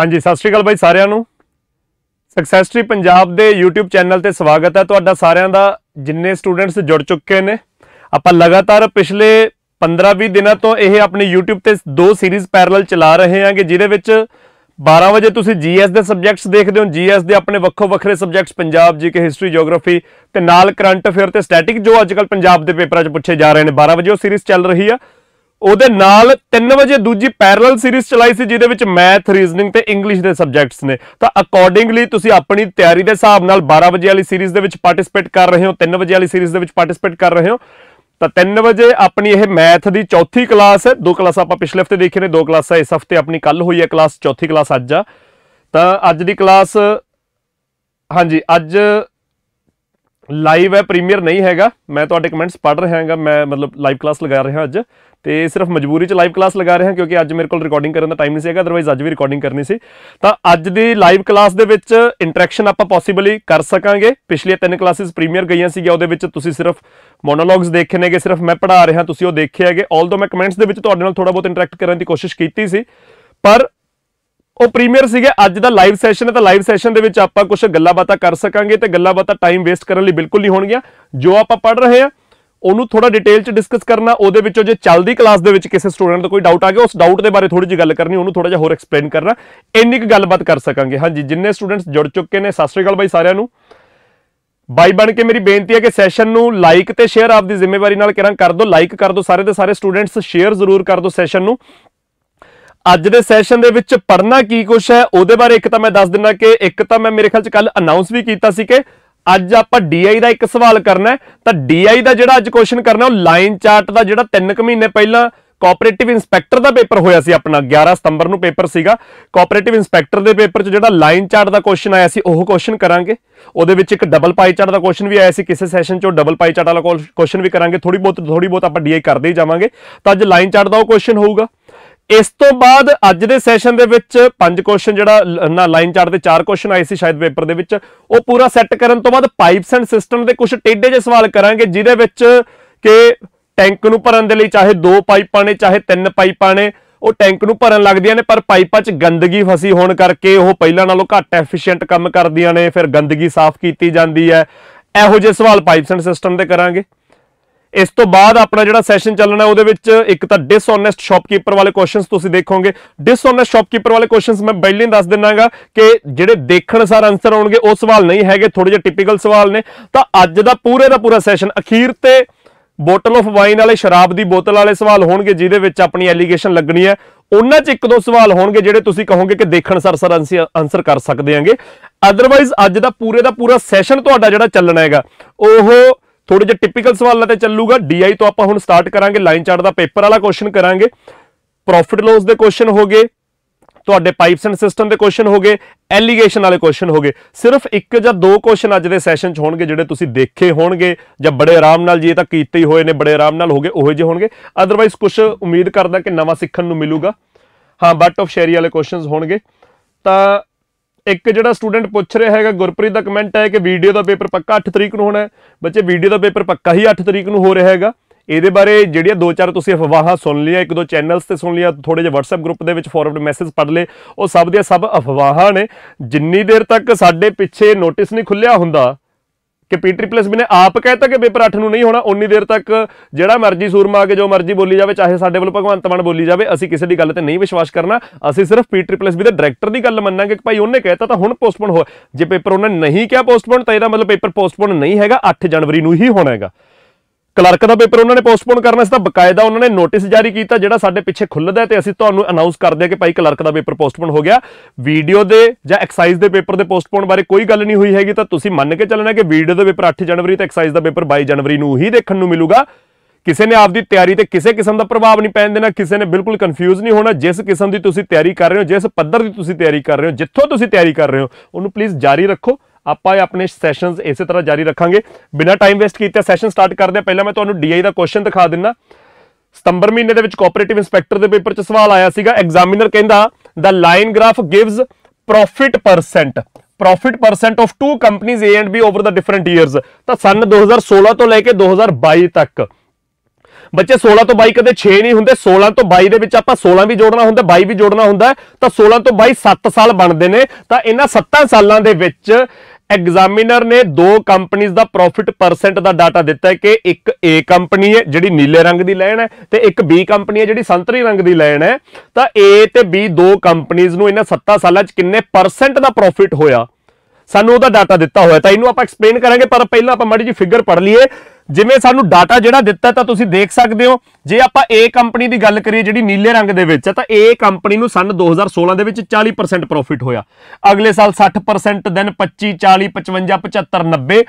ਹਾਂਜੀ ਸਤਿ ਸ਼੍ਰੀ ਅਕਾਲ ਬਾਈ ਸਾਰਿਆਂ ਨੂੰ ਟ੍ਰੀ ਪੰਜਾਬ ਦੇ YouTube ਚੈਨਲ ਤੇ ਸਵਾਗਤ ਹੈ ਤੁਹਾਡਾ ਸਾਰਿਆਂ ਦਾ ਜਿੰਨੇ ਸਟੂਡੈਂਟਸ ਜੁੜ ਚੁੱਕੇ ਨੇ ਆਪਾਂ ਲਗਾਤਾਰ ਪਿਛਲੇ 15-20 ਦਿਨਾਂ ਤੋਂ ਇਹ ਆਪਣੇ YouTube ਤੇ ਦੋ ਸੀਰੀਜ਼ ਪੈਰਲਲ ਚਲਾ ਰਹੇ ਹਾਂਗੇ ਜਿਹਦੇ ਵਿੱਚ 12 ਵਜੇ ਤੁਸੀਂ GS ਦੇ ਸਬਜੈਕਟਸ ਦੇਖਦੇ ਹੋ GS ਦੇ ਆਪਣੇ ਵੱਖੋ ਵੱਖਰੇ ਸਬਜੈਕਟਸ ਪੰਜਾਬ ਜੀ ਕੇ ਹਿਸਟਰੀ ਜੀਓਗ੍ਰਾਫੀ ਤੇ ਨਾਲ ਕਰੰਟ ਅਫੇਅਰ ਤੇ ਸਟੈਟਿਕ ਜੋ ਅੱਜਕੱਲ ਪੰਜਾਬ ਦੇ ਪੇਪਰਾਂ 'ਚ ਪੁੱਛੇ ਜਾ ਰਹੇ ਨੇ 12 ਵਜੇ ਉਹ ਸੀਰੀਜ਼ ਚੱਲ ਰਹੀ ਆ ਉਹਦੇ ਨਾਲ 3 ਵਜੇ ਦੂਜੀ ਪੈਰਲਲ ਸੀਰੀਜ਼ ਚਲਾਈ ਸੀ ਜਿਹਦੇ ਵਿੱਚ ਮੈਥ ਰੀਜ਼ਨਿੰਗ ਤੇ ਇੰਗਲਿਸ਼ ਦੇ ਸਬਜੈਕਟਸ ਨੇ ਤਾਂ ਅਕੋਰਡਿੰਗਲੀ ਤੁਸੀਂ ਆਪਣੀ ਤਿਆਰੀ ਦੇ ਹਿਸਾਬ ਨਾਲ 12 ਵਜੇ ਵਾਲੀ ਸੀਰੀਜ਼ ਦੇ ਵਿੱਚ ਪਾਰਟਿਸਿਪੇਟ ਕਰ ਰਹੇ ਹੋ 3 ਵਜੇ ਵਾਲੀ ਸੀਰੀਜ਼ ਦੇ ਵਿੱਚ ਪਾਰਟਿਸਿਪੇਟ ਕਰ ਰਹੇ ਹੋ ਤਾਂ 3 ਵਜੇ ਆਪਣੀ ਇਹ ਮੈਥ ਦੀ ਚੌਥੀ ਕਲਾਸ ਹੈ ਦੋ ਕਲਾਸਾਂ ਆਪਾਂ ਪਿਛਲੇ ਹਫਤੇ ਦੇਖੇ ਨੇ ਦੋ ਕਲਾਸਾਂ ਇਸ ਹਫਤੇ ਆਪਣੀ ਕੱਲ ਹੋਈ ਹੈ ਕਲਾਸ ਚੌਥੀ ਕਲਾਸ ਅੱਜ ਆ ਤਾਂ ਅੱਜ ਦੀ ਕਲਾਸ ਹਾਂਜੀ ਅੱਜ ਲਾਈਵ ਹੈ ਪ੍ਰੀਮੀਅਰ ਨਹੀਂ ਹੈਗਾ ਮੈਂ ਤੁਹਾਡੇ ਕਮੈਂਟਸ ਪੜ੍ਹ ਰਿਹਾ ਹਾਂਗਾ ਮੈਂ ਮਤਲਬ ਲਾਈਵ ਕਲਾਸ ਲਗਾ ਰਿਹਾ ਅੱਜ ਤੇ ਸਿਰਫ ਮਜਬੂਰੀ 'ਚ ਲਾਈਵ ਕਲਾਸ ਲਗਾ ਰਹੇ ਹਾਂ ਕਿਉਂਕਿ ਅੱਜ ਮੇਰੇ ਕੋਲ ਰਿਕਾਰਡਿੰਗ ਕਰਨ ਦਾ ਟਾਈਮ ਨਹੀਂ ਸੀਗਾ ਅਦਰਵਾਈਜ਼ ਅੱਜ ਵੀ ਰਿਕਾਰਡਿੰਗ ਕਰਨੀ ਸੀ ਤਾਂ ਅੱਜ ਦੀ ਲਾਈਵ ਕਲਾਸ ਦੇ ਵਿੱਚ ਇੰਟਰੈਕਸ਼ਨ ਆਪਾਂ ਪੋਸੀਬਲੀ ਕਰ ਸਕਾਂਗੇ ਪਿਛਲੀਆਂ ਤਿੰਨ ਕਲਾਸਿਸ ਪ੍ਰੀਮੀਅਰ ਗਈਆਂ ਸੀਗੀਆਂ ਉਹਦੇ ਵਿੱਚ ਤੁਸੀਂ ਸਿਰਫ ਮੋਨੋਲੌਗਸ ਦੇਖੇ ਨੇਗੇ ਸਿਰਫ ਮੈਂ ਪੜਾ ਰਿਹਾ ਤੁਸੀਂ ਉਹ ਦੇਖੇ ਹੈਗੇ ਆਲਦੋ ਮੈਂ ਕਮੈਂਟਸ ਦੇ ਵਿੱਚ ਤੁਹਾਡੇ ਨਾਲ ਥੋੜਾ ਬਹੁਤ ਇੰਟਰੈਕਟ ਕਰਨ ਦੀ ਕੋਸ਼ਿਸ਼ ਕੀਤੀ ਸੀ ਪਰ ਉਹ ਪ੍ਰੀਮੀਅਰ ਸੀਗੇ ਅੱਜ ਦਾ ਲਾਈਵ ਸੈਸ਼ਨ ਹੈ ਤਾਂ ਲਾਈਵ ਸੈਸ਼ਨ ਦੇ ਵਿੱਚ ਆਪਾਂ ਕੁਝ ਗੱਲਾਂ ਬਾਤਾਂ ਕਰ ਸਕਾਂਗੇ ਤੇ ਗੱਲਾਂ ਬਾਤਾਂ ਟਾਈਮ ਵੇਸਟ ਕਰਨ ਲਈ ਬਿਲਕੁਲ ਨਹੀਂ ਹੋਣਗੀਆਂ ਜੋ ਆਪਾਂ ਪੜ ਰਹੇ ਆ ਉਹਨੂੰ ਥੋੜਾ ਡਿਟੇਲ ਚ ਡਿਸਕਸ ਕਰਨਾ ਉਹਦੇ ਵਿੱਚੋਂ ਜੇ ਚੱਲਦੀ ਕਲਾਸ ਦੇ ਵਿੱਚ ਕਿਸੇ ਸਟੂਡੈਂਟ ਦਾ ਕੋਈ ਡਾਊਟ ਆ ਗਿਆ ਉਸ ਡਾਊਟ ਦੇ ਬਾਰੇ ਥੋੜੀ ਜਿਹੀ ਗੱਲ ਕਰਨੀ ਉਹਨੂੰ ਥੋੜਾ ਜਿਹਾ ਹੋਰ ਐਕਸਪਲੇਨ ਕਰਨਾ ਇੰਨੀ ਕੁ ਗੱਲਬਾਤ ਕਰ ਸਕਾਂਗੇ ਹਾਂਜੀ ਜਿੰਨੇ ਸਟੂਡੈਂਟਸ ਜੁੜ ਚੁੱਕੇ ਨੇ ਸਤਿ ਸ਼੍ਰੀ ਅਕਾਲ ਬਾਈ ਸਾਰਿਆਂ ਨੂੰ ਬਾਈ ਬਣ ਕੇ ਮੇਰੀ ਬੇਨਤੀ ਹੈ ਕਿ ਸੈਸ਼ਨ ਨੂੰ ਲਾਈਕ ਤੇ ਸ਼ੇਅਰ ਆਪਦੀ ਜ਼ਿੰਮੇਵਾਰੀ ਨਾਲ ਕਰਾਂ ਕਰ ਦਿਓ ਲਾਈਕ ਕਰ ਦਿਓ ਸਾਰੇ ਦੇ ਸਾਰੇ ਸਟੂਡੈਂਟਸ ਸ਼ੇਅਰ ਜ਼ਰੂਰ ਕਰ ਦਿਓ ਸੈਸ਼ਨ ਨੂੰ ਅੱਜ ਦੇ ਸੈਸ਼ਨ ਦੇ ਵਿੱਚ ਪੜਨਾ ਕੀ ਕੁਝ ਹੈ ਉਹਦੇ ਬਾਰੇ ਇੱਕ ਤਾਂ ਮੈਂ ਦੱਸ ਦਿੰਦਾ ਕਿ ਇੱਕ ਤਾਂ ਮੈਂ ਮੇਰੇ ਖਿਆਲ ਚ ਕੱਲ ਅਨਾਉਂਸ ਵੀ ਕੀਤਾ ਸੀ ਕਿ ਅੱਜ ਆਪਾਂ ਡੀਆਈ ਦਾ ਇੱਕ ਸਵਾਲ ਕਰਨਾ ਤਾਂ ਡੀਆਈ ਦਾ ਜਿਹੜਾ ਅੱਜ ਕੁਐਸਚਨ ਕਰਨਾ ਉਹ ਲਾਈਨ ਚਾਰਟ ਦਾ ਜਿਹੜਾ 3 ਕੁ ਮਹੀਨੇ ਪਹਿਲਾਂ ਕੋਆਪਰੇਟਿਵ ਇਨਸਪੈਕਟਰ ਦਾ ਪੇਪਰ ਹੋਇਆ ਸੀ ਆਪਣਾ 11 ਸਤੰਬਰ ਨੂੰ ਪੇਪਰ ਸੀਗਾ ਕੋਆਪਰੇਟਿਵ ਇਨਸਪੈਕਟਰ ਦੇ ਪੇਪਰ 'ਚ ਜਿਹੜਾ ਲਾਈਨ ਚਾਰਟ ਦਾ ਕੁਐਸਚਨ ਆਇਆ ਸੀ ਉਹ ਕੁਐਸਚਨ ਕਰਾਂਗੇ ਉਹਦੇ ਵਿੱਚ ਇੱਕ ਡਬਲ ਪਾਈ ਚਾਰਟ ਦਾ ਕੁਐਸਚਨ ਵੀ ਆਇਆ ਸੀ ਕਿਸੇ ਸੈਸ਼ਨ 'ਚ ਉਹ ਡਬਲ ਪਾਈ ਚਾਰਟ ਵਾਲਾ ਕੁਐਸਚਨ ਵੀ ਕਰਾਂਗੇ ਥੋੜੀ ਬਹੁਤ ਥੋੜੀ ਬਹੁਤ ਆਪਾਂ ਡੀਆਈ ਕਰਦੇ ਹੀ ਜਾਵਾਂਗੇ ਤਾਂ ਅੱਜ ਲਾਈਨ ਚਾਰਟ ਦਾ ਉਹ ਕੁਐਸਚਨ ਹੋਊਗਾ ਇਸ ਤੋਂ ਬਾਅਦ ਅੱਜ ਦੇ ਸੈਸ਼ਨ ਦੇ ਵਿੱਚ ਪੰਜ ਕੁਐਸਚਨ ਜਿਹੜਾ ਨਾ ਲਾਈਨ ਚਾਰਟ ਦੇ ਚਾਰ ਕੁਐਸਚਨ ਆਏ ਸੀ ਸ਼ਾਇਦ ਪੇਪਰ ਦੇ ਵਿੱਚ ਉਹ ਪੂਰਾ ਸੈੱਟ ਕਰਨ ਤੋਂ ਬਾਅਦ ਪਾਈਪਸ ਐਂਡ ਸਿਸਟਮ ਦੇ ਕੁਝ ਟੇਡੇ ਜਿਹੇ ਸਵਾਲ ਕਰਾਂਗੇ ਜਿਹਦੇ ਵਿੱਚ ਕਿ ਟੈਂਕ ਨੂੰ ਭਰਨ ਦੇ ਲਈ ਚਾਹੇ ਦੋ ਪਾਈਪਾਂ ਨੇ ਚਾਹੇ ਤਿੰਨ ਪਾਈਪਾਂ ਨੇ ਉਹ ਟੈਂਕ ਨੂੰ ਭਰਨ ਲੱਗਦੀਆਂ ਨੇ ਪਰ ਪਾਈਪਾਂ 'ਚ ਗੰਦਗੀ ਫਸੀ ਹੋਣ ਕਰਕੇ ਉਹ ਪਹਿਲਾਂ ਨਾਲੋਂ ਘੱਟ ਐਫੀਸ਼ੀਐਂਟ ਕੰਮ ਕਰਦੀਆਂ ਨੇ ਫਿਰ ਗੰਦਗੀ ਸਾਫ਼ ਕੀਤੀ ਜਾਂਦੀ ਹੈ ਇਹੋ ਜਿਹੇ ਸਵਾਲ ਪਾਈਪਸ ਐਂਡ ਸਿਸਟਮ ਦੇ ਕਰਾਂਗੇ ਇਸ ਤੋਂ ਬਾਅਦ ਆਪਣਾ ਜਿਹੜਾ ਸੈਸ਼ਨ ਚੱਲਣਾ ਉਹਦੇ ਵਿੱਚ ਇੱਕ ਤਾਂ ਡਿਸਓਨੈਸਟ ਸ਼ਾਪਕੀਪਰ ਵਾਲੇ ਕੁਐਸਚਨਸ ਤੁਸੀਂ ਦੇਖੋਗੇ ਡਿਸਓਨੈਸਟ ਸ਼ਾਪਕੀਪਰ ਵਾਲੇ ਕੁਐਸਚਨਸ ਮੈਂ ਬੈਲਿੰਗ ਦੱਸ ਦਿੰਨਾਗਾ ਕਿ ਜਿਹੜੇ ਦੇਖਣ ਸਾਰ ਆਨਸਰ ਆਉਣਗੇ ਉਹ ਸਵਾਲ ਨਹੀਂ ਹੈਗੇ ਥੋੜੇ ਜਿਹਾ ਟਿਪੀਕਲ ਸਵਾਲ ਨੇ ਤਾਂ ਅੱਜ ਦਾ ਪੂਰੇ ਦਾ ਪੂਰਾ ਸੈਸ਼ਨ ਅਖੀਰ ਤੇ ਬੋਟਲ ਆਫ ਵਾਈਨ ਵਾਲੇ ਸ਼ਰਾਬ ਦੀ ਬੋਤਲ ਵਾਲੇ ਸਵਾਲ ਹੋਣਗੇ ਜਿਹਦੇ ਵਿੱਚ ਆਪਣੀ ਐਲੀਗੇਸ਼ਨ ਲੱਗਣੀ ਹੈ ਉਹਨਾਂ 'ਚ ਇੱਕ ਦੋ ਸਵਾਲ ਹੋਣਗੇ ਜਿਹੜੇ ਤੁਸੀਂ ਕਹੋਗੇ ਕਿ ਦੇਖਣ ਸਰ ਸਰ ਆਨਸਰ ਕਰ ਸਕਦੇ ਆਂਗੇ ਅਦਰਵਾਈਜ਼ ਅੱਜ ਦਾ ਪੂਰੇ ਦਾ ਪੂਰਾ ਸੈਸ਼ਨ ਤੁਹਾਡਾ ਜਿਹੜਾ ਚੱਲਣਾ ਹੈਗਾ ਉਹ ਥੋੜੇ ਜਿਹਾ ਟਿਪੀਕਲ ਸਵਾਲਾਂ ਤੇ ਚੱਲੂਗਾ ਡੀਆਈ ਤੋਂ ਆਪਾਂ ਹੁਣ ਸਟਾਰਟ ਕਰਾਂਗੇ ਲਾਈਨ ਚਾਰਟ ਦਾ ਪੇਪਰ ਵਾਲਾ ਕੁਐਸਚਨ ਕਰਾਂਗੇ ਪ੍ਰੋਫਿਟ ਲਾਸ ਦੇ ਕੁਐਸਚਨ ਹੋਗੇ ਤੁਹਾਡੇ ਪਾਈਪਸ ਐਂਡ ਸਿਸਟਮ ਦੇ ਕੁਐਸਚਨ ਹੋਗੇ ਐਲੀਗੇਸ਼ਨ ਵਾਲੇ ਕੁਐਸਚਨ ਹੋਗੇ ਸਿਰਫ ਇੱਕ ਜਾਂ ਦੋ ਕੁਐਸਚਨ ਅੱਜ ਦੇ ਸੈਸ਼ਨ 'ਚ ਹੋਣਗੇ ਜਿਹੜੇ ਤੁਸੀਂ ਦੇਖੇ ਹੋਣਗੇ ਜਾਂ ਬੜੇ ਆਰਾਮ ਨਾਲ ਜੇ ਤਾਂ ਕੀਤੇ ਹੀ ਹੋਏ ਨੇ ਬੜੇ ਆਰਾਮ ਨਾਲ ਹੋਗੇ ਉਹੋ ਜਿਹੇ ਹੋਣਗੇ ਅਦਰਵਾਈਜ਼ ਕੁਝ ਉਮੀਦ ਕਰਦਾ ਕਿ ਨਵਾਂ ਸਿੱਖਣ ਨੂੰ ਮਿਲੂਗਾ ਹਾਂ ਬਟ ਆਫ ਸ਼ੇਰੀ ਵਾਲੇ ਕੁਐਸਚਨਸ ਹੋਣਗੇ ਤਾਂ ਇੱਕ ਜਿਹੜਾ ਸਟੂਡੈਂਟ ਪੁੱਛ ਰਿਹਾ ਹੈਗਾ ਗੁਰਪ੍ਰੀਤ ਦਾ ਕਮੈਂਟ ਹੈ ਕਿ ਵੀਡੀਓ ਦਾ ਪੇਪਰ ਪੱਕਾ 8 ਤਰੀਕ ਨੂੰ ਹੋਣਾ ਹੈ ਬੱਚੇ ਵੀਡੀਓ ਦਾ ਪੇਪਰ ਪੱਕਾ ਹੀ 8 ਤਰੀਕ ਨੂੰ ਹੋ ਰਿਹਾ ਹੈਗਾ ਇਹਦੇ ਬਾਰੇ ਜਿਹੜੀਆਂ ਦੋ ਚਾਰ ਤੁਸੀਂ ਅਫਵਾਹਾਂ ਸੁਣ ਲਈਆਂ ਇੱਕ ਦੋ ਚੈਨਲਸ ਤੇ ਸੁਣ ਲਈਆਂ ਥੋੜੇ ਜਿਹਾ WhatsApp ਗਰੁੱਪ ਦੇ ਵਿੱਚ ਫਾਰਵਰਡ ਮੈਸੇਜ ਪੜ ਲੇ ਉਹ ਸਭ ਦੀਆਂ ਸਭ ਅਫਵਾਹਾਂ ਨੇ ਜਿੰਨੀ ਦੇਰ ਤੱਕ ਸਾਡੇ ਪਿੱਛੇ ਨੋਟਿਸ ਨਹੀਂ ਖੁੱਲਿਆ ਹੁੰਦਾ ਕਿ ਪੀਟਰੀ ਪਲਸ ਵੀ ਨੇ ਆਪ ਕਹਿਤਾ ਕਿ ਪੇਪਰ 8 ਨੂੰ ਨਹੀਂ ਹੋਣਾ ਉਨੀ ਦੇਰ ਤੱਕ ਜਿਹੜਾ ਮਰਜ਼ੀ ਸੂਰਮਾ ਆ ਕੇ ਜੋ ਮਰਜ਼ੀ ਬੋਲੀ ਜਾਵੇ ਚਾਹੇ ਸਾਡੇ ਵੱਲ ਭਗਵੰਤ ਮਾਨ ਬੋਲੀ ਜਾਵੇ ਅਸੀਂ ਕਿਸੇ ਦੀ ਗੱਲ ਤੇ ਨਹੀਂ ਵਿਸ਼ਵਾਸ ਕਰਨਾ ਅਸੀਂ ਸਿਰਫ ਪੀਟਰੀ ਪਲਸ ਵੀ ਦੇ ਡਾਇਰੈਕਟਰ ਦੀ ਗੱਲ ਮੰਨਾਂਗੇ ਕਿ ਭਾਈ ਉਹਨੇ ਕਹਿਤਾ ਤਾਂ ਹੁਣ ਪੋਸਟਪੋਨ ਹੋ ਜੇ ਪੇਪਰ ਉਹਨੇ ਨਹੀਂ ਕਿਹਾ ਪੋਸਟਪੋਨ ਤਾਂ ਇਹਦਾ ਮਤਲਬ ਪੇਪਰ ਪੋਸਟਪੋਨ ਨਹੀਂ ਹੈਗਾ 8 ਜਨਵਰੀ ਨੂੰ ਹੀ ਹੋਣਾ ਹੈਗਾ ਕਲਰਕ ਦਾ ਪੇਪਰ ਉਹਨਾਂ ਨੇ ਪੋਸਟਪੋਨ ਕਰਨਾ ਸੀ ਤਾਂ ਬਕਾਇਦਾ ਉਹਨਾਂ ਨੇ ਨੋਟਿਸ ਜਾਰੀ ਕੀਤਾ ਜਿਹੜਾ ਸਾਡੇ ਪਿੱਛੇ ਖੁੱਲਦਾ ਤੇ ਅਸੀਂ ਤੁਹਾਨੂੰ ਅਨਾਉਂਸ ਕਰਦੇ ਆ ਕਿ ਭਾਈ ਕਲਰਕ ਦਾ ਪੇਪਰ ਪੋਸਟਪੋਨ ਹੋ ਗਿਆ ਵੀਡੀਓ ਦੇ ਜਾਂ ਐਕਸਾਈਜ਼ ਦੇ ਪੇਪਰ ਦੇ ਪੋਸਟਪੋਨ ਬਾਰੇ ਕੋਈ ਗੱਲ ਨਹੀਂ ਹੋਈ ਹੈਗੀ ਤਾਂ ਤੁਸੀਂ ਮੰਨ ਕੇ ਚੱਲਣਾ ਕਿ ਵੀਡੀਓ ਦਾ ਪੇਪਰ 8 ਜਨਵਰੀ ਤੇ ਐਕਸਾਈਜ਼ ਦਾ ਪੇਪਰ 22 ਜਨਵਰੀ ਨੂੰ ਹੀ ਦੇਖਣ ਨੂੰ ਮਿਲੂਗਾ ਕਿਸੇ ਨੇ ਆਪਦੀ ਤਿਆਰੀ ਤੇ ਕਿਸੇ ਕਿਸਮ ਦਾ ਪ੍ਰਭਾਵ ਨਹੀਂ ਪੈਣ ਦੇਣਾ ਕਿਸੇ ਨੇ ਬਿਲਕੁਲ ਕਨਫਿਊਜ਼ ਨਹੀਂ ਹੋਣਾ ਜਿਸ ਕਿਸਮ ਦੀ ਤੁਸੀਂ ਤਿਆਰੀ ਕਰ ਰਹੇ ਹੋ ਜਿਸ ਪੱਧਰ ਦੀ ਤੁਸੀਂ ਤਿਆਰੀ ਕਰ ਰਹੇ ਹੋ ਜਿੱਥੋਂ ਤੁਸੀਂ ਤਿਆਰੀ ਕਰ ਰਹੇ ਹੋ ਉਹਨੂੰ ਪਲੀਜ਼ ਜਾਰੀ ਰੱਖੋ ਆਪਾਂ ਇਹ ਆਪਣੇ ਸੈਸ਼ਨਸ ਇਸੇ ਤਰ੍ਹਾਂ ਜਾਰੀ ਰੱਖਾਂਗੇ ਬਿਨਾਂ ਟਾਈਮ ਵੇਸਟ ਕੀਤੇ ਸੈਸ਼ਨ ਸਟਾਰਟ ਕਰਦੇ ਪਹਿਲਾਂ ਮੈਂ ਤੁਹਾਨੂੰ ਡੀਆਈ ਦਾ ਕੁਐਸਚਨ ਦਿਖਾ ਦਿੰਨਾ ਸਤੰਬਰ ਮਹੀਨੇ ਦੇ ਵਿੱਚ ਕੋਆਪਰੇਟਿਵ ਇਨਸਪੈਕਟਰ ਦੇ ਪੇਪਰ 'ਚ ਸਵਾਲ ਆਇਆ ਸੀਗਾ ਐਗਜ਼ਾਮੀਨਰ ਕਹਿੰਦਾ the line graph gives profit percent profit percent of two ਕੰਪਨੀਆਂ A and B over the different years ਤਾਂ ਸਨ 2016 ਤੋਂ ਲੈ ਕੇ 2022 ਤੱਕ ਬੱਚੇ 16 ਤੋਂ 22 ਕਦੇ 6 ਨਹੀਂ ਹੁੰਦੇ 16 ਤੋਂ 22 ਦੇ ਵਿੱਚ ਆਪਾਂ 16 ਵੀ ਜੋੜਨਾ ਹੁੰਦਾ 22 ਵੀ ਜੋੜਨਾ ਹੁੰਦਾ ਤਾਂ 16 ਤੋਂ 22 7 ਸਾਲ ਬਣਦੇ ਨੇ ਤਾਂ ਇਹਨਾਂ 7 ਸਾਲਾਂ ਦੇ ਵਿੱਚ ਐਗਜ਼ਾਮੀਨਰ ਨੇ ਦੋ ਕੰਪਨੀਆਂ ਦਾ ਪ੍ਰੋਫਿਟ ਪਰਸੈਂਟ ਦਾ ਡਾਟਾ ਦਿੱਤਾ ਹੈ ਕਿ ਇੱਕ A ਕੰਪਨੀ ਹੈ ਜਿਹੜੀ ਨੀਲੇ ਰੰਗ ਦੀ ਲਾਈਨ ਹੈ ਤੇ ਇੱਕ B ਕੰਪਨੀ ਹੈ ਜਿਹੜੀ ਸੰਤਰੀ ਰੰਗ ਦੀ ਲਾਈਨ ਹੈ ਤਾਂ A ਤੇ B ਦੋ ਕੰਪਨੀਆਂ ਨੂੰ ਇਹਨਾਂ 7 ਸਾਲਾਂ 'ਚ ਕਿੰਨੇ ਪਰਸੈਂਟ ਦਾ ਪ੍ਰੋਫਿਟ ਹੋਇਆ ਸਾਨੂੰ ਉਹਦਾ ਡਾਟਾ ਦਿੱਤਾ ਹੋਇਆ ਤਾਂ ਇਹਨੂੰ ਆਪਾਂ ਐਕਸਪਲੇਨ ਕਰਾਂਗੇ ਪਰ ਪਹਿਲਾਂ ਆਪਾਂ ਮਾੜੀ ਜੀ ਫਿਗਰ ਪੜ ਲਈਏ ਜਿਵੇਂ ਸਾਨੂੰ ਡਾਟਾ ਜਿਹੜਾ ਦਿੱਤਾ ਤਾਂ ਤੁਸੀਂ ਦੇਖ ਸਕਦੇ ਹੋ ਜੇ ਆਪਾਂ A ਕੰਪਨੀ ਦੀ ਗੱਲ ਕਰੀਏ ਜਿਹੜੀ ਨੀਲੇ ਰੰਗ ਦੇ ਵਿੱਚ ਹੈ ਤਾਂ A ਕੰਪਨੀ ਨੂੰ ਸਨ 2016 ਦੇ ਵਿੱਚ 40% ਪ੍ਰੋਫਿਟ ਹੋਇਆ ਅਗਲੇ ਸਾਲ 60% ਦੈਨ 25 40 55 75 90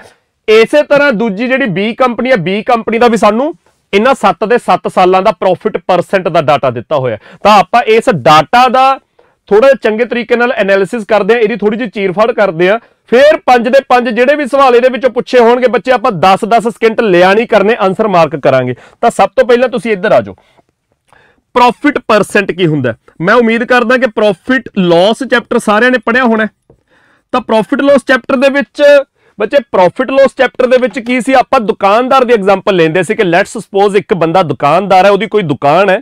ਇਸੇ ਤਰ੍ਹਾਂ ਦੂਜੀ ਜਿਹੜੀ B ਕੰਪਨੀ ਹੈ B ਕੰਪਨੀ ਦਾ ਵੀ ਸਾਨੂੰ ਇਹਨਾਂ 7 ਦੇ 7 ਸਾਲਾਂ ਦਾ ਪ੍ਰੋਫਿਟ ਪਰਸੈਂਟ ਦਾ ਡਾਟਾ ਦਿੱਤਾ ਹੋਇਆ ਤਾਂ ਆਪਾਂ ਇਸ ਡਾਟਾ ਦਾ ਥੋੜਾ ਚੰਗੇ ਤਰੀਕੇ ਨਾਲ ਐਨਾਲਿਸਿਸ ਕਰਦੇ ਆ ਇਹਦੀ ਥੋੜੀ ਜਿਹੀ ਚੀਰਫਾੜ ਕਰਦੇ ਆ ਫਿਰ ਪੰਜ ਦੇ ਪੰਜ ਜਿਹੜੇ ਵੀ ਸਵਾਲ ਇਹਦੇ ਵਿੱਚੋਂ ਪੁੱਛੇ ਹੋਣਗੇ ਬੱਚੇ ਆਪਾਂ 10-10 ਸਕਿੰਟ ਲਿਆ ਨਹੀਂ ਕਰਨੇ ਆਨਸਰ ਮਾਰਕ ਕਰਾਂਗੇ ਤਾਂ ਸਭ ਤੋਂ ਪਹਿਲਾਂ ਤੁਸੀਂ ਇੱਧਰ ਆ ਜਾਓ ਪ੍ਰੋਫਿਟ ਪਰਸੈਂਟ ਕੀ ਹੁੰਦਾ ਮੈਂ ਉਮੀਦ ਕਰਦਾ ਕਿ ਪ੍ਰੋਫਿਟ ਲਾਸ ਚੈਪਟਰ ਸਾਰਿਆਂ ਨੇ ਪੜਿਆ ਹੋਣਾ ਤਾਂ ਪ੍ਰੋਫਿਟ ਲਾਸ ਚੈਪਟਰ ਦੇ ਵਿੱਚ ਬੱਚੇ ਪ੍ਰੋਫਿਟ ਲਾਸ ਚੈਪਟਰ ਦੇ ਵਿੱਚ ਕੀ ਸੀ ਆਪਾਂ ਦੁਕਾਨਦਾਰ ਦੀ ਐਗਜ਼ਾਮਪਲ ਲੈਂਦੇ ਸੀ ਕਿ ਲੈਟਸ ਸਪੋਜ਼ ਇੱਕ ਬੰਦਾ ਦੁਕਾਨਦਾਰ ਹੈ ਉਹਦੀ ਕੋਈ ਦੁਕਾਨ ਹੈ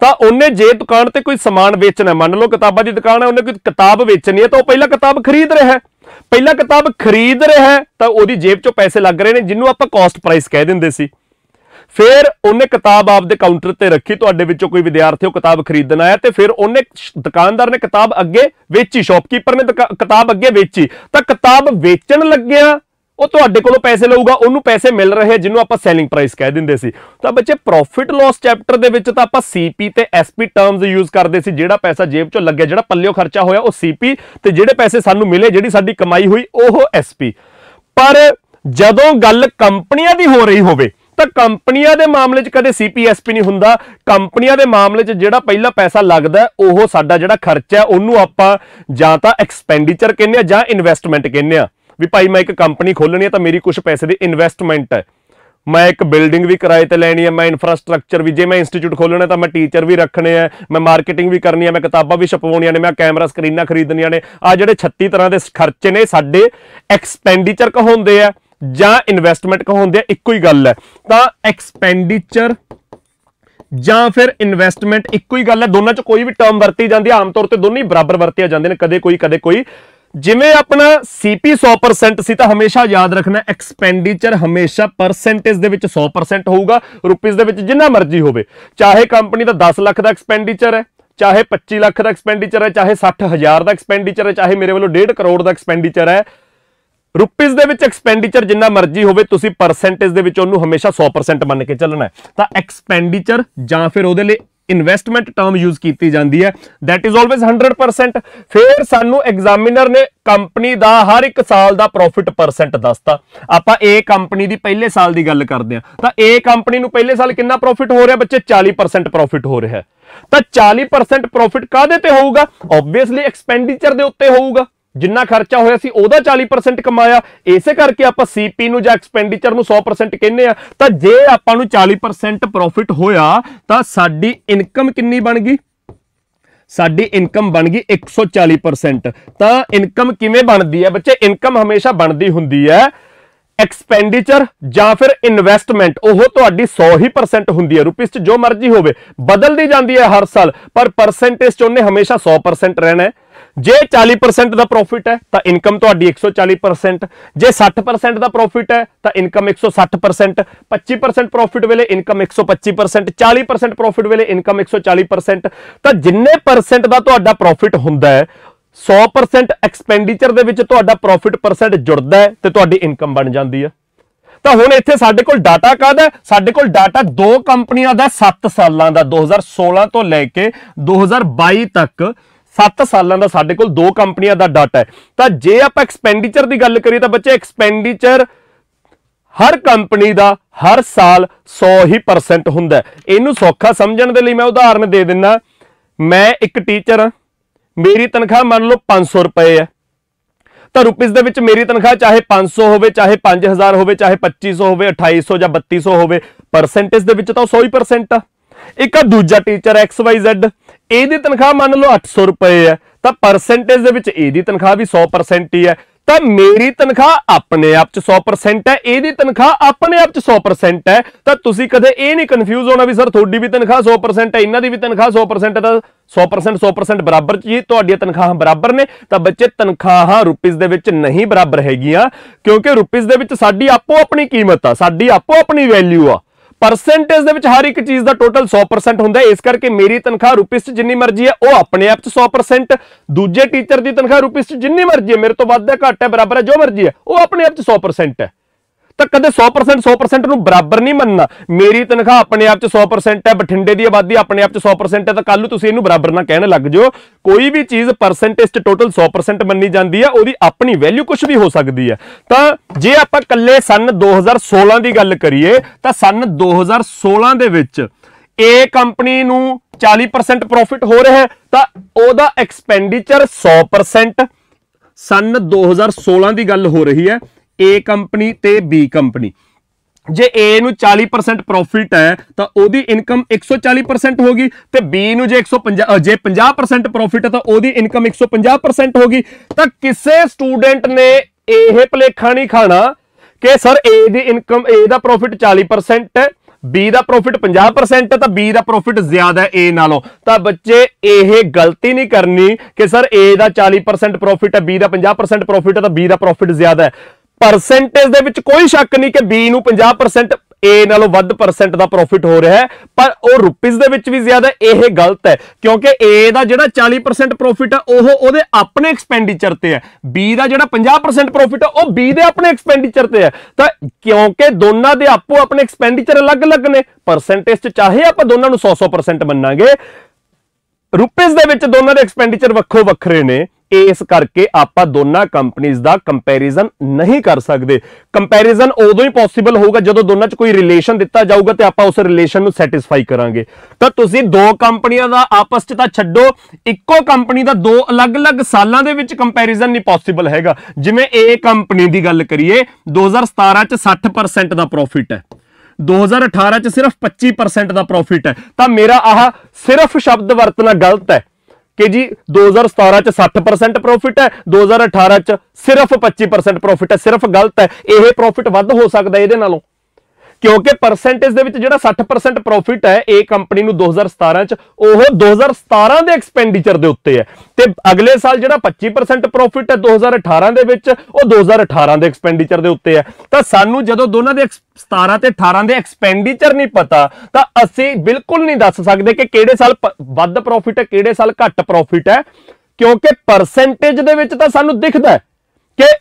ਤਾਂ ਉਹਨੇ ਜੇ ਦੁਕਾਨ ਤੇ ਕੋਈ ਸਮਾਨ ਵੇਚਣਾ ਮੰਨ ਲਓ ਕਿਤਾਬਾਂ ਦੀ ਦੁਕਾਨ ਹੈ ਉਹਨੇ ਕੋਈ ਕਿਤਾਬ ਵੇਚਣੀ ਹੈ ਤਾਂ ਉਹ ਪਹਿਲਾਂ ਕਿਤਾਬ ਖਰੀਦ ਰਿਹਾ ਹੈ ਪਹਿਲਾਂ ਕਿਤਾਬ ਖਰੀਦ ਰਿਹਾ ਹੈ ਤਾਂ ਉਹਦੀ ਜੇਬ ਚੋਂ ਪੈਸੇ ਲੱਗ ਰਹੇ ਨੇ ਜਿਹਨੂੰ ਆਪਾਂ ਕਾਸਟ ਪ੍ਰਾਈਸ ਕਹਿ ਦਿੰਦੇ ਸੀ ਫਿਰ ਉਹਨੇ ਕਿਤਾਬ ਆਪਦੇ ਕਾਊਂਟਰ ਤੇ ਰੱਖੀ ਤੁਹਾਡੇ ਵਿੱਚੋਂ ਕੋਈ ਵਿਦਿਆਰਥੀ ਉਹ ਕਿਤਾਬ ਖਰੀਦਣ ਆਇਆ ਤੇ ਫਿਰ ਉਹਨੇ ਦੁਕਾਨਦਾਰ ਨੇ ਕਿਤਾਬ ਅੱਗੇ ਵੇਚੀ ਸ਼ਾਪਕੀਪਰ ਨੇ ਕਿਤਾਬ ਅੱਗੇ ਵੇਚੀ ਤਾਂ ਕਿਤਾਬ ਵੇਚਣ ਲੱਗਿਆ ਉਹ ਤੁਹਾਡੇ ਕੋਲੋਂ ਪੈਸੇ ਲਊਗਾ ਉਹਨੂੰ ਪੈਸੇ ਮਿਲ ਰਹੇ ਜਿਹਨੂੰ ਆਪਾਂ ਸੈਲਿੰਗ ਪ੍ਰਾਈਸ ਕਹਿ ਦਿੰਦੇ ਸੀ ਤਾਂ ਬੱਚੇ ਪ੍ਰੋਫਿਟ ਲਾਸ ਚੈਪਟਰ ਦੇ ਵਿੱਚ ਤਾਂ ਆਪਾਂ ਸੀਪੀ ਤੇ ਐਸਪੀ ਟਰਮਸ ਯੂਜ਼ ਕਰਦੇ ਸੀ ਜਿਹੜਾ ਪੈਸਾ ਜੇਬ ਚੋਂ ਲੱਗਿਆ ਜਿਹੜਾ ਪੱਲਿਓ ਖਰਚਾ ਹੋਇਆ ਉਹ ਸੀਪੀ ਤੇ ਜਿਹੜੇ ਪੈਸੇ ਸਾਨੂੰ ਮਿਲੇ ਜਿਹੜੀ ਸਾਡੀ ਕਮਾਈ ਹੋਈ ਉਹ ਐਸਪੀ ਪਰ ਜਦੋਂ ਗੱਲ ਕੰਪਨੀਆਂ ਦੀ ਹੋ ਰਹੀ ਹੋਵੇ ਤਾਂ ਕੰਪਨੀਆਂ ਦੇ ਮਾਮਲੇ 'ਚ ਕਦੇ ਸੀਪੀਐਸਪੀ ਨਹੀਂ ਹੁੰਦਾ ਕੰਪਨੀਆਂ ਦੇ ਮਾਮਲੇ 'ਚ ਜਿਹੜਾ ਪਹਿਲਾ ਪੈਸਾ ਲੱਗਦਾ ਉਹ ਸਾਡਾ ਜਿਹੜਾ ਖਰਚਾ ਉਹਨੂੰ ਆਪਾਂ ਜਾਂ ਤਾਂ ਐਕਸਪੈਂਡੀਚਰ ਕਹਿੰਦੇ ਆ ਜਾਂ ਇਨਵੈਸਟਮੈਂਟ ਕਹਿੰਦੇ ਆ ਵੀ ਭਾਈ ਮੈਂ ਇੱਕ ਕੰਪਨੀ ਖੋਲਣੀ ਹੈ ਤਾਂ ਮੇਰੀ ਕੁਝ ਪੈਸੇ ਦੀ ਇਨਵੈਸਟਮੈਂਟ ਹੈ ਮੈਂ ਇੱਕ ਬਿਲਡਿੰਗ ਵੀ ਕਿਰਾਏ ਤੇ ਲੈਣੀ ਹੈ ਮੈਂ ਇਨਫਰਾਸਟ੍ਰਕਚਰ ਵੀ ਜੇ ਮੈਂ ਇੰਸਟੀਚਿਊਟ ਖੋਲਣਾ ਤਾਂ ਮੈਂ ਟੀਚਰ ਵੀ ਰੱਖਣੇ ਆ ਮੈਂ ਮਾਰਕੀਟਿੰਗ ਵੀ ਕਰਨੀ ਹੈ ਮੈਂ ਕਿਤਾਬਾਂ ਵੀ ਛਪਵਾਉਣੀਆਂ ਨੇ ਮੈਂ ਕੈਮਰਾ ਸਕਰੀਨਾਂ ਖਰੀਦਣੀਆਂ ਨੇ ਆ ਜਿਹੜੇ 36 ਤਰ੍ਹਾਂ ਦੇ ਖਰਚੇ ਨੇ ਸਾਡੇ ਐਕਸਪੈਂਡੀਚਰ ਕਹੋਂਦੇ ਆ ਜਾਂ ਇਨਵੈਸਟਮੈਂਟ ਕਹੋਂਦੇ ਆ ਇੱਕੋ ਹੀ ਗੱਲ ਹੈ ਤਾਂ ਐਕਸਪੈਂਡੀਚਰ ਜਾਂ ਫਿਰ ਇਨਵੈਸਟਮੈਂਟ ਇੱਕੋ ਹੀ ਗੱਲ ਹੈ ਦੋਨਾਂ 'ਚ ਕੋਈ ਵੀ ਟਰਮ ਵਰਤੀ ਜਾਂਦੀ ਆਮ ਤੌਰ ਤੇ ਦੋਨੇ ਬਰਾਬਰ ਵਰਤੇ ਜਾਂਦੇ ਨੇ ਕਦੇ ਕੋਈ ਕਦੇ ਕੋਈ ਜਿਵੇਂ ਆਪਣਾ ਸੀਪੀ 100% ਸੀ ਤਾਂ ਹਮੇਸ਼ਾ ਯਾਦ ਰੱਖਣਾ ਐਕਸਪੈਂਡੀਚਰ ਹਮੇਸ਼ਾ ਪਰਸੈਂਟੇਜ ਦੇ ਵਿੱਚ 100% ਹੋਊਗਾ ਰੁਪੀਸ ਦੇ ਵਿੱਚ ਜਿੰਨਾ ਮਰਜ਼ੀ ਹੋਵੇ ਚਾਹੇ ਕੰਪਨੀ ਦਾ 10 ਲੱਖ ਦਾ ਐਕਸਪੈਂਡੀਚਰ ਹੈ ਚਾਹੇ 25 ਲੱਖ ਦਾ ਐਕਸਪੈਂਡੀਚਰ ਹੈ ਚਾਹੇ 60000 ਦਾ ਐਕਸਪੈਂਡੀਚਰ ਹੈ ਚਾਹੇ ਮੇਰੇ ਵੱਲੋਂ 1.5 ਕਰੋੜ ਦਾ ਐਕਸਪੈਂਡੀਚਰ ਹੈ ਰੁਪੀਸ ਦੇ ਵਿੱਚ ਐਕਸਪੈਂਡੀਚਰ ਜਿੰਨਾ ਮਰਜ਼ੀ ਹੋਵੇ ਤੁਸੀਂ ਪਰਸੈਂਟੇਜ ਦੇ ਵਿੱਚ ਉਹਨੂੰ ਹਮੇਸ਼ਾ 100% ਮੰਨ ਕੇ ਚੱਲਣਾ ਹੈ ਤਾਂ ਐਕਸਪੈਂਡੀਚਰ ਜਾਂ ਫਿਰ ਉਹਦੇ ਲਈ ਇਨਵੈਸਟਮੈਂਟ ਟਰਮ ਯੂਜ਼ ਕੀਤੀ ਜਾਂਦੀ ਹੈ ਥੈਟ ਇਜ਼ ਆਲਵੇਸ 100% ਫਿਰ ਸਾਨੂੰ ਐਗਜ਼ਾਮੀਨਰ ਨੇ ਕੰਪਨੀ ਦਾ ਹਰ ਇੱਕ ਸਾਲ ਦਾ ਪ੍ਰੋਫਿਟ ਪਰਸੈਂਟ ਦੱਸਤਾ ਆਪਾਂ A ਕੰਪਨੀ ਦੀ ਪਹਿਲੇ ਸਾਲ ਦੀ ਗੱਲ ਕਰਦੇ ਆ ਤਾਂ A ਕੰਪਨੀ ਨੂੰ ਪਹਿਲੇ ਸਾਲ ਕਿੰਨਾ ਪ੍ਰੋਫਿਟ ਹੋ ਰਿਹਾ ਬੱਚੇ 40% ਪ੍ਰੋਫਿਟ ਹੋ ਰਿਹਾ ਤਾਂ 40% ਪ੍ਰੋਫਿਟ ਕਾਦੇ ਤੇ ਹੋਊਗਾ ਆਬਵੀਅਸਲੀ ਐਕਸਪੈਂਡੀਚਰ ਦੇ ਉੱਤੇ ਹੋਊਗਾ ਜਿੰਨਾ ਖਰਚਾ ਹੋਇਆ ਸੀ ਉਹਦਾ 40% ਕਮਾਇਆ ਇਸੇ ਕਰਕੇ ਆਪਾਂ ਸੀਪੀ ਨੂੰ ਜਾਂ ਐਕਸਪੈਂਡੀਚਰ ਨੂੰ 100% ਕਹਿੰਦੇ ਆ ਤਾਂ ਜੇ ਆਪਾਂ ਨੂੰ 40% ਪ੍ਰੋਫਿਟ ਹੋਇਆ ਤਾਂ ਸਾਡੀ ਇਨਕਮ ਕਿੰਨੀ ਬਣ ਗਈ ਸਾਡੀ ਇਨਕਮ ਬਣ ਗਈ 140% ਤਾਂ ਇਨਕਮ ਕਿਵੇਂ ਬਣਦੀ ਹੈ ਬੱਚੇ ਇਨਕਮ ਹਮੇਸ਼ਾ ਬਣਦੀ ਹੁੰਦੀ ਹੈ ਐਕਸਪੈਂਡੀਚਰ ਜਾਂ ਫਿਰ ਇਨਵੈਸਟਮੈਂਟ ਉਹ ਤੁਹਾਡੀ 100% ਹੁੰਦੀ ਹੈ ਰੁਪਏ ਚ ਜੋ ਮਰਜ਼ੀ ਹੋਵੇ ਬਦਲਦੀ ਜਾਂਦੀ ਹੈ ਹਰ ਸਾਲ ਪਰ ਪਰਸੈਂਟੇਜ ਚ ਉਹਨੇ ਹਮੇਸ਼ਾ 100% ਰਹਿਣਾ ਹੈ ਜੇ 40% ਦਾ ਪ੍ਰੋਫਿਟ ਹੈ ਤਾਂ ਇਨਕਮ ਤੁਹਾਡੀ 140% ਜੇ 60% ਦਾ ਪ੍ਰੋਫਿਟ ਹੈ ਤਾਂ ਇਨਕਮ 160% 25% ਪ੍ਰੋਫਿਟ ਵੇਲੇ ਇਨਕਮ 125% 40% ਪ੍ਰੋਫਿਟ ਵੇਲੇ ਇਨਕਮ 140% ਤਾਂ ਜਿੰਨੇ ਪਰਸੈਂਟ ਦਾ ਤੁਹਾਡਾ ਪ੍ਰੋਫਿਟ ਹੁੰਦਾ ਹੈ 100% ਐਕਸਪੈਂਡੀਚਰ ਦੇ ਵਿੱਚ ਤੁਹਾਡਾ ਪ੍ਰੋਫਿਟ ਪਰਸੈਂਟ ਜੁੜਦਾ ਹੈ ਤੇ ਤੁਹਾਡੀ ਇਨਕਮ ਬਣ ਜਾਂਦੀ ਹੈ ਤਾਂ ਹੁਣ ਇੱਥੇ ਸਾਡੇ ਕੋਲ ਡਾਟਾ ਕਾਹਦਾ ਸਾਡੇ ਕੋਲ ਡਾਟਾ ਦੋ ਕੰਪਨੀਆਂ ਦਾ 7 ਸਾਲਾਂ ਦਾ 2016 ਤੋਂ ਲੈ ਕੇ 2022 ਤੱਕ 7 ਸਾਲਾਂ ਦਾ ਸਾਡੇ ਕੋਲ ਦੋ ਕੰਪਨੀਆਂ ਦਾ ਡਾਟਾ ਹੈ ਤਾਂ ਜੇ ਆਪਾਂ ਐਕਸਪੈਂਡੀਚਰ ਦੀ ਗੱਲ ਕਰੀਏ ਤਾਂ ਬੱਚੇ ਐਕਸਪੈਂਡੀਚਰ ਹਰ ਕੰਪਨੀ ਦਾ ਹਰ ਸਾਲ 100 ਹੀ ਪਰਸੈਂਟ ਹੁੰਦਾ ਇਹਨੂੰ ਸੌਖਾ ਸਮਝਣ ਦੇ ਲਈ ਮੈਂ ਉਦਾਹਰਨ ਦੇ ਦਿੰਨਾ ਮੈਂ ਇੱਕ ਟੀਚਰ ਹਾਂ ਮੇਰੀ ਤਨਖਾਹ ਮੰਨ ਲਓ 500 ਰੁਪਏ ਹੈ ਤਾਂ ਰੁਪੀਸ ਦੇ ਵਿੱਚ ਮੇਰੀ ਤਨਖਾਹ ਚਾਹੇ 500 ਹੋਵੇ ਚਾਹੇ 5000 ਹੋਵੇ ਚਾਹੇ 2500 ਹੋਵੇ 2800 ਜਾਂ 3200 ਹੋਵੇ ਪਰਸੈਂਟੇਜ ਦੇ ਵਿੱਚ ਤਾਂ 100 ਹੀ ਪਰਸੈਂਟ ਆ ਇੱਕ ਆ ਦੂਜਾ ਟੀਚਰ XYZ ਇਹਦੀ ਤਨਖਾਹ ਮੰਨ ਲਓ 800 ਰੁਪਏ ਹੈ ਤਾਂ ਪਰਸੈਂਟੇਜ ਦੇ ਵਿੱਚ ਇਹਦੀ ਤਨਖਾਹ ਵੀ 100% ਹੀ ਹੈ ਤਾਂ ਮੇਰੀ ਤਨਖਾਹ ਆਪਣੇ ਆਪ ਚ 100% ਹੈ ਇਹਦੀ ਤਨਖਾਹ ਆਪਣੇ ਆਪ ਚ 100% ਹੈ ਤਾਂ ਤੁਸੀਂ ਕਦੇ ਇਹ ਨਹੀਂ ਕਨਫਿਊਜ਼ ਹੋਣਾ ਵੀ ਸਰ ਤੁਹਾਡੀ ਵੀ ਤਨਖਾਹ 100% ਹੈ ਇਹਨਾਂ ਦੀ ਵੀ ਤਨਖਾਹ 100% ਹੈ ਤਾਂ 100% 100% ਬਰਾਬਰ ਜੀ ਤੁਹਾਡੀਆਂ ਤਨਖਾਹਾਂ ਬਰਾਬਰ ਨੇ ਤਾਂ ਬੱਚੇ ਤਨਖਾਹਾਂ ਰੁਪੀਸ ਦੇ ਵਿੱਚ ਨਹੀਂ ਬਰਾਬਰ ਹੈਗੀਆਂ ਕਿਉਂਕਿ ਰੁਪੀਸ ਦੇ ਵਿੱਚ ਸਾਡੀ ਆਪੋ ਆਪਣੀ ਕੀਮਤ ਆ ਸਾਡੀ ਆਪੋ ਆਪਣੀ ਵੈਲਿਊ ਆ ਪਰਸੈਂਟੇਜ ਦੇ ਵਿੱਚ ਹਰ ਇੱਕ ਚੀਜ਼ ਦਾ ਟੋਟਲ 100% ਹੁੰਦਾ ਇਸ ਕਰਕੇ ਮੇਰੀ ਤਨਖਾਹ ਰੁਪੀਸ 'ਚ ਜਿੰਨੀ ਮਰਜ਼ੀ ਹੈ ਉਹ ਆਪਣੇ ਆਪ 'ਚ 100% ਦੂਜੇ ਟੀਚਰ ਦੀ ਤਨਖਾਹ ਰੁਪੀਸ 'ਚ ਜਿੰਨੀ ਮਰਜ਼ੀ ਹੈ ਮੇਰੇ ਤੋਂ ਵੱਧ ਹੈ ਘੱਟ ਹੈ ਬਰਾਬਰ ਹੈ ਜੋ ਮਰਜ਼ੀ ਹੈ ਉਹ ਆਪਣੇ ਆਪ 'ਚ 100% ਹੈ ਤਾਂ ਕਦੇ 100% 100% ਨੂੰ ਬਰਾਬਰ ਨਹੀਂ ਮੰਨਣਾ ਮੇਰੀ ਤਨਖਾਹ ਆਪਣੇ ਆਪ 'ਚ 100% ਹੈ ਬਠਿੰਡੇ ਦੀ ਆਬਾਦੀ ਆਪਣੇ ਆਪ 'ਚ 100% ਹੈ ਤਾਂ ਕੱਲ ਨੂੰ ਤੁਸੀਂ ਇਹਨੂੰ ਬਰਾਬਰ ਨਾ ਕਹਿਣ ਲੱਗ ਜਿਓ ਕੋਈ ਵੀ ਚੀਜ਼ ਪਰਸੈਂਟੇਜ 'ਚ ਟੋਟਲ 100% ਮੰਨੀ ਜਾਂਦੀ ਹੈ ਉਹਦੀ ਆਪਣੀ ਵੈਲਿਊ ਕੁਝ ਵੀ ਹੋ ਸਕਦੀ ਹੈ ਤਾਂ ਜੇ ਆਪਾਂ ਕੱਲੇ ਸਨ 2016 ਦੀ ਗੱਲ ਕਰੀਏ ਤਾਂ ਸਨ 2016 ਦੇ ਵਿੱਚ ਏ ਕੰਪਨੀ ਨੂੰ 40% ਪ੍ਰੋਫਿਟ ਹੋ ਰਿਹਾ ਤਾਂ ਉਹਦਾ ਐਕਸਪੈਂਡੀਚਰ 100% ਸਨ 2016 ਦੀ ਗੱਲ ਹੋ ਰਹੀ ਹੈ A ਕੰਪਨੀ ਤੇ B ਕੰਪਨੀ ਜੇ A ਨੂੰ 40% ਪ੍ਰੋਫਿਟ ਹੈ ਤਾਂ ਉਹਦੀ ਇਨਕਮ 140% ਹੋਗੀ ਤੇ B ਨੂੰ ਜੇ 150 ਜੇ 50% ਪ੍ਰੋਫਿਟ ਹੈ ਤਾਂ ਉਹਦੀ ਇਨਕਮ 150% ਹੋਗੀ ਤਾਂ ਕਿਸੇ ਸਟੂਡੈਂਟ ਨੇ ਇਹ ਭਲੇਖਾ ਨਹੀਂ ਖਾਣਾ ਕਿ ਸਰ A ਦੀ ਇਨਕਮ A ਦਾ ਪ੍ਰੋਫਿਟ 40% ਹੈ B ਦਾ ਪ੍ਰੋਫਿਟ 50% ਹੈ ਤਾਂ B ਦਾ ਪ੍ਰੋਫਿਟ ਜ਼ਿਆਦਾ ਹੈ A ਨਾਲੋਂ ਤਾਂ ਬੱਚੇ ਇਹ ਗਲਤੀ ਨਹੀਂ ਕਰਨੀ ਕਿ ਸਰ A ਦਾ 40% ਪ੍ਰੋਫਿਟ ਹੈ B ਦਾ 50% ਪ੍ਰੋਫਿਟ ਹੈ ਤਾਂ B ਦਾ ਪ੍ਰੋਫਿਟ ਜ਼ਿਆਦਾ ਹੈ ਪਰਸੈਂਟੇਜ ਦੇ ਵਿੱਚ ਕੋਈ ਸ਼ੱਕ ਨਹੀਂ ਕਿ ਬੀ ਨੂੰ 50% A ਨਾਲੋਂ ਵੱਧ ਪਰਸੈਂਟ ਦਾ ਪ੍ਰੋਫਿਟ ਹੋ ਰਿਹਾ ਹੈ ਪਰ ਉਹ ਰੁਪੀਸ ਦੇ ਵਿੱਚ ਵੀ ਜ਼ਿਆਦਾ ਇਹ ਗਲਤ ਹੈ ਕਿਉਂਕਿ A ਦਾ ਜਿਹੜਾ 40% ਪ੍ਰੋਫਿਟ ਹੈ ਉਹ ਉਹਦੇ ਆਪਣੇ ਐਕਸਪੈਂਡੀਚਰ ਤੇ ਹੈ B ਦਾ ਜਿਹੜਾ 50% ਪ੍ਰੋਫਿਟ ਹੈ ਉਹ B ਦੇ ਆਪਣੇ ਐਕਸਪੈਂਡੀਚਰ ਤੇ ਹੈ ਤਾਂ ਕਿਉਂਕਿ ਦੋਨਾਂ ਦੇ ਆਪੋ ਆਪਣੇ ਐਕਸਪੈਂਡੀਚਰ ਅਲੱਗ-ਅਲੱਗ ਨੇ ਪਰਸੈਂਟੇਜ ਚ ਚਾਹੇ ਆਪਾਂ ਦੋਨਾਂ ਨੂੰ 100-100% ਮੰਨਾਂਗੇ ਰੁਪੀਸ ਦੇ ਵਿੱਚ ਦੋਨਾਂ ਦੇ ਐਕਸਪੈਂਡੀਚਰ ਵੱਖੋ ਵੱਖਰੇ ਨੇ ਇਸ ਕਰਕੇ ਆਪਾਂ ਦੋਨਾਂ ਕੰਪਨੀਆਂ ਦਾ ਕੰਪੈਰੀਜ਼ਨ ਨਹੀਂ ਕਰ ਸਕਦੇ ਕੰਪੈਰੀਜ਼ਨ ਉਦੋਂ ਹੀ ਪੋਸੀਬਲ ਹੋਊਗਾ ਜਦੋਂ ਦੋਨਾਂ 'ਚ ਕੋਈ ਰਿਲੇਸ਼ਨ ਦਿੱਤਾ ਜਾਊਗਾ ਤੇ ਆਪਾਂ ਉਸ ਰਿਲੇਸ਼ਨ ਨੂੰ ਸੈਟੀਸਫਾਈ ਕਰਾਂਗੇ ਤਾਂ ਤੁਸੀਂ ਦੋ ਕੰਪਨੀਆਂ ਦਾ ਆਪਸ 'ਚ ਤਾਂ ਛੱਡੋ ਇੱਕੋ ਕੰਪਨੀ ਦਾ ਦੋ ਅਲੱਗ-ਅਲੱਗ ਸਾਲਾਂ ਦੇ ਵਿੱਚ ਕੰਪੈਰੀਜ਼ਨ ਨਹੀਂ ਪੋਸੀਬਲ ਹੈਗਾ ਜਿਵੇਂ ਇਹ ਕੰਪਨੀ ਦੀ ਗੱਲ ਕਰੀਏ 2017 'ਚ 60% ਦਾ ਪ੍ਰੋਫਿਟ ਹੈ 2018 'ਚ ਸਿਰਫ 25% ਦਾ ਪ੍ਰੋਫਿਟ ਹੈ ਤਾਂ ਮੇਰਾ ਆਹ ਸਿਰਫ ਸ਼ਬਦ ਵਰਤਣਾ ਗਲਤ ਹੈ ਕਿ ਜੀ 2017 ਚ 60% ਪ੍ਰੋਫਿਟ ਹੈ 2018 ਚ ਸਿਰਫ 25% ਪ੍ਰੋਫਿਟ ਹੈ ਸਿਰਫ ਗਲਤ ਹੈ ਇਹ ਪ੍ਰੋਫਿਟ ਵੱਧ ਹੋ ਸਕਦਾ ਇਹਦੇ ਨਾਲੋਂ ਕਿਉਂਕਿ ਪਰਸੈਂਟੇਜ ਦੇ ਵਿੱਚ ਜਿਹੜਾ 60% ਪ੍ਰੋਫਿਟ ਹੈ ਇਹ ਕੰਪਨੀ ਨੂੰ 2017 ਚ ਉਹ 2017 ਦੇ ਐਕਸਪੈਂਡੀਚਰ ਦੇ ਉੱਤੇ ਹੈ ਤੇ ਅਗਲੇ ਸਾਲ ਜਿਹੜਾ 25% ਪ੍ਰੋਫਿਟ ਹੈ 2018 ਦੇ ਵਿੱਚ ਉਹ 2018 ਦੇ ਐਕਸਪੈਂਡੀਚਰ ਦੇ ਉੱਤੇ ਹੈ ਤਾਂ ਸਾਨੂੰ ਜਦੋਂ ਦੋਨਾਂ ਦੇ 17 ਤੇ 18 ਦੇ ਐਕਸਪੈਂਡੀਚਰ ਨਹੀਂ ਪਤਾ ਤਾਂ ਅਸੀਂ ਬਿਲਕੁਲ ਨਹੀਂ ਦੱਸ ਸਕਦੇ ਕਿ ਕਿਹੜੇ ਸਾਲ ਵੱਧ ਪ੍ਰੋਫਿਟ ਹੈ ਕਿਹੜੇ ਸਾਲ ਘੱਟ ਪ੍ਰੋਫਿਟ ਹੈ ਕਿਉਂਕਿ ਪਰਸੈਂਟੇਜ ਦੇ ਵਿੱਚ ਤਾਂ ਸਾਨੂੰ ਦਿਖਦਾ ਕਿ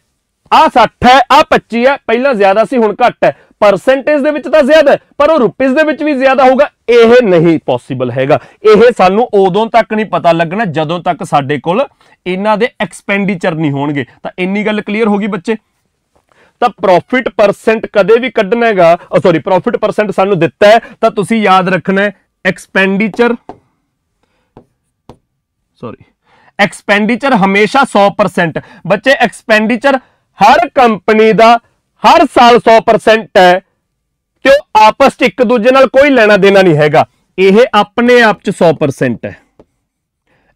ਆ 60 ਹੈ ਆ 25 ਹੈ ਪਹਿਲਾਂ ਜ਼ਿਆਦਾ ਸੀ ਹੁਣ ਘੱਟ ਹੈ ਪਰਸੈਂਟੇਜ ਦੇ ਵਿੱਚ ਤਾਂ ਜ਼ਿਆਦਾ ਪਰ ਉਹ ਰੁਪੀਸ ਦੇ ਵਿੱਚ ਵੀ ਜ਼ਿਆਦਾ ਹੋਊਗਾ ਇਹ ਨਹੀਂ ਪੋਸੀਬਲ ਹੈਗਾ ਇਹ ਸਾਨੂੰ ਉਦੋਂ ਤੱਕ ਨਹੀਂ ਪਤਾ ਲੱਗਣਾ ਜਦੋਂ ਤੱਕ ਸਾਡੇ ਕੋਲ ਇਹਨਾਂ ਦੇ ਐਕਸਪੈਂਡੀਚਰ ਨਹੀਂ ਹੋਣਗੇ ਤਾਂ ਇੰਨੀ ਗੱਲ ਕਲੀਅਰ ਹੋ ਗਈ ਬੱਚੇ ਤਾਂ ਪ੍ਰੋਫਿਟ ਪਰਸੈਂਟ ਕਦੇ ਵੀ ਕੱਢਣਾ ਹੈਗਾ ਸੌਰੀ ਪ੍ਰੋਫਿਟ ਪਰਸੈਂਟ ਸਾਨੂੰ ਦਿੱਤਾ ਹੈ ਤਾਂ ਤੁਸੀਂ ਯਾਦ ਰੱਖਣਾ ਹੈ ਐਕਸਪੈਂਡੀਚਰ ਸੌਰੀ ਐਕਸਪੈਂਡੀਚਰ ਹਮੇਸ਼ਾ 100% ਬੱਚੇ ਐਕਸਪੈਂਡੀਚਰ ਹਰ ਕੰਪਨੀ ਦਾ ਹਰ ਸਾਲ 100% ਹੈ ਕਿ ਉਹ ਆਪਸ ਵਿੱਚ ਇੱਕ ਦੂਜੇ ਨਾਲ ਕੋਈ ਲੈਣਾ ਦੇਣਾ ਨਹੀਂ ਹੈਗਾ ਇਹ ਆਪਣੇ ਆਪ 'ਚ 100% ਹੈ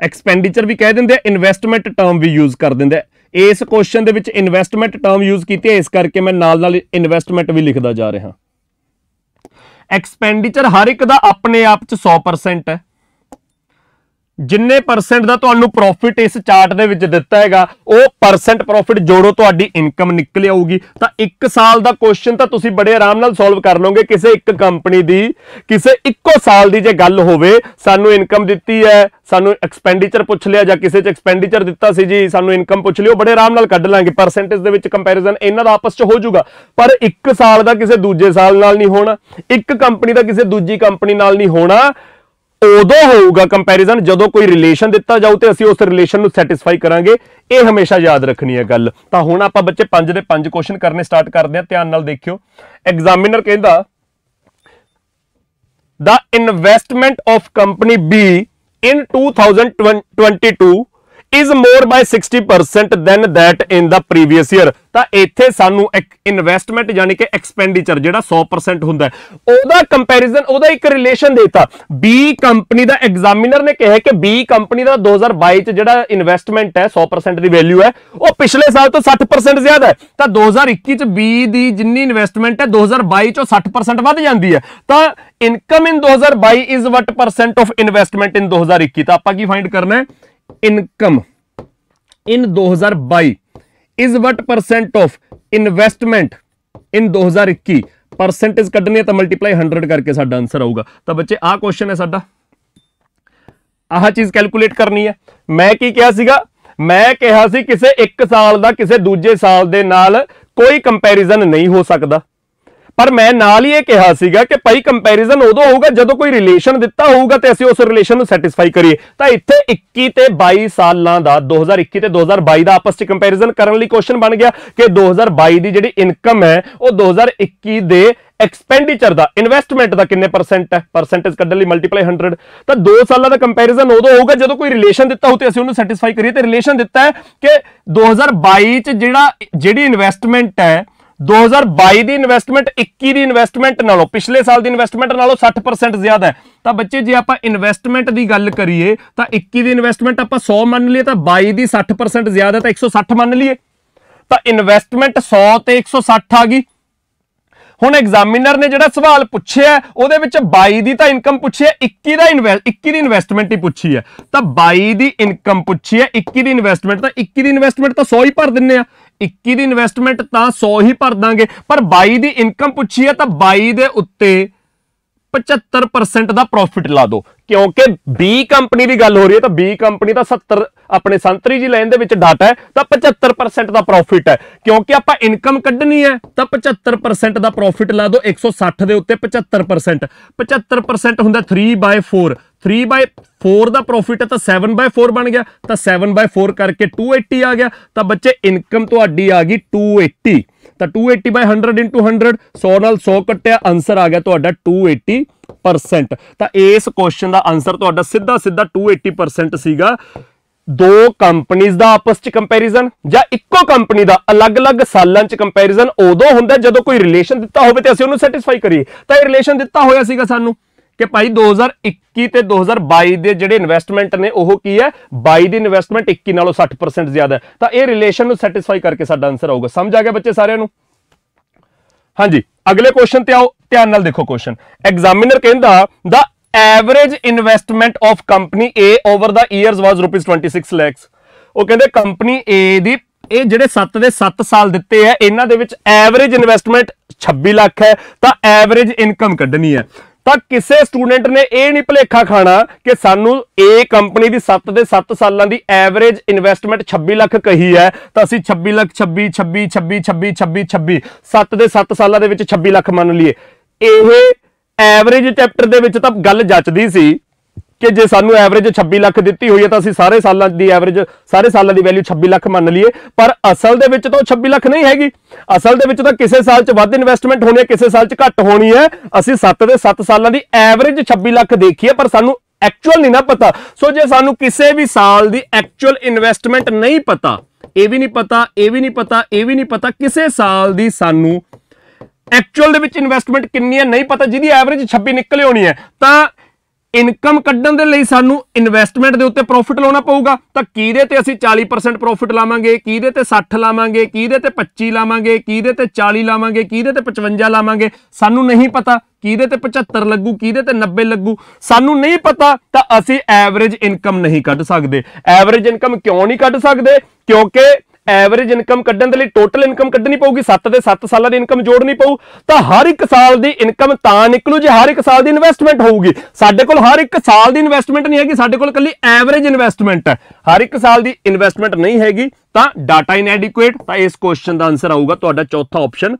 ਐਕਸਪੈਂਡੀਚਰ ਵੀ ਕਹਿ ਦਿੰਦੇ ਆ ਇਨਵੈਸਟਮੈਂਟ ਟਰਮ ਵੀ ਯੂਜ਼ ਕਰ ਦਿੰਦੇ ਆ ਇਸ ਕੁਐਸਚਨ ਦੇ ਵਿੱਚ ਇਨਵੈਸਟਮੈਂਟ ਟਰਮ ਯੂਜ਼ ਕੀਤੀ ਹੈ ਇਸ ਕਰਕੇ ਮੈਂ ਨਾਲ-ਨਾਲ ਇਨਵੈਸਟਮੈਂਟ ਵੀ ਲਿਖਦਾ ਜਾ ਰਿਹਾ ਐਕਸਪੈਂਡੀਚਰ ਹਰ ਇੱਕ ਦਾ ਆਪਣੇ ਆਪ 'ਚ 100% ਹੈ ਜਿੰਨੇ ਪਰਸੈਂਟ ਦਾ ਤੁਹਾਨੂੰ ਪ੍ਰੋਫਿਟ ਇਸ ਚਾਰਟ ਦੇ ਵਿੱਚ ਦਿੱਤਾ ਹੈਗਾ ਉਹ ਪਰਸੈਂਟ ਪ੍ਰੋਫਿਟ ਜੋੜੋ ਤੁਹਾਡੀ ਇਨਕਮ ਨਿਕਲ ਆਊਗੀ ਤਾਂ ਇੱਕ ਸਾਲ ਦਾ ਕੁਐਸਚਨ ਤਾਂ ਤੁਸੀਂ ਬੜੇ ਆਰਾਮ ਨਾਲ ਸੋਲਵ ਕਰ ਲਓਗੇ ਕਿਸੇ ਇੱਕ ਕੰਪਨੀ ਦੀ ਕਿਸੇ ਇੱਕੋ ਸਾਲ ਦੀ ਜੇ ਗੱਲ ਹੋਵੇ ਸਾਨੂੰ ਇਨਕਮ ਦਿੱਤੀ ਹੈ ਸਾਨੂੰ ਐਕਸਪੈਂਡੀਚਰ ਪੁੱਛ ਲਿਆ ਜਾਂ ਕਿਸੇ 'ਚ ਐਕਸਪੈਂਡੀਚਰ ਦਿੱਤਾ ਸੀ ਜੀ ਸਾਨੂੰ ਇਨਕਮ ਪੁੱਛ ਲਿਓ ਬੜੇ ਆਰਾਮ ਨਾਲ ਕੱਢ ਲਾਂਗੇ ਪਰਸੈਂਟੇਜ ਦੇ ਵਿੱਚ ਕੰਪੈਰੀਜ਼ਨ ਇਹਨਾਂ ਦਾ ਆਪਸ 'ਚ ਹੋ ਜਾਊਗਾ ਪਰ ਇੱਕ ਸਾਲ ਦਾ ਕਿਸੇ ਦੂਜੇ ਸਾਲ ਨਾਲ ਨਹੀਂ ਹੋਣਾ ਇੱਕ ਕੰਪਨੀ ਦਾ ਕਿਸੇ ਦੂਜੀ ਕੰਪਨੀ ਨਾਲ ਨਹੀਂ ਹੋਣਾ ਉਦੋਂ ਹੋਊਗਾ ਕੰਪੈਰੀਜ਼ਨ ਜਦੋਂ ਕੋਈ ਰਿਲੇਸ਼ਨ ਦਿੱਤਾ ਜਾਊ ਤੇ ਅਸੀਂ ਉਸ ਰਿਲੇਸ਼ਨ ਨੂੰ ਸੈਟੀਸਫਾਈ ਕਰਾਂਗੇ ਇਹ ਹਮੇਸ਼ਾ ਯਾਦ ਰੱਖਣੀ ਹੈ ਗੱਲ ਤਾਂ ਹੁਣ ਆਪਾਂ ਬੱਚੇ 5 ਦੇ 5 ਕੁਐਸਚਨ ਕਰਨੇ ਸਟਾਰਟ ਕਰਦੇ ਹਾਂ ਧਿਆਨ ਨਾਲ ਦੇਖਿਓ ਐਗਜ਼ਾਮੀਨਰ ਕਹਿੰਦਾ the investment of company B in 2022 is more by 60% than that in the previous year ਤਾਂ ਇੱਥੇ ਸਾਨੂੰ ਇੱਕ ਇਨਵੈਸਟਮੈਂਟ ਯਾਨੀ ਕਿ ਐਕਸਪੈਂਡੀਚਰ ਜਿਹੜਾ 100% ਹੁੰਦਾ ਉਹਦਾ ਕੰਪੈਰੀਜ਼ਨ ਉਹਦਾ ਇੱਕ ਰਿਲੇਸ਼ਨ ਦੇਤਾ ਬੀ ਕੰਪਨੀ ਦਾ ਐਗਜ਼ਾਮੀਨਰ ਨੇ ਕਿਹਾ ਕਿ ਬੀ ਕੰਪਨੀ ਦਾ 2022 ਚ ਜਿਹੜਾ ਇਨਵੈਸਟਮੈਂਟ ਹੈ 100% ਦੀ ਵੈਲਿਊ ਹੈ ਉਹ ਪਿਛਲੇ ਸਾਲ ਤੋਂ 60% ਜ਼ਿਆਦਾ ਹੈ ਤਾਂ 2021 ਚ ਬੀ ਦੀ ਜਿੰਨੀ ਇਨਵੈਸਟਮੈਂਟ ਹੈ 2022 ਚੋਂ 60% ਵੱਧ ਜਾਂਦੀ ਹੈ ਤਾਂ income in 2022 is what percent of investment in 2021 ਤਾਂ ਆਪਾਂ ਕੀ ਫਾਈਂਡ ਕਰਨਾ ਹੈ income in 2022 is what percent of investment in 2021 percentage ਕੱਢਣੀ ਹੈ ਤਾਂ ਮਲਟੀਪਲਾਈ 100 ਕਰਕੇ ਸਾਡਾ ਆਨਸਰ ਆਊਗਾ ਤਾਂ ਬੱਚੇ ਆਹ ਕੁਐਸਚਨ ਹੈ ਸਾਡਾ ਆਹ ਚੀਜ਼ ਕੈਲਕੂਲੇਟ ਕਰਨੀ ਹੈ ਮੈਂ ਕੀ ਕਿਹਾ ਸੀਗਾ ਮੈਂ ਕਿਹਾ ਸੀ ਕਿਸੇ ਇੱਕ ਸਾਲ ਦਾ ਕਿਸੇ ਦੂਜੇ ਸਾਲ ਦੇ ਨਾਲ ਕੋਈ ਕੰਪੈਰੀਜ਼ਨ ਨਹੀਂ ਹੋ ਸਕਦਾ ਪਰ ਮੈਂ ਨਾਲ ਹੀ ਇਹ ਕਿਹਾ ਸੀਗਾ ਕਿ ਭਾਈ ਕੰਪੈਰੀਜ਼ਨ ਉਦੋਂ ਹੋਊਗਾ ਜਦੋਂ ਕੋਈ ਰਿਲੇਸ਼ਨ ਦਿੱਤਾ ਹੋਊਗਾ ਤੇ ਅਸੀਂ ਉਸ ਰਿਲੇਸ਼ਨ ਨੂੰ ਸੈਟੀਸਫਾਈ ਕਰੀਏ ਤਾਂ ਇੱਥੇ 21 ਤੇ 22 ਸਾਲਾਂ ਦਾ 2021 ਤੇ 2022 ਦਾ ਆਪਸ ਵਿੱਚ ਕੰਪੈਰੀਜ਼ਨ ਕਰਨ ਲਈ ਕੁਐਸਚਨ ਬਣ ਗਿਆ ਕਿ 2022 ਦੀ ਜਿਹੜੀ ਇਨਕਮ ਹੈ ਉਹ 2021 ਦੇ ਐਕਸਪੈਂਡੀਚਰ ਦਾ ਇਨਵੈਸਟਮੈਂਟ ਦਾ ਕਿੰਨੇ ਪਰਸੈਂਟ ਹੈ ਪਰਸੈਂਟੇਜ ਕੱਢਣ ਲਈ ਮਲਟੀਪਲਾਈ 100 ਤਾਂ 2 ਸਾਲਾਂ ਦਾ ਕੰਪੈਰੀਜ਼ਨ ਉਦੋਂ ਹੋਊਗਾ ਜਦੋਂ ਕੋਈ ਰਿਲੇਸ਼ਨ ਦਿੱਤਾ ਹੋ ਤੇ ਅਸੀਂ ਉਹਨੂੰ ਸੈਟੀਸਫਾਈ ਕਰੀਏ ਤੇ ਰਿਲੇਸ਼ਨ ਦਿੱਤਾ ਹੈ ਕਿ 2022 ਚ ਜਿਹੜਾ ਜਿਹੜੀ ਇਨਵੈਸਟਮੈਂਟ ਹੈ 2022 ਦੀ ਇਨਵੈਸਟਮੈਂਟ 21 ਦੀ ਇਨਵੈਸਟਮੈਂਟ ਨਾਲੋਂ ਪਿਛਲੇ ਸਾਲ ਦੀ ਇਨਵੈਸਟਮੈਂਟ ਨਾਲੋਂ 60% ਜ਼ਿਆਦਾ ਹੈ ਤਾਂ ਬੱਚੇ ਜੇ ਆਪਾਂ ਇਨਵੈਸਟਮੈਂਟ ਦੀ ਗੱਲ ਕਰੀਏ ਤਾਂ 21 ਦੀ ਇਨਵੈਸਟਮੈਂਟ ਆਪਾਂ 100 ਮੰਨ ਲਈਏ ਤਾਂ 22 ਦੀ 60% ਜ਼ਿਆਦਾ ਤਾਂ 160 ਮੰਨ ਲਈਏ ਤਾਂ ਇਨਵੈਸਟਮੈਂਟ 100 ਤੇ 160 ਆ ਗਈ ਹੁਣ ਐਗਜ਼ਾਮੀਨਰ ਨੇ ਜਿਹੜਾ ਸਵਾਲ ਪੁੱਛਿਆ ਉਹਦੇ ਵਿੱਚ 22 ਦੀ ਤਾਂ ਇਨਕਮ ਪੁੱਛੀ ਹੈ 21 ਦਾ ਇਨਵੈਸਟ 21 ਦੀ ਇਨਵੈਸਟਮੈਂਟ ਹੀ ਪੁੱਛੀ ਹੈ ਤਾਂ 22 ਦੀ ਇਨਕਮ ਪੁੱਛੀ ਹੈ 21 ਦੀ ਇਨਵੈਸਟਮੈਂਟ ਤਾਂ 21 ਦੀ ਇਨਵੈਸਟਮੈਂਟ ਤਾਂ 100 ਹੀ ਭਰ ਦਿੰਨੇ ਆ 21 ਦੀ ਇਨਵੈਸਟਮੈਂਟ ਤਾਂ 100 ਹੀ ਭਰ ਦਾਂਗੇ ਪਰ 22 ਦੀ ਇਨਕਮ ਪੁੱਛੀ ਹੈ ਤਾਂ 22 ਦੇ ਉੱਤੇ 75% ਦਾ ਪ੍ਰੋਫਿਟ ਲਾ ਦੋ ਕਿਉਂਕਿ B ਕੰਪਨੀ ਦੀ ਗੱਲ ਹੋ ਰਹੀ ਹੈ ਤਾਂ B ਕੰਪਨੀ ਦਾ 70 ਆਪਣੇ ਸੰਤਰੀ ਜੀ ਲਾਈਨ ਦੇ ਵਿੱਚ ਡਾਟਾ ਹੈ ਤਾਂ 75% ਦਾ ਪ੍ਰੋਫਿਟ ਹੈ ਕਿਉਂਕਿ ਆਪਾਂ ਇਨਕਮ ਕੱਢਣੀ ਹੈ ਤਾਂ 75% ਦਾ ਪ੍ਰੋਫਿਟ ਲਾ ਦੋ 160 ਦੇ ਉੱਤੇ 75% 75% ਹੁੰਦਾ 3/4 3 4 ਦਾ ਪ੍ਰੋਫਿਟ ਹੈ ਤਾਂ 7 4 ਬਣ ਗਿਆ ਤਾਂ 7 4 ਕਰਕੇ 280 ਆ ਗਿਆ ਤਾਂ ਬੱਚੇ ਇਨਕਮ ਤੁਹਾਡੀ ਆ ਗਈ 280 ਤਾਂ 280 100 100 100 ਨਾਲ 100 ਕੱਟਿਆ ਆਨਸਰ ਆ ਗਿਆ ਤੁਹਾਡਾ 280% ਤਾਂ ਇਸ ਕੁਐਸਚਨ ਦਾ ਆਨਸਰ ਤੁਹਾਡਾ ਸਿੱਧਾ ਸਿੱਧਾ 280% ਸੀਗਾ ਦੋ ਕੰਪਨੀਆਂ ਦਾ ਆਪਸ ਚ ਕੰਪੈਰੀਜ਼ਨ ਜਾਂ ਇੱਕੋ ਕੰਪਨੀ ਦਾ ਅਲੱਗ-ਅਲੱਗ ਸਾਲਾਂ ਚ ਕੰਪੈਰੀਜ਼ਨ ਉਦੋਂ ਹੁੰਦਾ ਜਦੋਂ ਕੋਈ ਰਿਲੇਸ਼ਨ ਦਿੱਤਾ ਹੋਵੇ ਤੇ ਅਸੀਂ ਉਹਨੂੰ ਸੈਟੀਸਫਾਈ ਕਰੀਏ ਤਾਂ ਇਹ ਰਿਲੇਸ਼ਨ ਦਿੱਤਾ ਹੋਇਆ ਸੀਗਾ ਸਾਨੂੰ ਕਿ ਭਾਈ 2021 ਤੇ 2022 ਦੇ ਜਿਹੜੇ ਇਨਵੈਸਟਮੈਂਟ ਨੇ ਉਹ ਕੀ ਹੈ 22 ਦੀ ਇਨਵੈਸਟਮੈਂਟ 21 ਨਾਲੋਂ 60% ਜ਼ਿਆਦਾ ਹੈ ਤਾਂ ਇਹ ਰਿਲੇਸ਼ਨ ਨੂੰ ਸੈਟੀਸਫਾਈ ਕਰਕੇ ਸਾਡਾ ਆਨਸਰ ਆਊਗਾ ਸਮਝ ਆ ਗਿਆ ਬੱਚੇ ਸਾਰਿਆਂ ਨੂੰ ਹਾਂਜੀ ਅਗਲੇ ਕੁਐਸਚਨ ਤੇ ਆਓ ਧਿਆਨ ਨਾਲ ਦੇਖੋ ਕੁਐਸਚਨ ਐਗਜ਼ਾਮੀਨਰ ਕਹਿੰਦਾ the average investment of company A over the years was rupees 26 lakhs ਉਹ ਕਹਿੰਦੇ ਕੰਪਨੀ A ਦੀ ਇਹ ਜਿਹੜੇ 7 ਦੇ 7 ਸਾਲ ਦਿੱਤੇ ਆ ਇਹਨਾਂ ਦੇ ਵਿੱਚ ਐਵਰੇਜ ਇਨਵੈਸਟਮੈਂਟ 26 ਲੱਖ ਹੈ ਤਾਂ ਐਵਰੇਜ ਇਨਕਮ ਕੱਢਣੀ ਹੈ ਤਾਂ ਕਿਸੇ ਸਟੂਡੈਂਟ ਨੇ ਇਹ ਨਹੀਂ ਭਲੇਖਾ ਖਾਣਾ ਕਿ ਸਾਨੂੰ ਏ ਕੰਪਨੀ ਦੀ 7 ਦੇ 7 ਸਾਲਾਂ ਦੀ ਐਵਰੇਜ ਇਨਵੈਸਟਮੈਂਟ 26 ਲੱਖ ਕਹੀ ਹੈ ਤਾਂ ਅਸੀਂ 26 ਲੱਖ 26 26 26 26 26 26 7 ਦੇ 7 ਸਾਲਾਂ ਦੇ ਵਿੱਚ 26 ਲੱਖ ਮੰਨ ਲਈਏ ਇਹ ਐਵਰੇਜ ਚੈਪਟਰ ਦੇ ਵਿੱਚ ਤਾਂ ਗੱਲ ਜੱਚਦੀ ਸੀ ਕਿ ਜੇ ਸਾਨੂੰ ਐਵਰੇਜ 26 ਲੱਖ ਦਿੱਤੀ ਹੋਈ ਹੈ ਤਾਂ ਅਸੀਂ ਸਾਰੇ ਸਾਲਾਂ ਦੀ ਐਵਰੇਜ ਸਾਰੇ ਸਾਲਾਂ ਦੀ ਵੈਲਿਊ 26 ਲੱਖ ਮੰਨ ਲਈਏ ਪਰ ਅਸਲ ਦੇ ਵਿੱਚ ਤਾਂ 26 ਲੱਖ ਨਹੀਂ ਹੈਗੀ ਅਸਲ ਦੇ ਵਿੱਚ ਤਾਂ ਕਿਸੇ ਸਾਲ 'ਚ ਵੱਧ ਇਨਵੈਸਟਮੈਂਟ ਹੋਣੀ ਹੈ ਕਿਸੇ ਸਾਲ 'ਚ ਘੱਟ ਹੋਣੀ ਹੈ ਅਸੀਂ 7 ਦੇ 7 ਸਾਲਾਂ ਦੀ ਐਵਰੇਜ 26 ਲੱਖ ਦੇਖੀ ਹੈ ਪਰ ਸਾਨੂੰ ਐਕਚੁਅਲ ਨਹੀਂ ਨਾ ਪਤਾ ਸੋ ਜੇ ਸਾਨੂੰ ਕਿਸੇ ਵੀ ਸਾਲ ਦੀ ਐਕਚੁਅਲ ਇਨਵੈਸਟਮੈਂਟ ਨਹੀਂ ਪਤਾ ਇਹ ਵੀ ਨਹੀਂ ਪਤਾ ਇਹ ਵੀ ਨਹੀਂ ਪਤਾ ਇਹ ਵੀ ਨਹੀਂ ਪਤਾ ਕਿਸੇ ਸਾਲ ਦੀ ਸਾਨੂੰ ਐਕਚੁਅਲ ਦੇ ਵਿੱਚ ਇਨਵੈਸਟਮੈਂਟ ਕਿੰਨੀ ਹੈ ਨਹੀਂ ਪਤਾ ਜਿਹਦੀ ਐਵਰੇਜ 26 ਨਿਕਲੇ ਹੋਣੀ ਹੈ ਤਾਂ ਇਨਕਮ ਕੱਢਣ ਦੇ ਲਈ ਸਾਨੂੰ ਇਨਵੈਸਟਮੈਂਟ ਦੇ ਉੱਤੇ ਪ੍ਰੋਫਿਟ ਲਾਉਣਾ ਪਊਗਾ ਤਾਂ ਕਿਹਦੇ ਤੇ ਅਸੀਂ 40% ਪ੍ਰੋਫਿਟ ਲਾਵਾਂਗੇ ਕਿਹਦੇ ਤੇ 60 ਲਾਵਾਂਗੇ ਕਿਹਦੇ ਤੇ 25 ਲਾਵਾਂਗੇ ਕਿਹਦੇ ਤੇ 40 ਲਾਵਾਂਗੇ ਕਿਹਦੇ ਤੇ 55 ਲਾਵਾਂਗੇ ਸਾਨੂੰ ਨਹੀਂ ਪਤਾ ਕਿਹਦੇ ਤੇ 75 ਲੱਗੂ ਕਿਹਦੇ ਤੇ 90 ਲੱਗੂ ਸਾਨੂੰ ਨਹੀਂ ਪਤਾ ਤਾਂ ਅਸੀਂ ਐਵਰੇਜ ਇਨਕਮ ਨਹੀਂ ਕੱਢ ਸਕਦੇ ਐਵਰੇਜ ਇਨਕਮ ਕਿਉਂ ਨਹੀਂ ਕੱਢ ਸਕਦੇ ਕਿਉਂਕਿ ਐਵਰੇਜ ਇਨਕਮ ਕੱਢਣ ਦੇ ਲਈ ਟੋਟਲ ਇਨਕਮ ਕੱਢਣੀ ਪਊਗੀ 7 ਦੇ 7 ਸਾਲਾਂ ਦੀ ਇਨਕਮ ਜੋੜਨੀ ਪਊ ਤਾਂ ਹਰ ਇੱਕ ਸਾਲ ਦੀ ਇਨਕਮ ਤਾਂ ਨਿਕਲੂ ਜੇ ਹਰ ਇੱਕ ਸਾਲ ਦੀ ਇਨਵੈਸਟਮੈਂਟ ਹੋਊਗੀ ਸਾਡੇ ਕੋਲ ਹਰ ਇੱਕ ਸਾਲ ਦੀ ਇਨਵੈਸਟਮੈਂਟ ਨਹੀਂ ਹੈਗੀ ਸਾਡੇ ਕੋਲ ਇਕੱਲੀ ਐਵਰੇਜ ਇਨਵੈਸਟਮੈਂਟ ਹੈ ਹਰ ਇੱਕ ਸਾਲ ਦੀ ਇਨਵੈਸਟਮੈਂਟ ਨਹੀਂ ਹੈਗੀ ਤਾਂ ਡਾਟਾ ਇਨਐਡਿਕੁਏਟ ਤਾਂ ਇਸ ਕੁਐਸਚਨ ਦਾ ਆਨਸਰ ਆਊਗਾ ਤੁਹਾਡਾ ਚੌਥਾ ਆਪਸ਼ਨ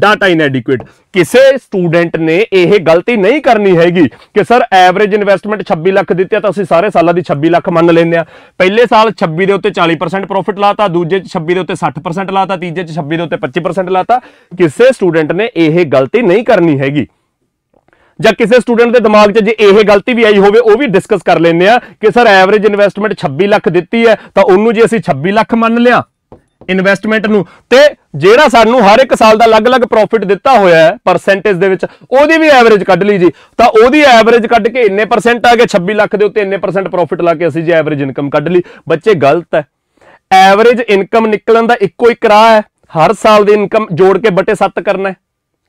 ਡਾਟਾ ਇਨਐਡਿਕੁਏਟ ਕਿਸੇ ਸਟੂਡੈਂਟ ਨੇ ਇਹ ਗਲਤੀ ਨਹੀਂ ਕਰਨੀ ਹੈਗੀ ਕਿ ਸਰ ਐਵਰੇਜ ਇਨਵੈਸਟਮੈਂਟ 26 ਲੱਖ ਦਿੱਤੇ ਤਾਂ ਅਸੀਂ ਸਾਰੇ ਸਾਲਾਂ ਦੀ 26 ਲੱਖ ਮੰਨ ਲੈਂਦੇ ਆ ਪਹਿਲੇ ਸਾਲ 26 ਦੇ ਉੱਤੇ 40% ਪ੍ਰੋਫਿਟ ਲਾਤਾ ਦੂਜੇ 'ਚ 26 ਦੇ ਉੱਤੇ 60% ਲਾਤਾ ਤੀਜੇ 'ਚ 26 ਦੇ ਉੱਤੇ 25% ਲਾਤਾ ਕਿਸੇ ਸਟੂਡੈਂਟ ਨੇ ਇਹ ਗਲਤੀ ਨਹੀਂ ਕਰਨੀ ਹੈਗੀ ਜਾਂ ਕਿਸੇ ਸਟੂਡੈਂਟ ਦੇ ਦਿਮਾਗ 'ਚ ਜੇ ਇਹ ਗਲਤੀ ਵੀ ਆਈ ਹੋਵੇ ਉਹ ਵੀ ਡਿਸਕਸ ਕਰ ਲੈਂਦੇ ਆ ਕਿ ਸਰ ਐਵਰੇਜ ਇਨਵੈਸਟਮੈਂਟ 26 ਲੱਖ ਦਿੱਤੀ ਹੈ ਤਾਂ ਉਹਨੂੰ ਜੇ ਅਸੀਂ 26 ਲੱਖ ਮੰਨ ਲਿਆ ਇਨਵੈਸਟਮੈਂਟ ਨੂੰ ਤੇ ਜਿਹੜਾ ਸਾਨੂੰ ਹਰ ਇੱਕ ਸਾਲ ਦਾ ਅਲੱਗ-ਅਲੱਗ ਪ੍ਰੋਫਿਟ ਦਿੱਤਾ ਹੋਇਆ ਹੈ ਪਰਸੈਂਟੇਜ ਦੇ ਵਿੱਚ ਉਹਦੀ ਵੀ ਐਵਰੇਜ ਕੱਢ ਲਈ ਜੀ ਤਾਂ ਉਹਦੀ ਐਵਰੇਜ ਕੱਢ ਕੇ ਇੰਨੇ ਪਰਸੈਂਟ ਆ ਗਏ 26 ਲੱਖ ਦੇ ਉੱਤੇ ਇੰਨੇ ਪਰਸੈਂਟ ਪ੍ਰੋਫਿਟ ਲਾ ਕੇ ਅਸੀਂ ਜੀ ਐਵਰੇਜ ਇਨਕਮ ਕੱਢ ਲਈ ਬੱਚੇ ਗਲਤ ਹੈ ਐਵਰੇਜ ਇਨਕਮ ਨਿਕਲਣ ਦਾ ਇੱਕੋ ਇੱਕ ਰਾਹ ਹੈ ਹਰ ਸਾਲ ਦੀ ਇਨਕਮ ਜੋੜ ਕੇ ਬਟੇ 7 ਕਰਨਾ ਹੈ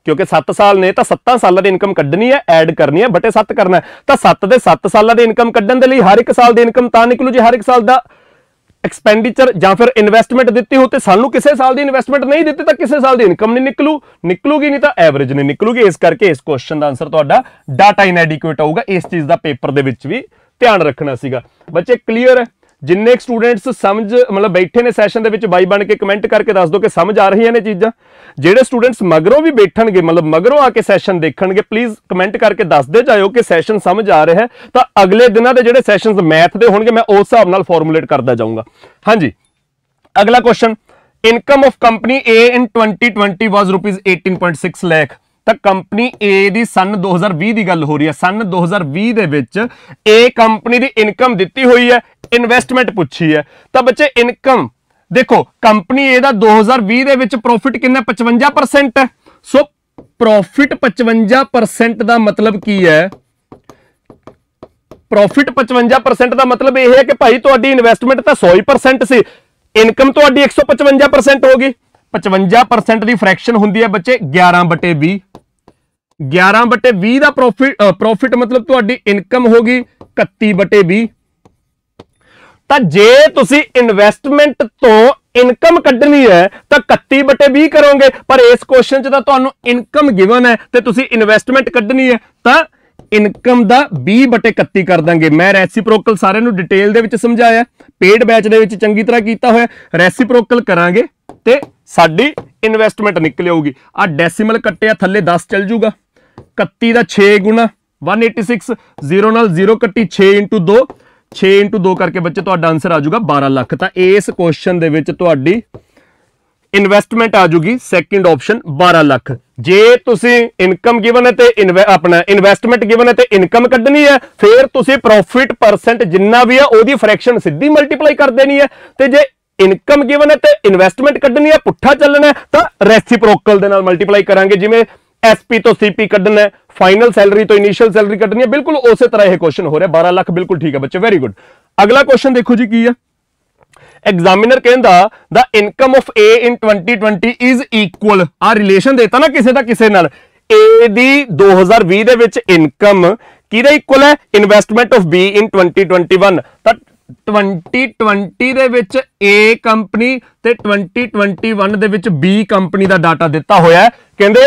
ਕਿਉਂਕਿ 7 ਸਾਲ ਨੇ ਤਾਂ 7 ਸਾਲਾਂ ਦੀ ਇਨਕਮ ਕੱਢਣੀ ਹੈ ਐਡ ਕਰਨੀ ਹੈ ਬਟੇ 7 ਕਰਨਾ ਤਾਂ 7 ਦੇ 7 ਸਾਲਾਂ ਦੀ ਇਨਕਮ ਕੱਢਣ ਦੇ ਲਈ ਹਰ ਇੱਕ ਸਾਲ ਦੀ ਇਨਕਮ ਤਾਂ ਨਿਕਲੂ ਜੇ ਹਰ ਇੱਕ ਸਾਲ ਦਾ ਐਕਸਪੈਂਡੀਚਰ ਜਾਂ ਫਿਰ ਇਨਵੈਸਟਮੈਂਟ ਦਿੱਤੀ ਹੋ ਤੇ ਸਾਨੂੰ ਕਿਸੇ ਸਾਲ ਦੀ ਇਨਵੈਸਟਮੈਂਟ ਨਹੀਂ ਦਿੱਤੀ ਤਾਂ ਕਿਸੇ ਸਾਲ ਦੀ ਇਨਕਮ ਨਹੀਂ ਨਿਕਲੂ ਨਿਕਲੂਗੀ ਨਹੀਂ ਤਾਂ ਐਵਰੇਜ ਨਹੀਂ ਨਿਕਲੂਗੀ ਇਸ ਕਰਕੇ ਇਸ ਕੁਐਸਚਨ ਦਾ ਆਨਸਰ ਤੁਹਾਡਾ ਡਾਟਾ ਇਨਐਡਿਕੁਏਟ ਆਊਗਾ ਇਸ ਚੀਜ਼ ਦਾ ਪੇਪਰ ਦੇ ਵਿੱਚ ਵੀ ਧਿਆਨ ਰੱਖਣਾ ਸੀਗਾ ਬੱਚੇ ਕਲੀਅਰ ਹੈ ਜਿੰਨੇ ਸਟੂਡੈਂਟਸ ਸਮਝ ਮਤਲਬ ਬੈਠੇ ਨੇ ਸੈਸ਼ਨ ਦੇ ਵਿੱਚ ਬਾਈ ਬਣ ਕੇ ਕਮੈਂਟ ਕਰਕੇ ਦੱਸ ਦਿਓ ਕਿ ਸਮਝ ਆ ਰਹੀਆਂ ਨੇ ਚੀਜ਼ਾਂ ਜਿਹੜੇ ਸਟੂਡੈਂਟਸ ਮਗਰੋਂ ਵੀ ਬੈਠਣਗੇ ਮਤਲਬ ਮਗਰੋਂ ਆ ਕੇ ਸੈਸ਼ਨ ਦੇਖਣਗੇ ਪਲੀਜ਼ ਕਮੈਂਟ ਕਰਕੇ ਦੱਸਦੇ ਜਾਇਓ ਕਿ ਸੈਸ਼ਨ ਸਮਝ ਆ ਰਿਹਾ ਹੈ ਤਾਂ ਅਗਲੇ ਦਿਨਾਂ ਦੇ ਜਿਹੜੇ ਸੈਸ਼ਨਸ ਮੈਥ ਦੇ ਹੋਣਗੇ ਮੈਂ ਉਸ ਹਿਸਾਬ ਨਾਲ ਫਾਰਮੂਲੇਟ ਕਰਦਾ ਜਾਊਂਗਾ ਹਾਂਜੀ ਅਗਲਾ question income of company A in 2020 was rupees 18.6 lakh ਤਾਂ ਕੰਪਨੀ A ਦੀ ਸਨ 2020 ਦੀ ਗੱਲ ਹੋ ਰਹੀ ਹੈ ਸਨ 2020 ਦੇ ਵਿੱਚ A ਕੰਪਨੀ ਦੀ ਇਨਕਮ ਦਿੱਤੀ ਹੋਈ ਹੈ ਇਨਵੈਸਟਮੈਂਟ ਪੁੱਛੀ ਹੈ ਤਾਂ ਬੱਚੇ ਇਨਕਮ ਦੇਖੋ ਕੰਪਨੀ A ਦਾ 2020 ਦੇ ਵਿੱਚ ਪ੍ਰੋਫਿਟ ਕਿੰਨਾ 55% ਹੈ ਸੋ ਪ੍ਰੋਫਿਟ 55% ਦਾ ਮਤਲਬ ਕੀ ਹੈ ਪ੍ਰੋਫਿਟ 55% ਦਾ ਮਤਲਬ ਇਹ ਹੈ ਕਿ ਭਾਈ ਤੁਹਾਡੀ ਇਨਵੈਸਟਮੈਂਟ ਤਾਂ 100% ਸੀ ਇਨਕਮ ਤੁਹਾਡੀ 155% ਹੋ ਗਈ 55% ਦੀ ਫ੍ਰੈਕਸ਼ਨ ਹੁੰਦੀ ਹੈ ਬੱਚੇ 11 ਬਟੇ 20 11 ਬਟੇ 20 ਦਾ ਪ੍ਰੋਫਿਟ ਪ੍ਰੋਫਿਟ ਮਤਲਬ ਤੁਹਾਡੀ ਇਨਕਮ ਹੋਗੀ 31 ਬਟੇ 20 ਤਾਂ ਜੇ ਤੁਸੀਂ ਇਨਵੈਸਟਮੈਂਟ ਤੋਂ ਇਨਕਮ ਕੱਢਣੀ ਹੈ ਤਾਂ 31 ਬਟੇ 20 ਕਰੋਗੇ ਪਰ ਇਸ ਕੁਐਸਚਨ 'ਚ ਤਾਂ ਤੁਹਾਨੂੰ ਇਨਕਮ ਗਿਵਨ ਹੈ ਤੇ ਤੁਸੀਂ ਇਨਵੈਸਟਮੈਂਟ ਕੱਢਣੀ ਹੈ ਤਾਂ ਇਨਕਮ ਦਾ 20/31 ਕਰ ਦਾਂਗੇ ਮੈਂ ਰੈਸੀਪ੍ਰੋਕਲ ਸਾਰਿਆਂ ਨੂੰ ਡਿਟੇਲ ਦੇ ਵਿੱਚ ਸਮਝਾਇਆ ਪੇਡ ਬੈਚ ਦੇ ਵਿੱਚ ਚੰਗੀ ਤਰ੍ਹਾਂ ਕੀਤਾ ਹੋਇਆ ਰੈਸੀਪ੍ਰੋਕਲ ਕਰਾਂਗੇ ਤੇ ਸਾਡੀ ਇਨਵੈਸਟਮੈਂਟ ਨਿਕਲ ਆਊਗੀ ਆ ਡੈਸੀਮਲ ਕੱਟਿਆ ਥੱਲੇ 10 ਚੱਲ ਜੂਗਾ 31 ਦਾ 6 ਗੁਣਾ 186 0 ਨਾਲ 0 ਕੱਟੀ 6 2 6 2 ਕਰਕੇ ਬੱਚੇ ਤੁਹਾਡਾ ਆਨਸਰ ਆ ਜਾਊਗਾ 12 ਲੱਖ ਤਾਂ ਇਸ ਕੁਐਸਚਨ ਦੇ ਵਿੱਚ ਤੁਹਾਡੀ ਇਨਵੈਸਟਮੈਂਟ ਆ ਜਾਊਗੀ ਸੈਕਿੰਡ ਆਪਸ਼ਨ 12 ਲੱਖ ਜੇ ਤੁਸੀਂ ਇਨਕਮ ਗਿਵਨ ਹੈ ਤੇ ਆਪਣਾ ਇਨਵੈਸਟਮੈਂਟ ਗਿਵਨ ਹੈ ਤੇ ਇਨਕਮ ਕੱਢਣੀ ਹੈ ਫਿਰ ਤੁਸੀਂ ਪ੍ਰੋਫਿਟ ਪਰਸੈਂਟ ਜਿੰਨਾ ਵੀ ਆ ਉਹਦੀ ਫ੍ਰੈਕਸ਼ਨ ਸਿੱਧੀ ਮਲਟੀਪਲਾਈ ਕਰ ਦੇਣੀ ਹੈ ਤੇ ਜੇ ਇਨਕਮ ਗਿਵਨ ਹੈ ਤੇ ਇਨਵੈਸਟਮੈਂਟ ਕੱਢਣੀ ਹੈ ਪੁੱਠਾ ਚੱਲਣਾ ਤਾਂ ਰੈਸੀਪ੍ਰੋਕਲ ਦੇ ਨਾਲ ਮਲਟੀਪਲਾਈ ਕਰਾਂਗੇ ਜਿਵੇਂ ਐਸਪੀ ਤੋਂ ਸੀਪੀ ਕੱਢਣਾ ਹੈ ਫਾਈਨਲ ਸੈਲਰੀ ਤੋਂ ਇਨੀਸ਼ੀਅਲ ਸੈਲਰੀ ਕੱਢਣੀ ਹੈ ਬਿਲਕੁਲ ਉਸੇ ਤਰ੍ਹਾਂ ਇਹ ਕੁਐਸਚਨ ਹੋ ਰਿਹਾ 12 ਲੱਖ ਬਿਲਕੁਲ ਠੀਕ ਹੈ ਬੱਚੇ ਵੈਰੀ ਗੁੱਡ ਅਗਲਾ ਕੁਐਸਚਨ ਦੇਖੋ ਜੀ ਕੀ ਹੈ ਐਗਜ਼ਾਮੀਨਰ ਕਹਿੰਦਾ the income of A in 2020 is equal ਆ ਰਿਲੇਸ਼ਨ ਦਿੱਤਾ ਨਾ ਕਿਸੇ ਦਾ ਕਿਸੇ ਨਾਲ A ਦੀ 2020 ਦੇ ਵਿੱਚ ਇਨਕਮ ਕਿਹਦਾ ਇਕੁਅਲ ਹੈ ਇਨਵੈਸਟਮੈਂਟ ਆਫ B ਇਨ 2021 ਤਾਂ 2020 ਦੇ ਵਿੱਚ A ਕੰਪਨੀ ਤੇ 2021 ਦੇ ਵਿੱਚ B ਕੰਪਨੀ ਦਾ ਡਾਟਾ ਦਿੱਤਾ ਹੋਇਆ ਹੈ ਕਹਿੰਦੇ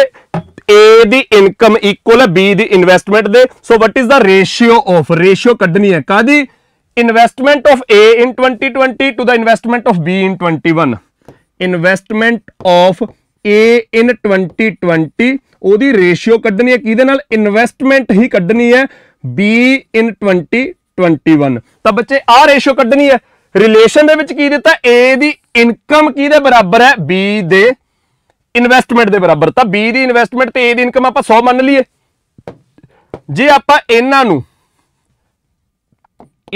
A ਦੀ ਇਨਕਮ ਇਕੁਅਲ ਹੈ B ਦੀ ਇਨਵੈਸਟਮੈਂਟ ਦੇ so what is the ratio of ratio ਕੱਢਣੀ ਹੈ ਕਾਦੀ investment of A in 2020 to the investment of B in 21 investment of A in 2020 ਉਹਦੀ ਰੇਸ਼ੀਓ ਕੱਢਣੀ ਹੈ ਕਿਹਦੇ ਨਾਲ ਇਨਵੈਸਟਮੈਂਟ ਹੀ ਕੱਢਣੀ ਹੈ B ਇਨ 2021 ਤਾਂ ਬੱਚੇ ਆ ਰੇਸ਼ੀਓ ਕੱਢਣੀ ਹੈ ਰਿਲੇਸ਼ਨ ਦੇ ਵਿੱਚ ਕੀ ਦਿੱਤਾ A ਦੀ ਇਨਕਮ ਕਿਹਦੇ ਬਰਾਬਰ ਹੈ B ਦੇ ਇਨਵੈਸਟਮੈਂਟ ਦੇ ਬਰਾਬਰ ਤਾਂ B ਦੀ ਇਨਵੈਸਟਮੈਂਟ ਤੇ A ਦੀ ਇਨਕਮ ਆਪਾਂ 100 ਮੰਨ ਲਈਏ ਜੇ ਆਪਾਂ ਇਹਨਾਂ ਨੂੰ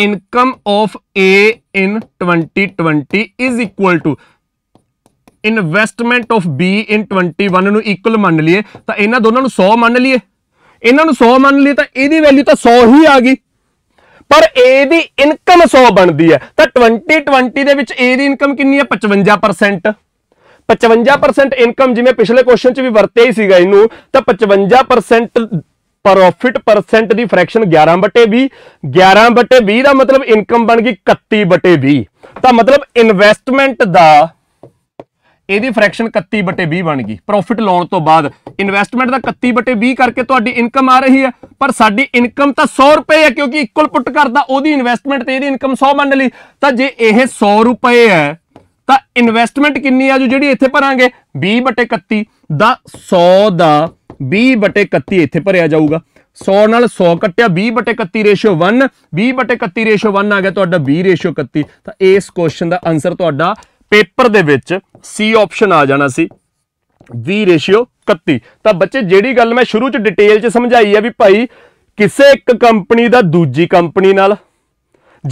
income of A in 2020 is equal to investment of B in 21 ਨੂੰ ਇਕੁਅਲ ਮੰਨ ਲਈਏ ਤਾਂ ਇਹਨਾਂ ਦੋਨਾਂ ਨੂੰ 100 ਮੰਨ ਲਈਏ ਇਹਨਾਂ ਨੂੰ 100 ਮੰਨ ਲਈਏ ਤਾਂ ਇਹਦੀ ਵੈਲਿਊ ਤਾਂ 100 ਹੀ ਆ ਗਈ ਪਰ A ਦੀ ਇਨਕਮ 100 ਬਣਦੀ ਹੈ ਤਾਂ 2020 ਦੇ ਵਿੱਚ A ਦੀ ਇਨਕਮ ਕਿੰਨੀ ਹੈ 55% 55% ਇਨਕਮ ਜਿਵੇਂ ਪਿਛਲੇ ਕੁਐਸਚਨ 'ਚ ਵੀ ਵਰਤਿਆ ਹੀ ਸੀਗਾ ਇਹਨੂੰ ਤਾਂ 55% ਪ੍ਰੋਫਿਟ ਪਰਸੈਂਟ ਦੀ ਫ੍ਰੈਕਸ਼ਨ 11 ਬਟੇ 20 11 ਬਟੇ 20 ਦਾ ਮਤਲਬ ਇਨਕਮ ਬਣ ਗਈ 31 ਬਟੇ 20 ਤਾਂ ਮਤਲਬ ਇਨਵੈਸਟਮੈਂਟ ਦਾ ਇਹਦੀ ਫ੍ਰੈਕਸ਼ਨ 31 ਬਟੇ 20 ਬਣ ਗਈ ਪ੍ਰੋਫਿਟ ਲਾਉਣ ਤੋਂ ਬਾਅਦ ਇਨਵੈਸਟਮੈਂਟ ਦਾ 31 ਬਟੇ 20 ਕਰਕੇ ਤੁਹਾਡੀ ਇਨਕਮ ਆ ਰਹੀ ਹੈ ਪਰ ਸਾਡੀ ਇਨਕਮ ਤਾਂ 100 ਰੁਪਏ ਹੈ ਕਿਉਂਕਿ ਇਕੁਅਲ ਪੁੱਟ ਕਰਦਾ ਉਹਦੀ ਇਨਵੈਸਟਮੈਂਟ ਤੇ ਇਹਦੀ ਇਨਕਮ 100 ਮੰਨ ਲਈ ਤਾਂ ਜੇ ਇਹ 100 ਰੁਪਏ ਹੈ ਤਾਂ ਇਨਵੈਸਟਮੈਂਟ ਕਿੰਨੀ ਆ ਜੋ ਜਿਹੜੀ ਇੱਥੇ ਭਰਾਂਗੇ 20 ਬਟੇ 31 ਦਾ 100 ਦਾ 20/31 ਇੱਥੇ ਭਰਿਆ ਜਾਊਗਾ 100 ਨਾਲ 100 ਕੱਟਿਆ 20/31 ਰੇਸ਼ੋ 1 20/31 ਰੇਸ਼ੋ 1 ਆ ਗਿਆ ਤੁਹਾਡਾ 20 ਰੇਸ਼ੋ 31 ਤਾਂ ਇਸ ਕੁਐਸਚਨ ਦਾ ਆਨਸਰ ਤੁਹਾਡਾ ਪੇਪਰ ਦੇ ਵਿੱਚ ਸੀ ਆਪਸ਼ਨ ਆ ਜਾਣਾ ਸੀ 20 ਰੇਸ਼ੋ 31 ਤਾਂ ਬੱਚੇ ਜਿਹੜੀ ਗੱਲ ਮੈਂ ਸ਼ੁਰੂ ਚ ਡਿਟੇਲ ਚ ਸਮਝਾਈ ਹੈ ਵੀ ਭਾਈ ਕਿਸੇ ਇੱਕ ਕੰਪਨੀ ਦਾ ਦੂਜੀ ਕੰਪਨੀ ਨਾਲ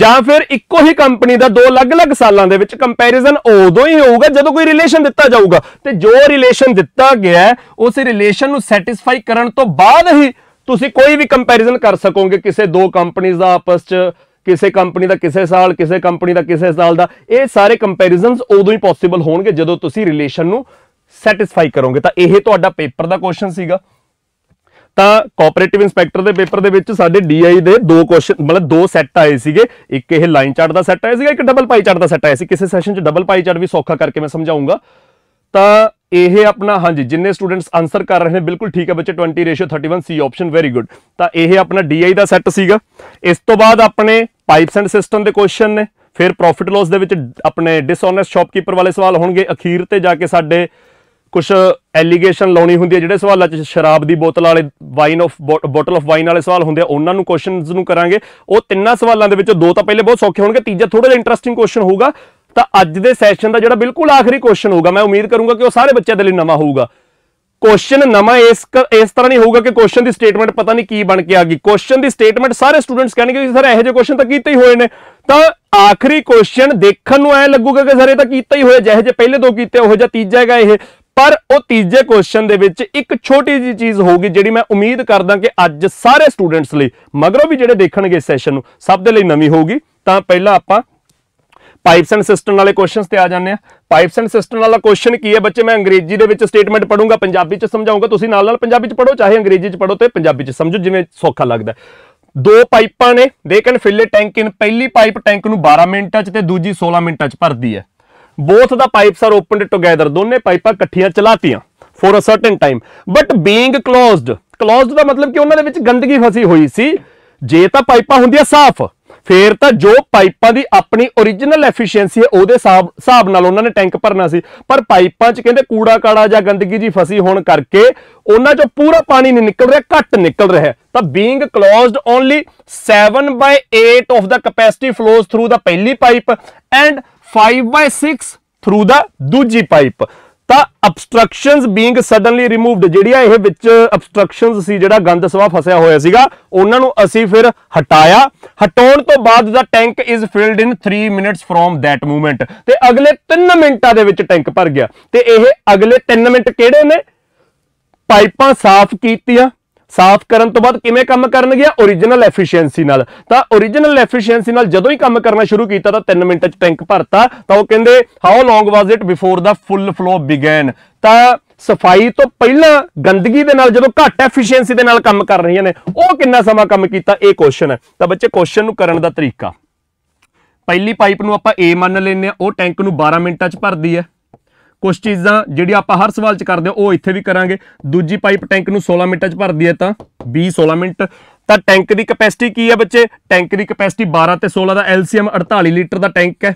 ਜਾਂ ਫਿਰ ਇੱਕੋ ਹੀ ਕੰਪਨੀ ਦਾ ਦੋ ਅਲੱਗ-ਅਲੱਗ ਸਾਲਾਂ ਦੇ ਵਿੱਚ ਕੰਪੈਰੀਜ਼ਨ ਉਦੋਂ ਹੀ ਹੋਊਗਾ ਜਦੋਂ ਕੋਈ ਰਿਲੇਸ਼ਨ ਦਿੱਤਾ ਜਾਊਗਾ ਤੇ ਜੋ ਰਿਲੇਸ਼ਨ ਦਿੱਤਾ ਗਿਆ ਉਸ ਰਿਲੇਸ਼ਨ ਨੂੰ ਸੈਟੀਸਫਾਈ ਕਰਨ ਤੋਂ ਬਾਅਦ ਹੀ ਤੁਸੀਂ ਕੋਈ ਵੀ ਕੰਪੈਰੀਜ਼ਨ ਕਰ ਸਕੋਗੇ ਕਿਸੇ ਦੋ ਕੰਪਨੀਆਂ ਦਾ ਆਪਸ 'ਚ ਕਿਸੇ ਕੰਪਨੀ ਦਾ ਕਿਸੇ ਸਾਲ ਕਿਸੇ ਕੰਪਨੀ ਦਾ ਕਿਸੇ ਸਾਲ ਦਾ ਇਹ ਸਾਰੇ ਕੰਪੈਰੀਜ਼ਨਸ ਉਦੋਂ ਹੀ ਪੋਸੀਬਲ ਹੋਣਗੇ ਜਦੋਂ ਤੁਸੀਂ ਰਿਲੇਸ਼ਨ ਨੂੰ ਸੈਟੀਸਫਾਈ ਕਰੋਗੇ ਤਾਂ ਇਹ ਤੁਹਾਡਾ ਪੇਪਰ ਦਾ ਕੁਐਸਚਨ ਸੀਗਾ ਤਾਂ ਕੋਆਪਰੇਟਿਵ ਇਨਸਪੈਕਟਰ ਦੇ ਪੇਪਰ ਦੇ ਵਿੱਚ ਸਾਡੇ ਡੀਆਈ ਦੇ ਦੋ ਕੁਐਸਚਨ ਮਤਲਬ ਦੋ ਸੈੱਟ ਆਏ ਸੀਗੇ ਇੱਕ ਇਹ ਲਾਈਨ ਚਾਰਟ ਦਾ ਸੈੱਟ ਆਇਆ ਸੀਗਾ ਇੱਕ ਡਬਲ ਪਾਈ ਚਾਰਟ ਦਾ ਸੈੱਟ ਆਇਆ ਸੀ ਕਿਸੇ ਸੈਸ਼ਨ 'ਚ ਡਬਲ ਪਾਈ ਚਾਰਟ ਵੀ ਸੌਖਾ ਕਰਕੇ ਮੈਂ ਸਮਝਾਉਂਗਾ ਤਾਂ ਇਹ ਆਪਣਾ ਹਾਂਜੀ ਜਿੰਨੇ ਸਟੂਡੈਂਟਸ ਆਨਸਰ ਕਰ ਰਹੇ ਨੇ ਬਿਲਕੁਲ ਠੀਕ ਹੈ ਬੱਚੇ 20 ratio 31 C option very good ਤਾਂ ਇਹ ਆਪਣਾ ਡੀਆਈ ਦਾ ਸੈੱਟ ਸੀਗਾ ਇਸ ਤੋਂ ਬਾਅਦ ਆਪਣੇ ਪਾਈਪਸ ਐਂਡ ਸਿਸਟਮ ਦੇ ਕੁਐਸਚਨ ਨੇ ਫਿਰ ਪ੍ਰੋਫਿਟ ਲਾਸ ਦੇ ਵਿੱਚ ਆਪਣੇ ਡਿਸਓਨੈਸਟ ਸ਼ਾਪਕੀਪਰ ਵਾਲੇ ਸਵਾਲ ਹੋਣਗੇ ਅਖੀਰ ਤੇ ਜਾ ਕੇ ਸਾਡੇ ਕੁਝ ਐਲੀਗੇਸ਼ਨ ਲਾਉਣੀ ਹੁੰਦੀ ਹੈ ਜਿਹੜੇ ਸਵਾਲਾਂ 'ਚ ਸ਼ਰਾਬ ਦੀ ਬੋਤਲ ਵਾਲੇ wine of bottle of wine ਵਾਲੇ ਸਵਾਲ ਹੁੰਦੇ ਆ ਉਹਨਾਂ ਨੂੰ ਕੁਐਸਚਨਸ ਨੂੰ ਕਰਾਂਗੇ ਉਹ ਤਿੰਨਾਂ ਸਵਾਲਾਂ ਦੇ ਵਿੱਚੋਂ ਦੋ ਤਾਂ ਪਹਿਲੇ ਬਹੁਤ ਸੌਖੇ ਹੋਣਗੇ ਤੀਜਾ ਥੋੜਾ ਜਿਹਾ ਇੰਟਰਸਟਿੰਗ ਕੁਐਸਚਨ ਹੋਊਗਾ ਤਾਂ ਅੱਜ ਦੇ ਸੈਸ਼ਨ ਦਾ ਜਿਹੜਾ ਬਿਲਕੁਲ ਆਖਰੀ ਕੁਐਸਚਨ ਹੋਊਗਾ ਮੈਂ ਉਮੀਦ ਕਰੂੰਗਾ ਕਿ ਉਹ ਸਾਰੇ ਬੱਚਿਆਂ ਦੇ ਲਈ ਨਵਾਂ ਹੋਊਗਾ ਕੁਐਸਚਨ ਨਵਾਂ ਇਸ ਇਸ ਤਰ੍ਹਾਂ ਨਹੀਂ ਹੋਊਗਾ ਕਿ ਕੁਐਸਚਨ ਦੀ ਸਟੇਟਮੈਂਟ ਪਤਾ ਨਹੀਂ ਕੀ ਬਣ ਕੇ ਆ ਗਈ ਕੁਐਸਚਨ ਦੀ ਸਟੇਟਮੈਂਟ ਸਾਰੇ ਸਟੂਡੈਂਟਸ ਕਹਿਣਗੇ ਕਿ ਸਰ ਇਹੋ ਜਿਹੇ ਕੁਐਸਚਨ ਤਾਂ ਕੀਤੇ ਹੀ ਹੋਏ ਨੇ ਤਾਂ ਆਖਰੀ ਕੁਐਸਚਨ ਦੇਖਣ ਨੂੰ ਐ ਲੱਗੂਗਾ ਕਿ ਸਰ ਇਹ ਤਾਂ ਕੀਤਾ ਹੀ ਹੋਇਆ ਜਿਹੇ ਜੇ ਪਹਿਲੇ ਦੋ ਕੀਤੇ ਉਹ ਜਿਹਾ ਤੀਜਾ ਹੈਗਾ ਇਹ ਪਰ ਉਹ ਤੀਜੇ ਕੁਐਸਚਨ ਦੇ ਵਿੱਚ ਇੱਕ ਛੋਟੀ ਜੀ ਚੀਜ਼ ਹੋਊਗੀ ਜਿਹੜੀ ਮੈਂ ਉਮੀਦ ਕਰਦਾ ਕਿ ਅੱਜ ਸਾਰੇ ਸਟੂਡੈਂਟਸ ਲਈ ਮਗਰੋਂ ਵੀ ਜਿਹੜੇ ਦੇਖਣਗੇ ਸੈਸ਼ਨ ਨੂੰ ਸਭ ਦੇ ਲਈ ਨਵੀਂ ਹੋਊਗੀ ਤਾਂ ਪਹਿਲਾਂ ਆਪਾਂ ਪਾਈਪਸ ਐਂਡ ਸਿਸਟਮ ਵਾਲੇ ਕੁਐਸਚਨਸ ਤੇ ਆ ਜਾਂਦੇ ਆ ਪਾਈਪਸ ਐਂਡ ਸਿਸਟਮ ਵਾਲਾ ਕੁਐਸਚਨ ਕੀ ਹੈ ਬੱਚੇ ਮੈਂ ਅੰਗਰੇਜ਼ੀ ਦੇ ਵਿੱਚ ਸਟੇਟਮੈਂਟ ਪੜੂੰਗਾ ਪੰਜਾਬੀ ਚ ਸਮਝਾਉਂਗਾ ਤੁਸੀਂ ਨਾਲ ਨਾਲ ਪੰਜਾਬੀ ਚ ਪੜੋ ਚਾਹੇ ਅੰਗਰੇਜ਼ੀ ਚ ਪੜੋ ਤੇ ਪੰਜਾਬੀ ਚ ਸਮਝੋ ਜਿਵੇਂ ਸੌਖਾ ਲੱਗਦਾ ਦੋ ਪਾਈਪਾਂ ਨੇ they can fill a tank in ਪਹਿਲੀ ਪਾਈਪ ਟੈਂਕ ਨੂੰ 12 ਮਿੰਟਾਂ ਚ ਤੇ ਦੂਜੀ 16 ਮਿੰਟਾਂ ਚ ਭਰਦੀ ਹੈ both the pipes are opened together ਦੋਨੇ ਪਾਈਪਾਂ ਇਕੱਠੀਆਂ ਚਲਾਤੀਆਂ for a certain time but being closed closed ਦਾ ਮਤਲਬ ਕਿ ਉਹਨਾਂ ਦੇ ਵਿੱਚ ਗੰਦਗੀ ਫਸੀ ਹੋਈ ਸੀ ਜੇ ਤਾਂ ਪਾਈਪਾਂ ਹੁੰਦੀਆਂ ਸਾਫ਼ ਫੇਰ ਤਾਂ ਜੋ ਪਾਈਪਾਂ ਦੀ ਆਪਣੀ origignal efficiency ਹੈ ਉਹਦੇ ਹਿਸਾਬ ਨਾਲ ਉਹਨਾਂ ਨੇ ਟੈਂਕ ਭਰਨਾ ਸੀ ਪਰ ਪਾਈਪਾਂ 'ਚ ਕਹਿੰਦੇ ਕੂੜਾ ਕਾੜਾ ਜਾਂ ਗੰਦਗੀ ਜੀ ਫਸੀ ਹੋਣ ਕਰਕੇ ਉਹਨਾਂ 'ਚੋਂ ਪੂਰਾ ਪਾਣੀ ਨਹੀਂ ਨਿਕਲ ਰਿਹਾ ਘੱਟ ਨਿਕਲ ਰਿਹਾ ਤਾਂ being closed only 7/8 of the capacity flows through the ਪਹਿਲੀ ਪਾਈਪ ਐਂਡ 5/6 ਥਰੂ ਦਾ ਦੂਜੀ ਪਾਈਪ ਤਾਂ ਅਬਸਟਰਕਸ਼ਨਸ ਬੀਇੰਗ ਸਡਨਲੀ ਰਿਮੂਵਡ ਜਿਹੜੀਆਂ ਇਹ ਵਿੱਚ ਅਬਸਟਰਕਸ਼ਨਸ ਸੀ ਜਿਹੜਾ ਗੰਦ ਸਵਾ ਫਸਿਆ ਹੋਇਆ ਸੀਗਾ ਉਹਨਾਂ ਨੂੰ ਅਸੀਂ ਫਿਰ ਹਟਾਇਆ ਹਟਾਉਣ ਤੋਂ ਬਾਅਦ the tank is filled in 3 minutes from that movement ਤੇ ਅਗਲੇ 3 ਮਿੰਟਾਂ ਦੇ ਵਿੱਚ ਟੈਂਕ ਭਰ ਗਿਆ ਤੇ ਇਹ ਅਗਲੇ 3 ਮਿੰਟ ਕਿਹੜੇ ਨੇ ਪਾਈਪਾਂ ਸਾਫ਼ ਕੀਤੀਆਂ ਸਾਫ਼ ਕਰਨ ਤੋਂ ਬਾਅਦ ਕਿਵੇਂ ਕੰਮ ਕਰਨਗੇ origignal efficiency ਨਾਲ ਤਾਂ origignal efficiency ਨਾਲ ਜਦੋਂ ਹੀ ਕੰਮ ਕਰਨਾ ਸ਼ੁਰੂ ਕੀਤਾ ਤਾਂ 3 ਮਿੰਟਾਂ 'ਚ ਟੈਂਕ ਭਰਤਾ ਤਾਂ ਉਹ ਕਹਿੰਦੇ how long was it before the full flow begin ਤਾਂ ਸਫਾਈ ਤੋਂ ਪਹਿਲਾਂ ਗੰਦਗੀ ਦੇ ਨਾਲ ਜਦੋਂ ਘੱਟ ਐਫੀਸ਼ੀਐਂਸੀ ਦੇ ਨਾਲ ਕੰਮ ਕਰ ਰਹੀਆਂ ਨੇ ਉਹ ਕਿੰਨਾ ਸਮਾਂ ਕੰਮ ਕੀਤਾ ਇਹ ਕੁਐਸਚਨ ਹੈ ਤਾਂ ਬੱਚੇ ਕੁਐਸਚਨ ਨੂੰ ਕਰਨ ਦਾ ਤਰੀਕਾ ਪਹਿਲੀ ਪਾਈਪ ਨੂੰ ਆਪਾਂ A ਮੰਨ ਲੈਨੇ ਆ ਉਹ ਟੈਂਕ ਨੂੰ 12 ਮਿੰਟਾਂ 'ਚ ਭਰਦੀ ਹੈ ਕੁਝ ਚੀਜ਼ਾਂ ਜਿਹੜੀ ਆਪਾਂ ਹਰ ਸਵਾਲ 'ਚ ਕਰਦੇ ਹਾਂ ਉਹ ਇੱਥੇ ਵੀ ਕਰਾਂਗੇ ਦੂਜੀ ਪਾਈਪ ਟੈਂਕ ਨੂੰ 16 ਮਿੰਟਾਂ 'ਚ ਭਰਦੀ ਹੈ ਤਾਂ 20 16 ਮਿੰਟ ਤਾਂ ਟੈਂਕ ਦੀ ਕਪੈਸਿਟੀ ਕੀ ਹੈ ਬੱਚੇ ਟੈਂਕ ਦੀ ਕਪੈਸਿਟੀ 12 ਤੇ 16 ਦਾ ਐਲਸੀਐਮ 48 ਲੀਟਰ ਦਾ ਟੈਂਕ ਹੈ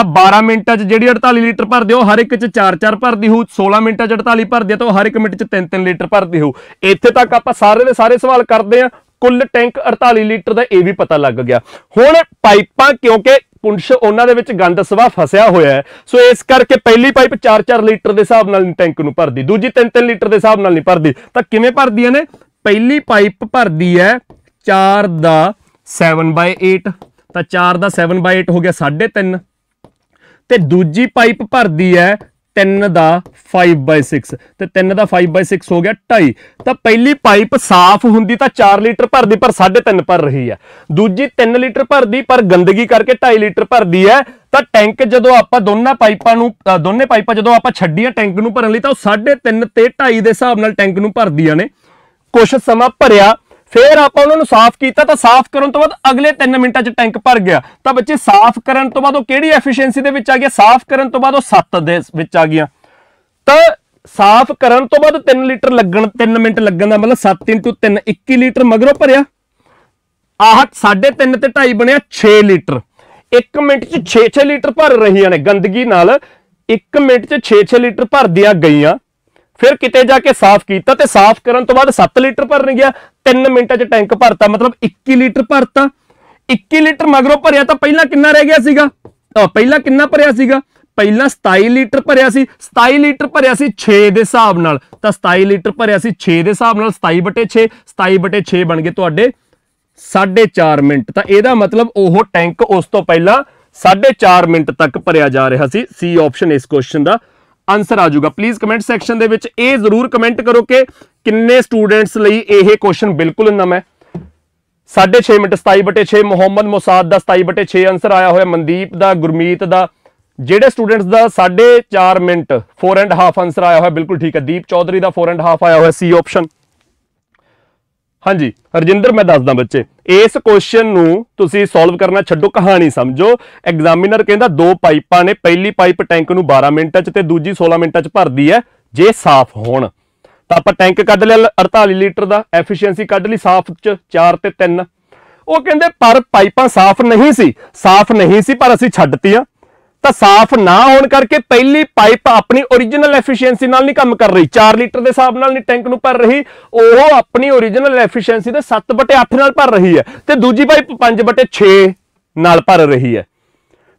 ਤਾਂ 12 ਮਿੰਟਾਂ 'ਚ ਜਿਹੜੀ 48 ਲੀਟਰ ਭਰਦੇ ਹੋ ਹਰ ਇੱਕ 'ਚ 4-4 ਭਰਦੀ ਹੋ 16 ਮਿੰਟਾਂ 'ਚ 48 ਭਰਦੀ ਤਾਂ ਹਰ ਇੱਕ ਮਿੰਟ 'ਚ 3-3 ਲੀਟਰ ਭਰਦੀ ਹੋ ਇੱਥੇ ਤੱਕ ਆਪਾਂ ਸਾਰੇ ਦੇ ਸਾਰੇ ਸਵਾਲ ਕਰਦੇ ਆ ਕੁੱਲ ਟੈਂਕ 48 ਲੀਟਰ ਦਾ ਇਹ ਵੀ ਪਤਾ ਲੱਗ ਗਿਆ ਹੁਣ ਪਾਈਪਾਂ ਕਿਉਂਕਿ ਪੁੰਛ ਉਹਨਾਂ ਦੇ ਵਿੱਚ ਗੰਦ ਸਵਾ ਫਸਿਆ ਹੋਇਆ ਹੈ ਸੋ ਇਸ ਕਰਕੇ ਪਹਿਲੀ ਪਾਈਪ 4-4 ਲੀਟਰ ਦੇ ਹਿਸਾਬ ਨਾਲ ਟੈਂਕ ਨੂੰ ਭਰਦੀ ਦੂਜੀ 3-3 ਲੀਟਰ ਦੇ ਹਿਸਾਬ ਨਾਲ ਨਹੀਂ ਭਰਦੀ ਤਾਂ ਕਿਵੇਂ ਭਰਦੀਆਂ ਨੇ ਪਹਿਲੀ ਪਾਈਪ ਭਰਦੀ ਹੈ 4 ਦਾ 7/8 ਤਾਂ 4 ਦਾ 7/8 ਹੋ ਗਿਆ 3.5 ਤੇ ਦੂਜੀ ਪਾਈਪ ਭਰਦੀ ਹੈ 3 ਦਾ 5/6 ਤੇ 3 ਦਾ 5/6 ਹੋ ਗਿਆ 2.5 ਤਾਂ ਪਹਿਲੀ ਪਾਈਪ ਸਾਫ਼ ਹੁੰਦੀ ਤਾਂ 4 ਲੀਟਰ ਭਰਦੀ ਪਰ 3.5 ਭਰ ਰਹੀ ਆ ਦੂਜੀ 3 ਲੀਟਰ ਭਰਦੀ ਪਰ ਗੰਦਗੀ ਕਰਕੇ 2.5 ਲੀਟਰ ਭਰਦੀ ਹੈ ਤਾਂ ਟੈਂਕ ਜਦੋਂ ਆਪਾਂ ਦੋਨਾਂ ਪਾਈਪਾਂ ਨੂੰ ਦੋਨੇ ਪਾਈਪਾਂ ਜਦੋਂ ਆਪਾਂ ਛੱਡੀਆਂ ਟੈਂਕ ਨੂੰ ਭਰਨ ਲਈ ਤਾਂ ਉਹ 3.5 ਤੇ 2.5 ਦੇ ਹਿਸਾਬ ਨਾਲ ਟੈਂਕ ਨੂੰ ਭਰਦੀਆਂ ਨੇ ਕੁਝ ਸਮਾਂ ਭਰਿਆ ਫਿਰ ਆਪਾਂ ਉਹਨਾਂ ਨੂੰ ਸਾਫ਼ ਕੀਤਾ ਤਾਂ ਸਾਫ਼ ਕਰਨ ਤੋਂ ਬਾਅਦ ਅਗਲੇ 3 ਮਿੰਟਾਂ 'ਚ ਟੈਂਕ ਭਰ ਗਿਆ ਤਾਂ ਬੱਚੇ ਸਾਫ਼ ਕਰਨ ਤੋਂ ਬਾਅਦ ਉਹ ਕਿਹੜੀ ਐਫੀਸ਼ੀਐਂਸੀ ਦੇ ਵਿੱਚ ਆ ਗਿਆ ਸਾਫ਼ ਕਰਨ ਤੋਂ ਬਾਅਦ ਉਹ 7 ਦੇ ਵਿੱਚ ਆ ਗਿਆ ਤਾਂ ਸਾਫ਼ ਕਰਨ ਤੋਂ ਬਾਅਦ 3 ਲੀਟਰ ਲੱਗਣ 3 ਮਿੰਟ ਲੱਗਣ ਦਾ ਮਤਲਬ 7 3 21 ਲੀਟਰ ਮਗਰੋਂ ਭਰਿਆ ਆਹ 3.5 ਤੇ 2.5 ਬਣਿਆ 6 ਲੀਟਰ 1 ਮਿੰਟ 'ਚ 6-6 ਲੀਟਰ ਭਰ ਰਹੀਆਂ ਨੇ ਗੰਦਗੀ ਨਾਲ 1 ਮਿੰਟ 'ਚ 6-6 ਲੀਟਰ ਭਰ ਦਿਆ ਗਈਆਂ ਫਿਰ ਕਿਤੇ ਜਾ ਕੇ ਸਾਫ਼ ਕੀਤਾ ਤੇ ਸਾਫ਼ ਕਰਨ ਤੋਂ ਬਾਅਦ 7 ਲੀਟਰ ਭਰਨ ਗਿਆ 3 ਮਿੰਟਾਂ 'ਚ ਟੈਂਕ ਭਰਤਾ ਮਤਲਬ 21 ਲੀਟਰ ਭਰਤਾ 21 ਲੀਟਰ ਮਗਰੋਂ ਭਰਿਆ ਤਾਂ ਪਹਿਲਾਂ ਕਿੰਨਾ ਰਹਿ ਗਿਆ ਸੀਗਾ ਤਾਂ ਪਹਿਲਾਂ ਕਿੰਨਾ ਭਰਿਆ ਸੀਗਾ ਪਹਿਲਾਂ 27 ਲੀਟਰ ਭਰਿਆ ਸੀ 27 ਲੀਟਰ ਭਰਿਆ ਸੀ 6 ਦੇ ਹਿਸਾਬ ਨਾਲ ਤਾਂ 27 ਲੀਟਰ ਭਰਿਆ ਸੀ 6 ਦੇ ਹਿਸਾਬ ਨਾਲ 27/6 27/6 ਬਣ ਗਏ ਤੁਹਾਡੇ 4.5 ਮਿੰਟ ਤਾਂ ਇਹਦਾ ਮਤਲਬ ਉਹ ਟੈਂਕ ਉਸ ਤੋਂ ਪਹਿਲਾਂ 4.5 ਮਿੰਟ ਤੱਕ ਭਰਿਆ ਜਾ ਰਿਹਾ ਸੀ ਸੀ ਆਪਸ਼ਨ ਇਸ ਕੁਐਸਚਨ ਦਾ ਆਨਸਰ ਆ ਜਾਊਗਾ ਪਲੀਜ਼ ਕਮੈਂਟ ਸੈਕਸ਼ਨ ਦੇ ਵਿੱਚ ਇਹ ਜ਼ਰੂਰ ਕਮੈਂਟ ਕਰੋ ਕਿ ਕਿੰਨੇ ਸਟੂਡੈਂਟਸ ਲਈ ਇਹ ਕੁਐਸਚਨ ਬਿਲਕੁਲ ਨਮ ਹੈ 6:30 ਮਿੰਟ 27/6 ਮੁਹੰਮਦ ਮੁਸਾਦ ਦਾ 27/6 ਆਨਸਰ ਆਇਆ ਹੋਇਆ ਮਨਦੀਪ ਦਾ ਗੁਰਮੀਤ ਦਾ ਜਿਹੜੇ ਸਟੂਡੈਂਟਸ ਦਾ 4.5 ਮਿੰਟ 4 ਐਂਡ ਹਾਫ ਆਨਸਰ ਆਇਆ ਹੋਇਆ ਬਿਲਕੁਲ ਠੀਕ ਹੈ ਦੀਪ ਚੌਧਰੀ ਦਾ 4 ਐਂਡ ਹਾਫ ਆਇਆ ਹੋਇਆ ਸੀ ਆਪਸ਼ਨ ਹਾਂਜੀ ਰਜਿੰਦਰ ਮੈਂ ਦੱਸਦਾ ਬੱਚੇ ਇਸ ਕੁਐਸਚਨ ਨੂੰ ਤੁਸੀਂ ਸੋਲਵ ਕਰਨਾ ਛੱਡੋ ਕਹਾਣੀ ਸਮਝੋ ਐਗਜ਼ਾਮੀਨਰ ਕਹਿੰਦਾ ਦੋ ਪਾਈਪਾਂ ਨੇ ਪਹਿਲੀ ਪਾਈਪ ਟੈਂਕ ਨੂੰ 12 ਮਿੰਟਾਂ 'ਚ ਤੇ ਦੂਜੀ 16 ਮਿੰਟਾਂ 'ਚ ਭਰਦੀ ਹੈ ਜੇ ਸਾਫ਼ ਹੋਣ ਤਾਂ ਆਪਾਂ ਟੈਂਕ ਕੱਢ ਲਿਆ 48 ਲੀਟਰ ਦਾ ਐਫੀਸ਼ੀਐਂਸੀ ਕੱਢ ਲਈ ਸਾਫ਼ 'ਚ 4 ਤੇ 3 ਉਹ ਕਹਿੰਦੇ ਪਰ ਪਾਈਪਾਂ ਸਾਫ਼ ਨਹੀਂ ਸੀ ਸਾਫ਼ ਨਹੀਂ ਸੀ ਪਰ ਅਸੀਂ ਛੱਡਤੀਆਂ ਤਾਂ ਸਾਫ਼ ਨਾ ਹੋਣ ਕਰਕੇ ਪਹਿਲੀ ਪਾਈਪ ਆਪਣੀ origignal ਐਫੀਸ਼ੀਐਂਸੀ ਨਾਲ ਨਹੀਂ ਕੰਮ ਕਰ ਰਹੀ 4 ਲੀਟਰ ਦੇ ਹਿਸਾਬ ਨਾਲ ਨਹੀਂ ਟੈਂਕ ਨੂੰ ਭਰ ਰਹੀ ਉਹ ਆਪਣੀ origignal ਐਫੀਸ਼ੀਐਂਸੀ ਦੇ 7/8 ਨਾਲ ਭਰ ਰਹੀ ਹੈ ਤੇ ਦੂਜੀ ਪਾਈਪ 5/6 ਨਾਲ ਭਰ ਰਹੀ ਹੈ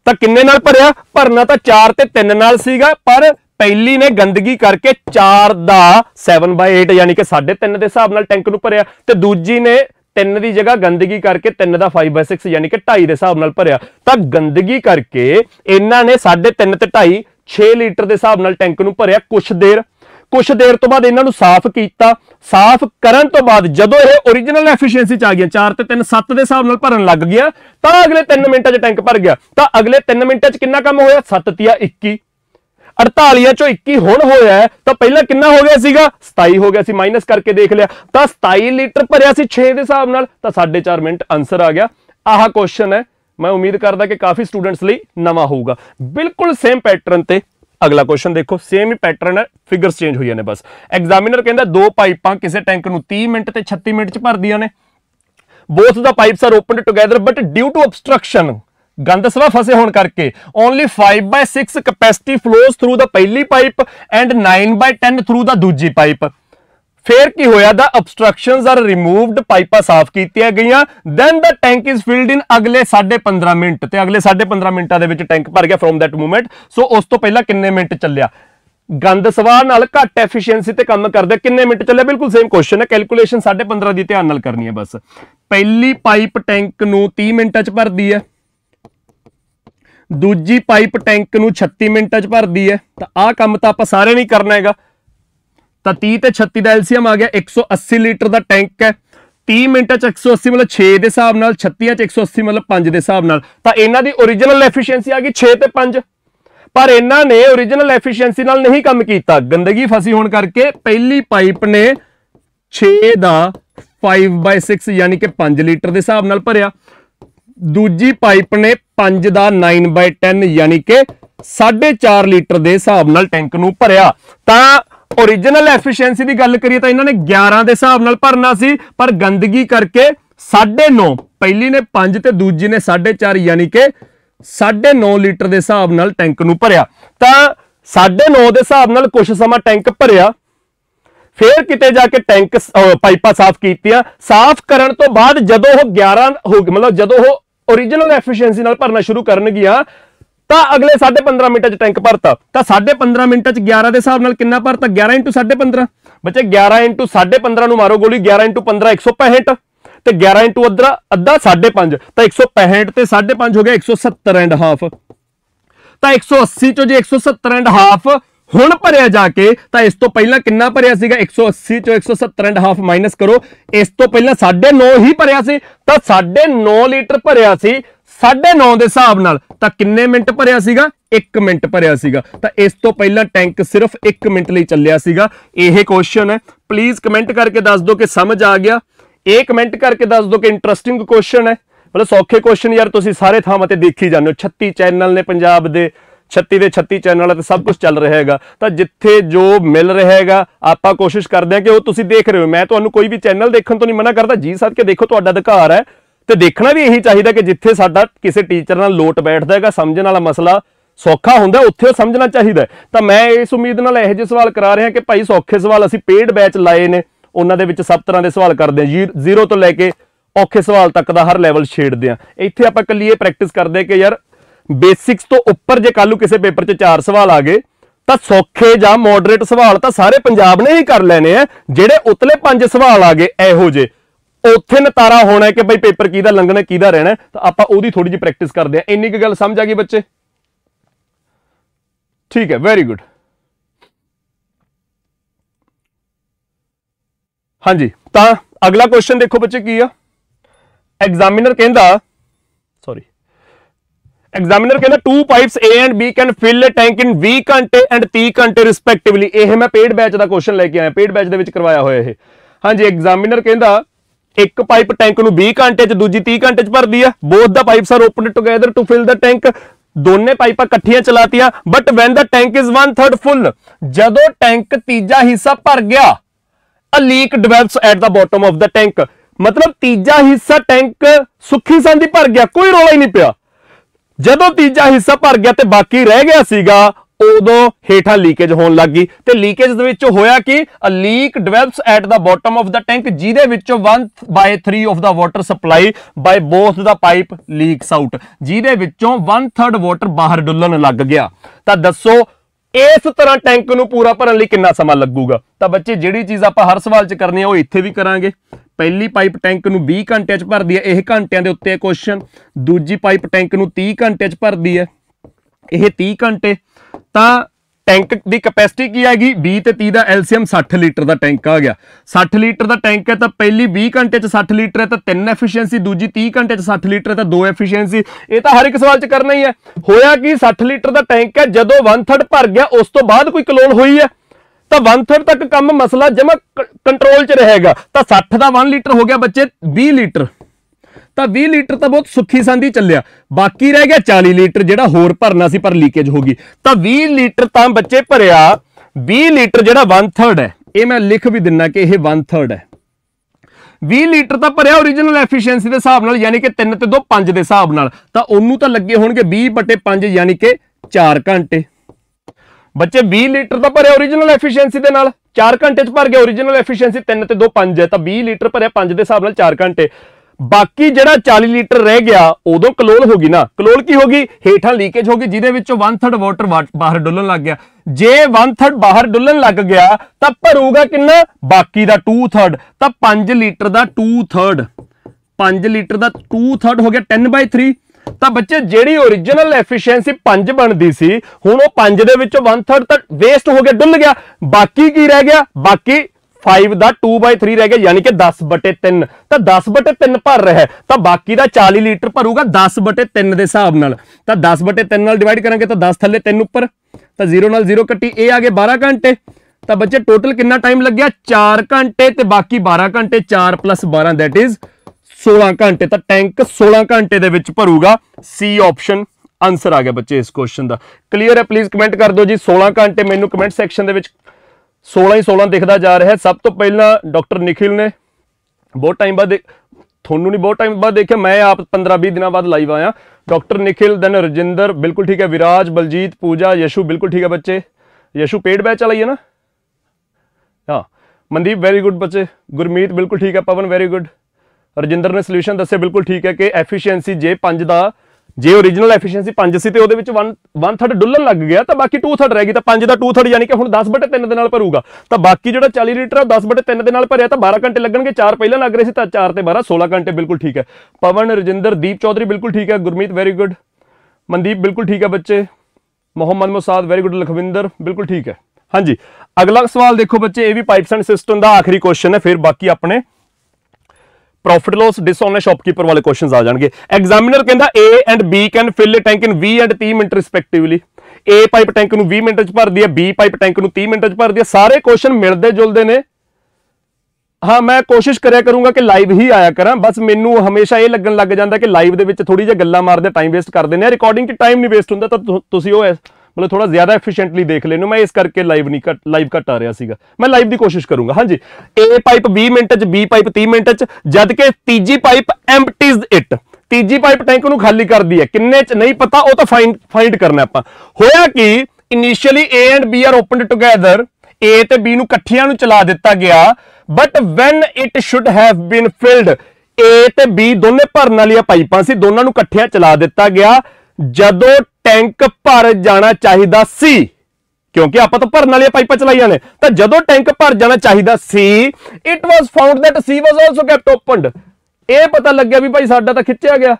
ਤਾਂ ਕਿੰਨੇ ਨਾਲ ਭਰਿਆ ਭਰਨਾ ਤਾਂ 4 ਤੇ 3 ਨਾਲ ਸੀਗਾ ਪਰ ਪਹਿਲੀ ਨੇ ਗੰਦਗੀ ਕਰਕੇ 4 ਦਾ 7/8 ਯਾਨੀ ਕਿ 3.5 ਦੇ ਹਿਸਾਬ ਨਾਲ ਟੈਂਕ ਨੂੰ ਭਰਿਆ ਤੇ ਦੂਜੀ ਨੇ 3 ਦੀ ਜਗ੍ਹਾ ਗੰਦਗੀ ਕਰਕੇ 3 ਦਾ 5 6 ਯਾਨੀ ਕਿ 2.5 ਦੇ ਹਿਸਾਬ ਨਾਲ ਭਰਿਆ ਤਾਂ ਗੰਦਗੀ ਕਰਕੇ ਇਹਨਾਂ ਨੇ 3.5 ਤੇ 2.5 6 ਲੀਟਰ ਦੇ ਹਿਸਾਬ ਨਾਲ ਟੈਂਕ ਨੂੰ ਭਰਿਆ ਕੁਛ ਦੇਰ ਕੁਛ ਦੇਰ ਤੋਂ ਬਾਅਦ ਇਹਨਾਂ ਨੂੰ ਸਾਫ਼ ਕੀਤਾ ਸਾਫ਼ ਕਰਨ ਤੋਂ ਬਾਅਦ ਜਦੋਂ ਇਹ origignal ਐਫੀਸ਼ੀਐਂਸੀ ਚ ਆ ਗਿਆ 4 ਤੇ 3 7 ਦੇ ਹਿਸਾਬ ਨਾਲ ਭਰਨ ਲੱਗ ਗਿਆ ਤਾਂ ਅਗਲੇ 3 ਮਿੰਟਾਂ 'ਚ ਟੈਂਕ ਭਰ ਗਿਆ ਤਾਂ ਅਗਲੇ 3 ਮਿੰਟਾਂ 'ਚ ਕਿੰਨਾ ਕੰਮ ਹੋਇਆ 7 ਤੀਆ 21 48 ਚੋਂ 21 ਹੁਣ ਹੋਇਆ ਤਾਂ ਪਹਿਲਾਂ ਕਿੰਨਾ ਹੋ ਗਿਆ ਸੀਗਾ 27 ਹੋ ਗਿਆ ਸੀ ਮਾਈਨਸ ਕਰਕੇ ਦੇਖ ਲਿਆ ਤਾਂ 27 ਲੀਟਰ ਭਰਿਆ ਸੀ 6 ਦੇ ਹਿਸਾਬ ਨਾਲ ਤਾਂ 4.5 ਮਿੰਟ ਆਨਸਰ ਆ ਗਿਆ ਆਹ ਕੁਐਸਚਨ ਹੈ ਮੈਂ ਉਮੀਦ ਕਰਦਾ ਕਿ ਕਾਫੀ ਸਟੂਡੈਂਟਸ ਲਈ ਨਵਾਂ ਹੋਊਗਾ ਬਿਲਕੁਲ ਸੇਮ ਪੈਟਰਨ ਤੇ ਅਗਲਾ ਕੁਐਸਚਨ ਦੇਖੋ ਸੇਮ ਹੀ ਪੈਟਰਨ ਹੈ ਫਿਗਰਸ ਚੇਂਜ ਹੋਈਆਂ ਨੇ ਬਸ ਐਗਜ਼ਾਮੀਨਰ ਕਹਿੰਦਾ ਦੋ ਪਾਈਪਾਂ ਕਿਸੇ ਟੈਂਕ ਨੂੰ 30 ਮਿੰਟ ਤੇ 36 ਮਿੰਟ ਚ ਭਰਦੀਆਂ ਨੇ both the pipes are opened together but due to obstruction ਗੰਦਸਵਾ ਫਸੇ ਹੋਣ ਕਰਕੇ only 5/6 capacity flows through the ਪਹਿਲੀ ਪਾਈਪ ਐਂਡ 9/10 ਥਰੂ ਦਾ ਦੂਜੀ ਪਾਈਪ ਫੇਰ ਕੀ ਹੋਇਆ ਦਾ ਅਬਸਟਰਕਸ਼ਨਸ ਆਰ ਰਿਮੂਵਡ ਪਾਈਪਾਂ ਸਾਫ਼ ਕੀਤੀਆਂ ਗਈਆਂ then the tank is filled in ਅਗਲੇ 15.5 ਮਿੰਟ ਤੇ ਅਗਲੇ 15.5 ਮਿੰਟਾਂ ਦੇ ਵਿੱਚ ਟੈਂਕ ਭਰ ਗਿਆ ਫਰੋਮ ਦੈਟ ਮੂਮੈਂਟ ਸੋ ਉਸ ਤੋਂ ਪਹਿਲਾਂ ਕਿੰਨੇ ਮਿੰਟ ਚੱਲਿਆ ਗੰਦ ਸਵਾਰ ਨਾਲ ਘੱਟ ਐਫੀਸ਼ੀਐਂਸੀ ਤੇ ਕੰਮ ਕਰਦੇ ਕਿੰਨੇ ਮਿੰਟ ਚੱਲਿਆ ਬਿਲਕੁਲ ਸੇਮ ਕੁਐਸਚਨ ਹੈ ਕੈਲਕੂਲੇਸ਼ਨ 15.5 ਦੀ ਧਿਆਨ ਨਾਲ ਕਰਨੀ ਹੈ ਬਸ ਪਹਿਲੀ ਪਾਈਪ ਟੈਂਕ ਨੂੰ 30 ਮਿੰਟਾਂ 'ਚ ਭਰਦੀ ਹੈ ਦੂਜੀ ਪਾਈਪ ਟੈਂਕ ਨੂੰ 36 ਮਿੰਟਾਂ 'ਚ ਭਰਦੀ ਹੈ ਤਾਂ ਆਹ ਕੰਮ ਤਾਂ ਆਪਾਂ ਸਾਰੇ ਨਹੀਂ ਕਰਨਾ ਹੈਗਾ ਤਾਂ 30 ਤੇ 36 ਦਾ ਐਲਸੀਐਮ ਆ ਗਿਆ 180 ਲੀਟਰ ਦਾ ਟੈਂਕ ਹੈ 30 ਮਿੰਟਾਂ 'ਚ 180 ਮਤਲਬ 6 ਦੇ ਹਿਸਾਬ ਨਾਲ 36 'ਚ 180 ਮਤਲਬ 5 ਦੇ ਹਿਸਾਬ ਨਾਲ ਤਾਂ ਇਹਨਾਂ ਦੀ origignal ਐਫੀਸ਼ੀਐਂਸੀ ਆ ਗਈ 6 ਤੇ 5 ਪਰ ਇਹਨਾਂ ਨੇ origignal ਐਫੀਸ਼ੀਐਂਸੀ ਨਾਲ ਨਹੀਂ ਕੰਮ ਕੀਤਾ ਗੰਦਗੀ ਫਸੀ ਹੋਣ ਕਰਕੇ ਪਹਿਲੀ ਪਾਈਪ ਨੇ 6 ਦਾ 5/6 ਯਾਨੀ ਕਿ 5 ਲੀਟਰ ਦੇ ਹਿਸਾਬ ਨਾਲ ਭਰਿਆ ਦੂਜੀ ਪਾਈਪ ਨੇ 5 ਦਾ 9/10 ਯਾਨੀ ਕਿ 4.5 ਲੀਟਰ ਦੇ ਹਿਸਾਬ ਨਾਲ ਟੈਂਕ ਨੂੰ ਭਰਿਆ ਤਾਂ origignal efficiency ਦੀ ਗੱਲ ਕਰੀਏ ਤਾਂ ਇਹਨਾਂ ਨੇ 11 ਦੇ ਹਿਸਾਬ ਨਾਲ ਭਰਨਾ ਸੀ ਪਰ ਗੰਦਗੀ ਕਰਕੇ 9.5 ਪਹਿਲੀ ਨੇ 5 ਤੇ ਦੂਜੀ ਨੇ 4.5 ਯਾਨੀ ਕਿ 9.5 ਲੀਟਰ ਦੇ ਹਿਸਾਬ ਨਾਲ ਟੈਂਕ ਨੂੰ ਭਰਿਆ ਤਾਂ 9.5 ਦੇ ਹਿਸਾਬ ਨਾਲ ਕੁਝ ਸਮਾਂ ਟੈਂਕ ਭਰਿਆ ਫਿਰ ਕਿਤੇ ਜਾ ਕੇ ਟੈਂਕ ਪਾਈਪਾਂ ਸਾਫ਼ ਕੀਤੀਆਂ ਸਾਫ਼ ਕਰਨ ਤੋਂ ਬਾਅਦ ਜਦੋਂ ਉਹ 11 ਹੋ ਮਤਲਬ ਜਦੋਂ ਉਹ origignal efficiency ਨਾਲ ਭਰਨਾ ਸ਼ੁਰੂ ਕਰਨਗੀਆਂ ਤਾਂ ਅਗਲੇ 15.5 ਮਿੰਟਾਂ 'ਚ ਟੈਂਕ ਭਰਤਾ ਤਾਂ 15.5 ਮਿੰਟਾਂ 'ਚ 11 ਦੇ ਹਿਸਾਬ ਨਾਲ ਕਿੰਨਾ ਭਰਤਾ 11 15 ਬੱਚੇ 11 15 ਨੂੰ ਮਾਰੋ ਗੋਲੀ 11 15 165 ਤੇ 11 ਅੱਧਾ ਅੱਧਾ 5.5 ਤਾਂ 165 ਤੇ 5.5 ਹੋ ਗਿਆ 170 ਐਂਡ ਹਾਫ ਤਾਂ 180 ਚੋਂ ਜੇ 170 ਐਂਡ ਹਾਫ ਹੁਣ ਭਰਿਆ ਜਾ ਕੇ ਤਾਂ ਇਸ ਤੋਂ ਪਹਿਲਾਂ ਕਿੰਨਾ ਭਰਿਆ ਸੀਗਾ 180 ਚੋਂ 170.5 ਮਾਈਨਸ ਕਰੋ ਇਸ ਤੋਂ ਪਹਿਲਾਂ 9.5 ਹੀ ਭਰਿਆ ਸੀ ਤਾਂ 9.5 ਲੀਟਰ ਭਰਿਆ ਸੀ 9.5 ਦੇ ਹਿਸਾਬ ਨਾਲ ਤਾਂ ਕਿੰਨੇ ਮਿੰਟ ਭਰਿਆ ਸੀਗਾ 1 ਮਿੰਟ ਭਰਿਆ ਸੀਗਾ ਤਾਂ ਇਸ ਤੋਂ ਪਹਿਲਾਂ ਟੈਂਕ ਸਿਰਫ 1 ਮਿੰਟ ਲਈ ਚੱਲਿਆ ਸੀਗਾ ਇਹ ਕੁਐਸਚਨ ਹੈ ਪਲੀਜ਼ ਕਮੈਂਟ ਕਰਕੇ ਦੱਸ ਦਿਓ ਕਿ ਸਮਝ ਆ ਗਿਆ ਇਹ ਕਮੈਂਟ ਕਰਕੇ ਦੱਸ ਦਿਓ ਕਿ ਇੰਟਰਸਟਿੰਗ ਕੁਐਸਚਨ ਹੈ ਮਤਲਬ ਸੌਖੇ ਕੁਐਸਚਨ ਯਾਰ ਤੁਸੀਂ ਸਾਰੇ ਥਾਂ ਮਤੇ ਦੇਖੀ ਜਾਂਦੇ ਹੋ 36 ਚੈਨਲ ਨੇ ਪੰਜਾਬ ਦੇ 36 ਦੇ 36 ਚੈਨਲ ਤੇ ਸਭ ਕੁਝ ਚੱਲ ਰਿਹਾ ਹੈਗਾ ਤਾਂ ਜਿੱਥੇ ਜੋ ਮਿਲ ਰਿਹਾ ਹੈਗਾ ਆਪਾਂ ਕੋਸ਼ਿਸ਼ ਕਰਦੇ ਹਾਂ ਕਿ ਉਹ ਤੁਸੀਂ ਦੇਖ ਰਹੇ ਹੋ ਮੈਂ ਤੁਹਾਨੂੰ ਕੋਈ ਵੀ ਚੈਨਲ ਦੇਖਣ ਤੋਂ ਨਹੀਂ ਮਨਾ ਕਰਦਾ ਜੀ ਸਾਥ ਕੇ ਦੇਖੋ ਤੁਹਾਡਾ ਅਧਿਕਾਰ ਹੈ ਤੇ ਦੇਖਣਾ ਵੀ ਇਹੀ ਚਾਹੀਦਾ ਕਿ ਜਿੱਥੇ ਸਾਡਾ ਕਿਸੇ ਟੀਚਰ ਨਾਲ ਲੋਟ ਬੈਠਦਾ ਹੈਗਾ ਸਮਝਣ ਵਾਲਾ ਮਸਲਾ ਸੌਖਾ ਹੁੰਦਾ ਉੱਥੇ ਸਮਝਣਾ ਚਾਹੀਦਾ ਤਾਂ ਮੈਂ ਇਸ ਉਮੀਦ ਨਾਲ ਇਹੋ ਜਿਹੇ ਸਵਾਲ ਕਰਾ ਰਿਹਾ ਕਿ ਭਾਈ ਸੌਖੇ ਸਵਾਲ ਅਸੀਂ ਪੇਡ ਬੈਚ ਲਾਏ ਨੇ ਉਹਨਾਂ ਦੇ ਵਿੱਚ ਸਭ ਤਰ੍ਹਾਂ ਦੇ ਸਵਾਲ ਕਰਦੇ ਆ ਜ਼ੀਰੋ ਤੋਂ ਲੈ ਕੇ ਔਖੇ ਸਵਾਲ ਤੱਕ ਦਾ ਹਰ ਲੈਵਲ ਛੇੜਦੇ ਆ ਇੱਥੇ ਆਪਾਂ ਕੱਲੀ ਇਹ ਪ੍ਰੈਕਟਿਸ ਕਰਦੇ ਕਿ ਯਾਰ ਬੇਸਿਕਸ ਤੋਂ ਉੱਪਰ ਜੇ ਕੱਲੂ ਕਿਸੇ ਪੇਪਰ 'ਚ ਚਾਰ ਸਵਾਲ ਆ ਗਏ ਤਾਂ ਸੌਖੇ ਜਾਂ ਮੋਡਰੇਟ ਸਵਾਲ ਤਾਂ ਸਾਰੇ ਪੰਜਾਬ ਨੇ ਹੀ ਕਰ ਲੈਣੇ ਆ ਜਿਹੜੇ ਉਤਲੇ ਪੰਜ ਸਵਾਲ ਆ ਗਏ ਇਹੋ ਜੇ ਉੱਥੇ ਨਤਾਰਾ ਹੋਣਾ ਕਿ ਬਈ ਪੇਪਰ ਕਿਹਦਾ ਲੰਘਣਾ ਕਿਹਦਾ ਰਹਿਣਾ ਤਾਂ ਆਪਾਂ ਉਹਦੀ ਥੋੜੀ ਜਿਹੀ ਪ੍ਰੈਕਟਿਸ ਕਰਦੇ ਆ ਇੰਨੀ ਕੁ ਗੱਲ ਸਮਝ ਆ ਗਈ ਬੱਚੇ ਠੀਕ ਹੈ ਵੈਰੀ ਗੁੱਡ ਹਾਂਜੀ ਤਾਂ ਅਗਲਾ ਕੁਐਸਚਨ ਦੇਖੋ ਬੱਚੇ ਕੀ ਆ ਐਗਜ਼ਾਮੀਨਰ ਕਹਿੰਦਾ ਐਗਜ਼ਾਮੀਨਰ ਕਹਿੰਦਾ two pipes A and B can fill a tank in 20 ਘੰਟੇ ਐਂਡ 30 ਘੰਟੇ ਰਿਸਪੈਕਟਿਵਲੀ ਇਹ ਮੈਂ ਪੇਡ ਬੈਚ ਦਾ ਕੁਐਸਚਨ ਲੈ ਕੇ ਆਇਆ ਪੇਡ ਬੈਚ ਦੇ ਵਿੱਚ ਕਰਵਾਇਆ ਹੋਇਆ ਇਹ ਹਾਂਜੀ ਐਗਜ਼ਾਮੀਨਰ ਕਹਿੰਦਾ ਇੱਕ ਪਾਈਪ ਟੈਂਕ ਨੂੰ 20 ਘੰਟੇ ਚ ਦੂਜੀ 30 ਘੰਟੇ ਚ ਭਰਦੀ ਆ both the pipes are opened together to fill the tank ਦੋਨੇ ਪਾਈਪਾਂ ਇਕੱਠੀਆਂ ਚਲਾਤੀਆਂ but when the tank is 1/3 full ਜਦੋਂ ਟੈਂਕ ਤੀਜਾ ਹਿੱਸਾ ਭਰ ਗਿਆ a leak develops at the bottom of the tank ਮਤਲਬ ਤੀਜਾ ਹਿੱਸਾ ਟੈਂਕ ਸੁੱਖੀ ਸੰਦੀ ਭਰ ਗਿਆ ਕੋਈ ਰੋਲਾ ਹੀ ਨਹੀਂ ਪਿਆ ਜਦੋਂ ਤੀਜਾ ਹਿੱਸਾ ਭਰ ਗਿਆ ਤੇ ਬਾਕੀ ਰਹਿ ਗਿਆ ਸੀਗਾ ਉਦੋਂ ਹੇਠਾਂ ਲੀਕੇਜ ਹੋਣ ਲੱਗ ਗਈ ਤੇ ਲੀਕੇਜ ਦੇ ਵਿੱਚ ਹੋਇਆ ਕਿ a leak develops at the bottom of the tank ਜਿਹਦੇ ਵਿੱਚੋਂ 1/3 of the water supply by both the pipe leaks out ਜਿਹਦੇ ਵਿੱਚੋਂ 1/3 ਵਾਟਰ ਬਾਹਰ ਡੁੱਲਣ ਲੱਗ ਗਿਆ ਤਾਂ ਦੱਸੋ ਇਸ ਤਰ੍ਹਾਂ ਟੈਂਕ ਨੂੰ ਪੂਰਾ ਭਰਨ ਲਈ ਕਿੰਨਾ ਸਮਾਂ ਲੱਗੂਗਾ ਤਾਂ ਬੱਚੇ ਜਿਹੜੀ ਚੀਜ਼ ਆਪਾਂ ਹਰ ਸਵਾਲ 'ਚ ਕਰਨੀ ਹੈ ਉਹ ਇੱਥੇ ਵੀ ਕਰਾਂਗੇ ਪਹਿਲੀ ਪਾਈਪ ਟੈਂਕ ਨੂੰ 20 ਘੰਟਿਆਂ 'ਚ ਭਰਦੀ ਹੈ ਇਹ ਘੰਟਿਆਂ ਦੇ ਉੱਤੇ ਕੁਐਸਚਨ ਦੂਜੀ ਪਾਈਪ ਟੈਂਕ ਨੂੰ 30 ਘੰਟਿਆਂ 'ਚ ਭਰਦੀ ਹੈ ਇਹ 30 ਘੰਟੇ ਤਾਂ ਟੈਂਕ ਦੀ ਕਪੈਸਿਟੀ ਕੀ ਆਏਗੀ 20 ਤੇ 30 ਦਾ ਐਲਸੀਐਮ 60 ਲੀਟਰ ਦਾ ਟੈਂਕ ਆ ਗਿਆ 60 ਲੀਟਰ ਦਾ ਟੈਂਕ ਹੈ ਤਾਂ ਪਹਿਲੀ 20 ਘੰਟੇ 'ਚ 60 ਲੀਟਰ ਹੈ ਤਾਂ 3 ਐਫੀਸ਼ੀਐਂਸੀ ਦੂਜੀ 30 ਘੰਟੇ 'ਚ 60 ਲੀਟਰ ਹੈ ਤਾਂ 2 ਐਫੀਸ਼ੀਐਂਸੀ ਇਹ ਤਾਂ ਹਰ ਇੱਕ ਸਵਾਲ 'ਚ ਕਰਨਾ ਹੀ ਹੈ ਹੋਇਆ ਕਿ 60 ਲੀਟਰ ਦਾ ਟੈਂਕ ਹੈ ਜਦੋਂ 1/3 ਭਰ ਗਿਆ ਉਸ ਤੋਂ ਬਾਅਦ ਕੋਈ ਕਲੋਨ ਹੋਈ ਹੈ ਤਾਂ 1/3 ਤੱਕ ਕੰਮ ਮਸਲਾ ਜਮਾ ਕੰਟਰੋਲ 'ਚ ਰਹੇਗਾ ਤਾਂ 60 ਦਾ 1 ਲੀਟਰ ਹੋ ਗਿਆ ਬੱਚੇ 20 ਲੀਟਰ ਤਾਂ 20 ਲੀਟਰ ਤਾਂ ਬਹੁਤ ਸੁੱਖੀ ਸੰਦੀ ਚੱਲਿਆ ਬਾਕੀ ਰਹਿ ਗਿਆ 40 ਲੀਟਰ ਜਿਹੜਾ ਹੋਰ ਭਰਨਾ ਸੀ ਪਰ ਲੀਕੇਜ ਹੋ ਗਈ ਤਾਂ 20 ਲੀਟਰ ਤਾਂ ਬੱਚੇ ਭਰਿਆ 20 ਲੀਟਰ ਜਿਹੜਾ 1/3 ਹੈ ਇਹ ਮੈਂ ਲਿਖ ਵੀ ਦਿੰਨਾ ਕਿ ਇਹ 1/3 ਹੈ 20 ਲੀਟਰ ਤਾਂ ਭਰਿਆ origignal efficiency ਦੇ ਹਿਸਾਬ ਨਾਲ ਯਾਨੀ ਕਿ 3 ਤੇ 2 5 ਦੇ ਹਿਸਾਬ ਨਾਲ ਤਾਂ ਉਹਨੂੰ ਤਾਂ ਲੱਗੇ ਹੋਣਗੇ 20 5 ਯਾਨੀ ਕਿ 4 ਘੰਟੇ ਬੱਚੇ 20 ਲੀਟਰ ਤਾਂ ਭਰਿਆ origignal ਐਫੀਸ਼ੀਐਂਸੀ ਦੇ ਨਾਲ 4 ਘੰਟੇ ਚ ਭਰ ਗਿਆ origignal ਐਫੀਸ਼ੀਐਂਸੀ 3 ਤੇ 2 5 ਹੈ ਤਾਂ 20 ਲੀਟਰ ਭਰਿਆ 5 ਦੇ ਹਿਸਾਬ ਨਾਲ 4 ਘੰਟੇ ਬਾਕੀ ਜਿਹੜਾ 40 ਲੀਟਰ ਰਹਿ ਗਿਆ ਉਦੋਂ ਕਲੋਲ ਹੋ ਗਈ ਨਾ ਕਲੋਲ ਕੀ ਹੋ ਗਈ ਹੇਠਾਂ ਲੀਕੇਜ ਹੋ ਗਈ ਜਿਹਦੇ ਵਿੱਚੋਂ 1/3 ਵਾਟਰ ਬਾਹਰ ਡੁੱਲਣ ਲੱਗ ਗਿਆ ਜੇ 1/3 ਬਾਹਰ ਡੁੱਲਣ ਲੱਗ ਗਿਆ ਤਾਂ ਭਰੂਗਾ ਕਿੰਨਾ ਬਾਕੀ ਦਾ 2/3 ਤਾਂ 5 ਲੀਟਰ ਦਾ 2/3 5 ਲੀਟਰ ਦਾ 2/3 ਹੋ ਗਿਆ 10/3 ਤਾਂ ਬੱਚੇ ਜਿਹੜੀ origignal efficiency 5 ਬਣਦੀ ਸੀ ਹੁਣ ਉਹ 5 ਦੇ ਵਿੱਚੋਂ 1/3 ਤੱਕ ਵੇਸਟ ਹੋ ਗਿਆ ਡੁੱਲ ਗਿਆ ਬਾਕੀ ਕੀ ਰਹਿ ਗਿਆ ਬਾਕੀ 5 ਦਾ 2/3 ਰਹਿ ਗਿਆ ਯਾਨੀ ਕਿ 10/3 ਤਾਂ 10/3 ਭਰ ਰਿਹਾ ਤਾਂ ਬਾਕੀ ਦਾ 40 ਲੀਟਰ ਭਰੂਗਾ 10/3 ਦੇ ਹਿਸਾਬ ਨਾਲ ਤਾਂ 10/3 ਨਾਲ ਡਿਵਾਈਡ ਕਰਾਂਗੇ ਤਾਂ 10 ਥੱਲੇ 3 ਉੱਪਰ ਤਾਂ 0 ਨਾਲ 0 ਕੱਟੀ ਇਹ ਆ ਗਿਆ 12 ਘੰਟੇ ਤਾਂ ਬੱਚੇ ਟੋਟਲ ਕਿੰਨਾ ਟਾਈਮ ਲੱਗਿਆ 4 ਘੰਟੇ ਤੇ ਬਾਕੀ 12 ਘੰਟੇ 4 12 ਦੈਟ ਇਜ਼ 16 ਘੰਟੇ ਤਾਂ ਟੈਂਕ 16 ਘੰਟੇ ਦੇ ਵਿੱਚ ਭਰੂਗਾ ਸੀ ਆਪਸ਼ਨ ਆਨਸਰ ਆ ਗਿਆ ਬੱਚੇ ਇਸ ਕੁਐਸਚਨ ਦਾ ਕਲੀਅਰ ਹੈ ਪਲੀਜ਼ ਕਮੈਂਟ ਕਰ ਦਿਓ ਜੀ 16 ਘੰਟੇ ਮੈਨੂੰ ਕਮੈਂਟ ਸੈਕਸ਼ਨ ਦੇ ਵਿੱਚ 16 ਹੀ 16 ਦਿਖਦਾ ਜਾ ਰਿਹਾ ਸਭ ਤੋਂ ਪਹਿਲਾਂ ਡਾਕਟਰ ਨikhil ਨੇ ਬਹੁਤ ਟਾਈਮ ਬਾਅਦ ਤੁਹਾਨੂੰ ਨਹੀਂ ਬਹੁਤ ਟਾਈਮ ਬਾਅਦ ਦੇਖਿਆ ਮੈਂ ਆਪ 15-20 ਦਿਨਾਂ ਬਾਅਦ ਲਾਈਵ ਆਇਆ ਡਾਕਟਰ ਨikhil ਦਨ ਰਜਿੰਦਰ ਬਿਲਕੁਲ ਠੀਕ ਹੈ ਵਿਰਾਜ ਬਲਜੀਤ ਪੂਜਾ ਯਸ਼ੂ ਬਿਲਕੁਲ ਠੀਕ ਹੈ ਬੱਚੇ ਯਸ਼ੂ ਪੇਡ ਬੈਚ ਵਾਲਾ ਹੀ ਹੈ ਨਾ ਹਾਂ ਮਨਦੀਪ ਵੈਰੀ ਗੁੱਡ ਬੱਚੇ ਗੁਰਮੀਤ ਬਿਲਕੁਲ ਠੀਕ ਹੈ ਪਵਨ ਵੈਰੀ ਗੁੱਡ ਰਜਿੰਦਰ ਨੇ ਸੋਲੂਸ਼ਨ ਦੱਸਿਆ ਬਿਲਕੁਲ ਠੀਕ ਹੈ ਕਿ ਐਫੀਸ਼ੀਐਂਸੀ ਜੇ 5 ਦਾ ਜੇ origignal ਐਫੀਸ਼ੀਐਂਸੀ 5 ਸੀ ਤੇ ਉਹਦੇ ਵਿੱਚ 1 1/3 ਡੁੱਲਣ ਲੱਗ ਗਿਆ ਤਾਂ ਬਾਕੀ 2/3 ਰਹਿ ਗਈ ਤਾਂ 5 ਦਾ 2/3 ਯਾਨੀ ਕਿ ਹੁਣ 10/3 ਦੇ ਨਾਲ ਭਰੂਗਾ ਤਾਂ ਬਾਕੀ ਜਿਹੜਾ 40 ਲੀਟਰ ਆ 10/3 ਦੇ ਨਾਲ ਭਰਿਆ ਤਾਂ 12 ਘੰਟੇ ਲੱਗਣਗੇ 4 ਪਹਿਲਾਂ ਲੱਗ ਰਹੇ ਸੀ ਤਾਂ 4 ਤੇ 12 16 ਘੰਟੇ ਬਿਲਕੁਲ ਠੀਕ ਹੈ ਪਵਨ ਰਜਿੰਦਰ ਦੀਪ ਚੌਧਰੀ ਬਿਲਕੁਲ ਠੀਕ ਹੈ ਗੁਰਮੀਤ ਵੈਰੀ ਗੁੱਡ ਮਨਦੀਪ ਬਿਲਕੁਲ ਠੀਕ ਹੈ ਬੱਚੇ ਮੁਹੰਮਦ ਮੁਸਾਦ ਵੈਰੀ ਗੁੱਡ ਲਖਵਿੰਦਰ ਬਿਲਕੁਲ ਠੀਕ ਹੈ ਹਾਂਜੀ ਅਗਲਾ ਸਵਾਲ ਦੇਖੋ ਬੱਚੇ ਇਹ ਵੀ ਪਾਈਪਸ ਐਂਡ ਸਿਸਟਮ ਦਾ ਆਖਰੀ ਕੁਐਸਚਨ ਹੈ ਫਿਰ ਬਾਕੀ ਆਪਣੇ ਪ੍ਰੋਫਿਟ ਲਾਸ ਡਿਸਓਨਰ ਸ਼ਾਪਕੀਪਰ ਵਾਲੇ ਕੁਐਸਚਨਸ ਆ ਜਾਣਗੇ ਐਗਜ਼ਾਮੀਨਰ ਕਹਿੰਦਾ A and B can fill a tank in 20 and 30 minute respectively A pipe tank ਨੂੰ 20 ਮਿੰਟ ਚ ਭਰਦੀ ਹੈ B ਪਾਈਪ ਟੈਂਕ ਨੂੰ 30 ਮਿੰਟ ਚ ਭਰਦੀ ਹੈ ਸਾਰੇ ਕੁਐਸਚਨ ਮਿਲਦੇ ਜੁਲਦੇ ਨੇ ਹਾਂ ਮੈਂ ਕੋਸ਼ਿਸ਼ ਕਰਿਆ ਕਰੂੰਗਾ ਕਿ ਲਾਈਵ ਹੀ ਆਇਆ ਕਰਾਂ ਬਸ ਮੈਨੂੰ ਹਮੇਸ਼ਾ ਇਹ ਲੱਗਣ ਲੱਗ ਜਾਂਦਾ ਕਿ ਲਾਈਵ ਦੇ ਵਿੱਚ ਥੋੜੀ ਜਿਹੀ ਗੱਲਾਂ ਮਾਰਦੇ ਟਾਈਮ ਵੇਸਟ ਕਰਦੇ ਨੇ ਰਿਕਾਰਡਿੰਗ 'ਚ ਟਾਈਮ ਨਹੀਂ ਵੇਸਟ ਹੁੰਦਾ ਤਾਂ ਤੁਸੀਂ ਉਹ ਮਤਲਬ ਥੋੜਾ ਜ਼ਿਆਦਾ ਐਫੀਸ਼ੀਐਂਟਲੀ ਦੇਖ ਲੈਣ ਨੂੰ ਮੈਂ ਇਸ ਕਰਕੇ ਲਾਈਵ ਨਹੀਂ ਕੱਟ ਲਾਈਵ ਕੱਟ ਆ ਰਿਹਾ ਸੀਗਾ ਮੈਂ ਲਾਈਵ ਦੀ ਕੋਸ਼ਿਸ਼ ਕਰੂੰਗਾ ਹਾਂਜੀ ਏ ਪਾਈਪ 20 ਮਿੰਟ ਚ ਬੀ ਪਾਈਪ 30 ਮਿੰਟ ਚ ਜਦ ਕਿ ਤੀਜੀ ਪਾਈਪ ਐਮਪਟੀਜ਼ ਇਟ ਤੀਜੀ ਪਾਈਪ ਟੈਂਕ ਨੂੰ ਖਾਲੀ ਕਰਦੀ ਹੈ ਕਿੰਨੇ ਚ ਨਹੀਂ ਪਤਾ ਉਹ ਤਾਂ ਫਾਈਂਡ ਫਾਈਂਡ ਕਰਨਾ ਆਪਾਂ ਹੋਇਆ ਕਿ initially A and B are opened together A ਤੇ ਬੀ ਨੂੰ ਇਕੱਠਿਆਂ ਨੂੰ ਚਲਾ ਦਿੱਤਾ ਗਿਆ but when it should have been filled A ਤੇ ਬੀ ਦੋਨੇ ਭਰਨ ਵਾਲੀਆਂ ਪਾਈਪਾਂ ਸੀ ਦੋਨਾਂ ਨੂੰ ਇਕੱਠਿਆਂ ਚਲਾ ਦਿੱਤਾ ਗਿਆ ਜਦੋਂ ਟੈਂਕ ਭਰ ਜਾਣਾ ਚਾਹੀਦਾ ਸੀ ਕਿਉਂਕਿ ਆਪਾਂ ਤਾਂ ਭਰਨ ਵਾਲੀਆਂ ਪਾਈਪਾਂ ਚਲਾਈਆਂ ਨੇ ਤਾਂ ਜਦੋਂ ਟੈਂਕ ਭਰ ਜਾਣਾ ਚਾਹੀਦਾ ਸੀ it was found that C was also kept opened ਇਹ ਪਤਾ ਲੱਗਿਆ ਵੀ ਭਾਈ ਸਾਡਾ ਤਾਂ ਖਿੱਚਿਆ ਗਿਆ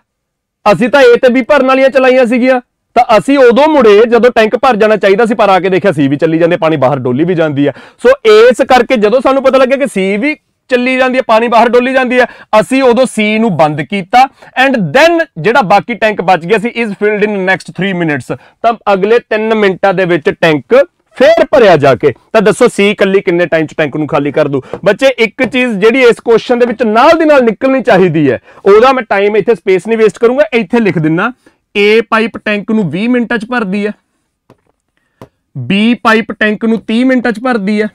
ਅਸੀਂ ਤਾਂ ਏ ਤੇ ਵੀ ਭਰਨ ਵਾਲੀਆਂ ਚਲਾਈਆਂ ਸੀਗੀਆਂ ਤਾਂ ਅਸੀਂ ਉਦੋਂ ਮੁੜੇ ਜਦੋਂ ਟੈਂਕ ਭਰ ਜਾਣਾ ਚਾਹੀਦਾ ਸੀ ਪਰ ਆ ਕੇ ਦੇਖਿਆ ਸੀ ਵੀ ਚੱਲੀ ਜਾਂਦੇ ਪਾਣੀ ਬਾਹਰ ਡੋਲੀ ਵੀ ਜਾਂਦੀ ਆ ਸੋ ਇਸ ਕਰਕੇ ਜਦੋਂ ਸਾਨੂੰ ਪਤਾ ਲੱਗਿਆ ਕਿ ਸੀ ਵੀ ਚੱਲੀ ਜਾਂਦੀ ਹੈ ਪਾਣੀ ਬਾਹਰ ਡੋਲੀ ਜਾਂਦੀ ਹੈ ਅਸੀਂ ਉਦੋਂ ਸੀ ਨੂੰ ਬੰਦ ਕੀਤਾ ਐਂਡ ਦੈਨ ਜਿਹੜਾ ਬਾਕੀ ਟੈਂਕ ਬਚ ਗਿਆ ਸੀ is filled in next 3 minutes ਤਾਂ ਅਗਲੇ 3 ਮਿੰਟਾਂ ਦੇ ਵਿੱਚ ਟੈਂਕ ਫੇਰ ਭਰਿਆ ਜਾ ਕੇ ਤਾਂ ਦੱਸੋ ਸੀ ਇਕੱਲੀ ਕਿੰਨੇ ਟਾਈਮ ਚ ਟੈਂਕ ਨੂੰ ਖਾਲੀ ਕਰ ਦੂ ਬੱਚੇ ਇੱਕ ਚੀਜ਼ ਜਿਹੜੀ ਇਸ ਕੁਐਸਚਨ ਦੇ ਵਿੱਚ ਨਾਲ ਦੀ ਨਾਲ ਨਿਕਲਣੀ ਚਾਹੀਦੀ ਹੈ ਉਹਦਾ ਮੈਂ ਟਾਈਮ ਇੱਥੇ ਸਪੇਸ ਨਹੀਂ ਵੇਸਟ ਕਰੂੰਗਾ ਇੱਥੇ ਲਿਖ ਦਿੰਨਾ ਏ ਪਾਈਪ ਟੈਂਕ ਨੂੰ 20 ਮਿੰਟਾਂ ਚ ਭਰਦੀ ਹੈ ਬੀ ਪਾਈਪ ਟੈਂਕ ਨੂੰ 30 ਮਿੰਟਾਂ ਚ ਭਰਦੀ ਹੈ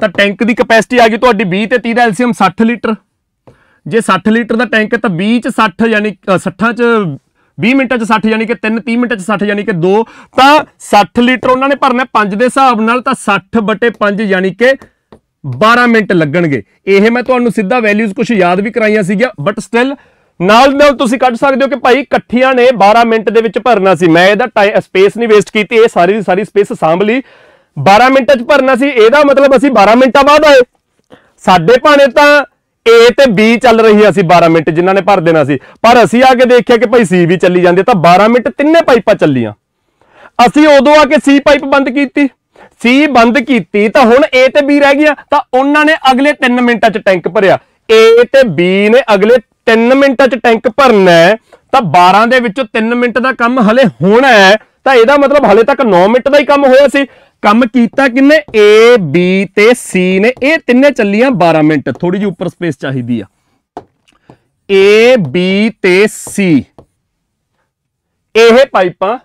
ਤਾਂ ਟੈਂਕ ਦੀ ਕਪੈਸਿਟੀ ਆ ਗਈ ਤੁਹਾਡੀ 20 ਤੇ 30 ਦਾ ਐਲਸੀਐਮ 60 ਲੀਟਰ ਜੇ 60 ਲੀਟਰ ਦਾ ਟੈਂਕ ਹੈ ਤਾਂ 20 ਚ 60 ਯਾਨੀ 60 ਚ 20 ਮਿੰਟਾਂ ਚ 60 ਯਾਨੀ ਕਿ 3 30 ਮਿੰਟਾਂ ਚ 60 ਯਾਨੀ ਕਿ 2 ਤਾਂ 60 ਲੀਟਰ ਉਹਨਾਂ ਨੇ ਭਰਨਾ 5 ਦੇ ਹਿਸਾਬ ਨਾਲ ਤਾਂ 60 ਬਟੇ 5 ਯਾਨੀ ਕਿ 12 ਮਿੰਟ ਲੱਗਣਗੇ ਇਹ ਮੈਂ ਤੁਹਾਨੂੰ ਸਿੱਧਾ ਵੈਲਿਊਜ਼ ਕੁਝ ਯਾਦ ਵੀ ਕਰਾਈਆਂ ਸੀਗੀਆਂ ਬਟ ਸਟਿਲ ਨਾਲ ਨਾਲ ਤੁਸੀਂ ਕੱਢ ਸਕਦੇ ਹੋ ਕਿ ਭਾਈ ਇਕੱਠੀਆਂ ਨੇ 12 ਮਿੰਟ ਦੇ ਵਿੱਚ ਭਰਨਾ ਸੀ ਮੈਂ ਇਹਦਾ ਸਪੇਸ ਨਹੀਂ ਵੇਸਟ ਕੀਤੀ ਇਹ ਸਾਰੀ ਦੀ ਸਾਰੀ ਸਪੇਸ ਸਾਂਭ ਲਈ 12 ਮਿੰਟਾਂ 'ਚ ਭਰਨਾ ਸੀ ਇਹਦਾ ਮਤਲਬ ਅਸੀਂ 12 ਮਿੰਟਾਂ ਬਾਅਦ ਆਏ ਸਾਡੇ ਭਾਣੇ ਤਾਂ A ਤੇ B ਚੱਲ ਰਹੀ ਸੀ 12 ਮਿੰਟ ਜਿਨ੍ਹਾਂ ਨੇ ਭਰ ਦੇਣਾ ਸੀ ਪਰ ਅਸੀਂ ਆ ਕੇ ਦੇਖਿਆ ਕਿ ਭਾਈ C ਵੀ ਚੱਲੀ ਜਾਂਦੀ ਤਾਂ 12 ਮਿੰਟ ਤਿੰਨੇ ਪਾਈਪਾਂ ਚੱਲੀਆਂ ਅਸੀਂ ਉਦੋਂ ਆ ਕੇ C ਪਾਈਪ ਬੰਦ ਕੀਤੀ C ਬੰਦ ਕੀਤੀ ਤਾਂ ਹੁਣ A ਤੇ B ਰਹਿ ਗਿਆ ਤਾਂ ਉਹਨਾਂ ਨੇ ਅਗਲੇ 3 ਮਿੰਟਾਂ 'ਚ ਟੈਂਕ ਭਰਿਆ A ਤੇ B ਨੇ ਅਗਲੇ 3 ਮਿੰਟਾਂ 'ਚ ਟੈਂਕ ਭਰਨਾ ਤਾਂ 12 ਦੇ ਵਿੱਚੋਂ 3 ਮਿੰਟ ਦਾ ਕੰਮ ਹਲੇ ਹੋਣਾ ਹੈ ਤਾਂ ਇਹਦਾ ਮਤਲਬ ਹਲੇ ਤੱਕ 9 ਮਿੰਟ ਦਾ ਹੀ ਕੰਮ ਹੋਇਆ ਸੀ ਕੰਮ ਕੀਤਾ ਕਿੰਨੇ A B ਤੇ C ਨੇ ਇਹ ਤਿੰਨੇ ਚੱਲੀਆਂ 12 ਮਿੰਟ ਥੋੜੀ ਜਿਹੀ ਉੱਪਰ ਸਪੇਸ ਚਾਹੀਦੀ ਆ A B ਤੇ C ਇਹ ਪਾਈਪਾਂ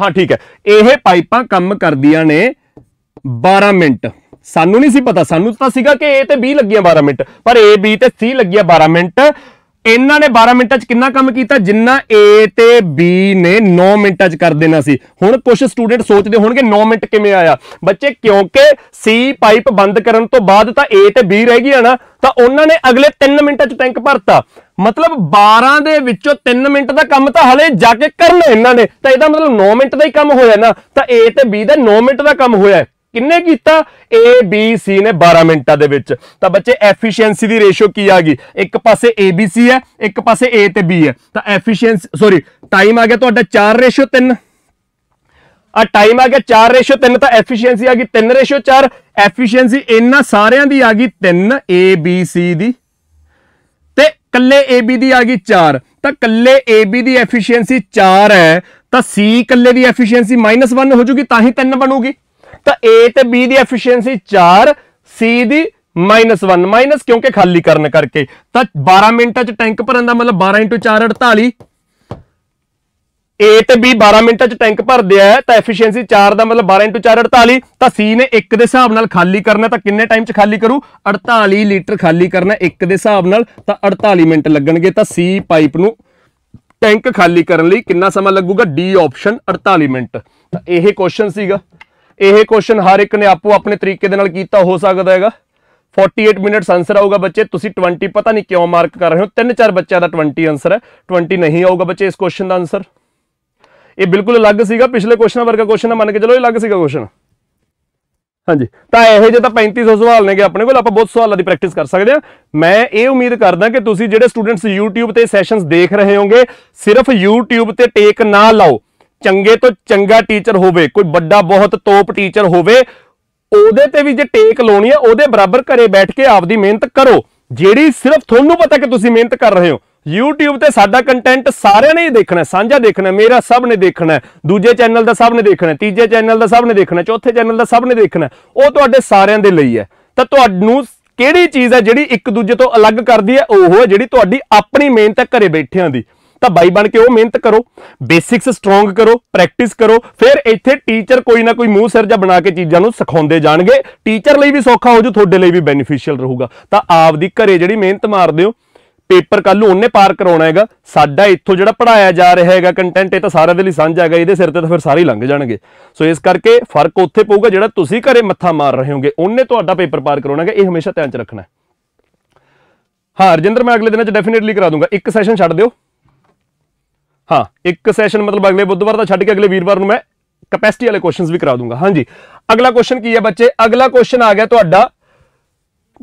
ਹਾਂ ਠੀਕ ਹੈ ਇਹ ਪਾਈਪਾਂ ਕੰਮ ਕਰਦੀਆਂ ਨੇ 12 ਮਿੰਟ ਸਾਨੂੰ ਨਹੀਂ ਸੀ ਪਤਾ ਸਾਨੂੰ ਤਾਂ ਸੀਗਾ ਕਿ A ਤੇ B ਲੱਗੀਆਂ 12 ਮਿੰਟ ਪਰ A B ਤੇ C ਲੱਗੀਆਂ 12 ਮਿੰਟ ਇਹਨਾਂ ਨੇ 12 ਮਿੰਟਾਂ 'ਚ ਕਿੰਨਾ ਕੰਮ ਕੀਤਾ ਜਿੰਨਾ A ਤੇ B ਨੇ 9 ਮਿੰਟਾਂ 'ਚ ਕਰ ਦੇਣਾ ਸੀ ਹੁਣ ਕੁਝ ਸਟੂਡੈਂਟ ਸੋਚਦੇ ਹੋਣਗੇ 9 ਮਿੰਟ ਕਿਵੇਂ ਆਇਆ ਬੱਚੇ ਕਿਉਂਕਿ C ਪਾਈਪ ਬੰਦ ਕਰਨ ਤੋਂ ਬਾਅਦ ਤਾਂ A ਤੇ B ਰਹਿ ਗਿਆ ਨਾ ਤਾਂ ਉਹਨਾਂ ਨੇ ਅਗਲੇ 3 ਮਿੰਟਾਂ 'ਚ ਟੈਂਕ ਭਰਤਾ ਮਤਲਬ 12 ਦੇ ਵਿੱਚੋਂ 3 ਮਿੰਟ ਦਾ ਕੰਮ ਤਾਂ ਹਲੇ ਜਾ ਕੇ ਕਰਨਾ ਇਹਨਾਂ ਨੇ ਤਾਂ ਇਹਦਾ ਮਤਲਬ 9 ਮਿੰਟ ਦਾ ਹੀ ਕੰਮ ਹੋਇਆ ਨਾ ਤਾਂ A ਤੇ B ਦਾ 9 ਮਿੰਟ ਦਾ ਕੰਮ ਹੋਇਆ ਕਿੰਨੇ ਕੀਤਾ A B C ਨੇ 12 ਮਿੰਟਾਂ ਦੇ ਵਿੱਚ ਤਾਂ ਬੱਚੇ ਐਫੀਸ਼ੀਐਂਸੀ ਦੀ ਰੇਸ਼ੋ ਕੀ ਆ ਗਈ ਇੱਕ ਪਾਸੇ A B C ਹੈ ਇੱਕ ਪਾਸੇ A ਤੇ B ਹੈ ਤਾਂ ਐਫੀਸ਼ੀਐਂਸੀ ਸੌਰੀ ਟਾਈਮ ਆ ਗਿਆ ਤੁਹਾਡਾ 4:3 ਆ ਟਾਈਮ ਆ ਗਿਆ 4:3 ਤਾਂ ਐਫੀਸ਼ੀਐਂਸੀ ਆ ਗਈ 3:4 ਐਫੀਸ਼ੀਐਂਸੀ ਇਹਨਾਂ ਸਾਰਿਆਂ ਦੀ ਆ ਗਈ 3 A B C ਦੀ ਤੇ ਕੱਲੇ AB ਦੀ ਆ ਗਈ 4 ਤਾਂ ਕੱਲੇ AB ਦੀ ਐਫੀਸ਼ੀਐਂਸੀ 4 ਹੈ ਤਾਂ C ਕੱਲੇ ਦੀ ਐਫੀਸ਼ੀਐਂਸੀ -1 ਹੋ ਜੂਗੀ ਤਾਂ ਹੀ 3 ਬਣੂਗੀ ਤਾਂ A ਤੇ B ਦੀ ਐਫੀਸ਼ੀਐਂਸੀ 4 C ਦੀ -1 ਮਾਈਨਸ ਕਿਉਂਕਿ ਖਾਲੀ ਕਰਨ ਕਰਕੇ ਤਾਂ 12 ਮਿੰਟਾਂ ਚ ਟੈਂਕ ਭਰਨ ਦਾ ਮਤਲਬ 12 4 48 A ਤੇ B 12 ਮਿੰਟਾਂ ਚ ਟੈਂਕ ਭਰਦੇ ਆ ਤਾਂ ਐਫੀਸ਼ੀਐਂਸੀ 4 ਦਾ ਮਤਲਬ 12 4 48 ਤਾਂ C ਨੇ 1 ਦੇ ਹਿਸਾਬ ਨਾਲ ਖਾਲੀ ਕਰਨਾ ਤਾਂ ਕਿੰਨੇ ਟਾਈਮ ਚ ਖਾਲੀ ਕਰੂ 48 ਲੀਟਰ ਖਾਲੀ ਕਰਨਾ 1 ਦੇ ਹਿਸਾਬ ਨਾਲ ਤਾਂ 48 ਮਿੰਟ ਲੱਗਣਗੇ ਤਾਂ C ਪਾਈਪ ਨੂੰ ਟੈਂਕ ਖਾਲੀ ਕਰਨ ਲਈ ਕਿੰਨਾ ਸਮਾਂ ਲੱਗੂਗਾ D ਆਪਸ਼ਨ 48 ਮਿੰਟ ਤਾਂ ਇਹ ਕੁਐਸਚਨ ਸੀਗਾ ਇਹ ਕੁਐਸਚਨ ਹਰ ਇੱਕ ਨੇ ਆਪੋ ਆਪਣੇ ਤਰੀਕੇ ਦੇ ਨਾਲ ਕੀਤਾ ਹੋ ਸਕਦਾ ਹੈਗਾ 48 ਮਿੰਟਸ ਆਨਸਰ ਆਊਗਾ ਬੱਚੇ ਤੁਸੀਂ 20 ਪਤਾ ਨਹੀਂ ਕਿਉਂ ਮਾਰਕ ਕਰ ਰਹੇ ਹੋ ਤਿੰਨ ਚਾਰ ਬੱਚਿਆਂ ਦਾ 20 ਆਨਸਰ ਹੈ 20 ਨਹੀਂ ਆਊਗਾ ਬੱਚੇ ਇਸ ਕੁਐਸਚਨ ਦਾ ਆਨਸਰ ਇਹ ਬਿਲਕੁਲ ਅਲੱਗ ਸੀਗਾ ਪਿਛਲੇ ਕੁਐਸਚਨਾਂ ਵਰਗਾ ਕੁਐਸਚਨ ਮੰਨ ਕੇ ਚਲੋ ਇਹ ਅਲੱਗ ਸੀਗਾ ਕੁਐਸਚਨ ਹਾਂਜੀ ਤਾਂ ਇਹੋ ਜਿਹੇ ਤਾਂ 3500 ਸਵਾਲ ਨੇਗੇ ਆਪਣੇ ਕੋਲ ਆਪਾਂ ਬਹੁਤ ਸਵਾਲਾਂ ਦੀ ਪ੍ਰੈਕਟਿਸ ਕਰ ਸਕਦੇ ਆ ਮੈਂ ਇਹ ਉਮੀਦ ਕਰਦਾ ਕਿ ਤੁਸੀਂ ਜਿਹੜੇ ਸਟੂਡੈਂਟਸ YouTube ਤੇ ਸੈਸ਼ਨਸ ਦੇਖ ਰਹੇ ਹੋਗੇ ਸਿਰਫ YouTube ਤੇ ਟੇਕ ਨਾ ਲਾਓ ਚੰਗੇ ਤੋਂ ਚੰਗਾ ਟੀਚਰ ਹੋਵੇ ਕੋਈ ਵੱਡਾ ਬਹੁਤ ਤੋਪ ਟੀਚਰ ਹੋਵੇ ਉਹਦੇ ਤੇ ਵੀ ਜੇ ਟੇਕ ਲਾਉਣੀ ਆ ਉਹਦੇ ਬਰਾਬਰ ਘਰੇ ਬੈਠ ਕੇ ਆਪਦੀ ਮਿਹਨਤ ਕਰੋ ਜਿਹੜੀ ਸਿਰਫ ਤੁਹਾਨੂੰ ਪਤਾ ਕਿ ਤੁਸੀਂ ਮਿਹਨਤ ਕਰ ਰਹੇ ਹੋ YouTube ਤੇ ਸਾਡਾ ਕੰਟੈਂਟ ਸਾਰਿਆਂ ਨੇ ਹੀ ਦੇਖਣਾ ਸਾਂਝਾ ਦੇਖਣਾ ਮੇਰਾ ਸਭ ਨੇ ਦੇਖਣਾ ਦੂਜੇ ਚੈਨਲ ਦਾ ਸਭ ਨੇ ਦੇਖਣਾ ਤੀਜੇ ਚੈਨਲ ਦਾ ਸਭ ਨੇ ਦੇਖਣਾ ਚੌਥੇ ਚੈਨਲ ਦਾ ਸਭ ਨੇ ਦੇਖਣਾ ਉਹ ਤੁਹਾਡੇ ਸਾਰਿਆਂ ਦੇ ਲਈ ਹੈ ਤਾਂ ਤੁਹਾਨੂੰ ਕਿਹੜੀ ਚੀਜ਼ ਹੈ ਜਿਹੜੀ ਇੱਕ ਦੂਜੇ ਤੋਂ ਅਲੱਗ ਕਰਦੀ ਹੈ ਉਹ ਹੈ ਜਿਹੜੀ ਤੁਹਾਡੀ ਆਪਣੀ ਮਿਹਨਤ ਹੈ ਘਰੇ ਬੈਠਿਆਂ ਦੀ ਤਾਂ ਬਾਈ ਬਣ ਕੇ ਉਹ ਮਿਹਨਤ ਕਰੋ ਬੇਸਿਕਸ ਸਟਰੋਂਗ ਕਰੋ ਪ੍ਰੈਕਟਿਸ ਕਰੋ ਫਿਰ ਇੱਥੇ ਟੀਚਰ ਕੋਈ ਨਾ ਕੋਈ ਮੂੰਹ ਸਿਰ ਜਾਂ ਬਣਾ ਕੇ ਚੀਜ਼ਾਂ ਨੂੰ ਸਿਖਾਉਂਦੇ ਜਾਣਗੇ ਟੀਚਰ ਲਈ ਵੀ ਸੌਖਾ ਹੋ ਜੂ ਤੁਹਾਡੇ ਲਈ ਵੀ ਬੈਨੀਫੀਸ਼ੀਅਲ ਰਹੂਗਾ ਤਾਂ ਆਪ ਦੀ ਘਰੇ ਜਿਹੜੀ ਮਿਹਨਤ ਮਾਰਦੇ ਹੋ ਪੇਪਰ ਕੱਲ ਨੂੰ ਉਹਨੇ ਪਾਰ ਕਰਾਉਣਾ ਹੈਗਾ ਸਾਡਾ ਇੱਥੋਂ ਜਿਹੜਾ ਪੜਾਇਆ ਜਾ ਰਿਹਾ ਹੈਗਾ ਕੰਟੈਂਟ ਇਹ ਤਾਂ ਸਾਰਿਆਂ ਦੇ ਲਈ ਸਾਂਝਾ ਹੈਗਾ ਇਹਦੇ ਸਿਰ ਤੇ ਤਾਂ ਫਿਰ ਸਾਰੇ ਲੰਘ ਜਾਣਗੇ ਸੋ ਇਸ ਕਰਕੇ ਫਰਕ ਉੱਥੇ ਪਊਗਾ ਜਿਹੜਾ ਤੁਸੀਂ ਘਰੇ ਮੱਥਾ ਮਾਰ ਰਹੇ ਹੋਗੇ ਉਹਨੇ ਤੁਹਾਡਾ ਪੇਪਰ ਪਾਰ ਕਰਾਉਣਾ ਹੈਗਾ ਇਹ ਹਮੇਸ਼ਾ ਧਿਆਨ 'ਚ ਰੱਖਣਾ ਹਾਂ ਰਜਿੰਦਰ ਮੈਂ ਅਗਲੇ ਦਿਨਾਂ 'ਚ ਡੈਫੀਨਿਟਲੀ ਕਰਾ ਦੂੰਗਾ ਇੱਕ ਸੈਸ਼ਨ ਛੱਡ ਦਿਓ ਹਾਂ ਇੱਕ ਸੈਸ਼ਨ ਮਤਲਬ ਅਗਲੇ ਬੁੱਧਵਾਰ ਦਾ ਛੱਡ ਕੇ ਅਗਲੇ ਵੀਰਵਾਰ ਨੂੰ ਮੈਂ ਕਪੈਸਿਟੀ ਵਾਲੇ ਕੁਐਸਚਨਸ ਵੀ ਕਰਾ ਦੂੰਗਾ ਹਾਂਜੀ ਅਗਲਾ ਕੁਐਸਚਨ ਕੀ ਹੈ ਬੱਚੇ ਅਗਲਾ ਕੁਐਸਚਨ ਆ ਗਿਆ ਤੁਹਾਡਾ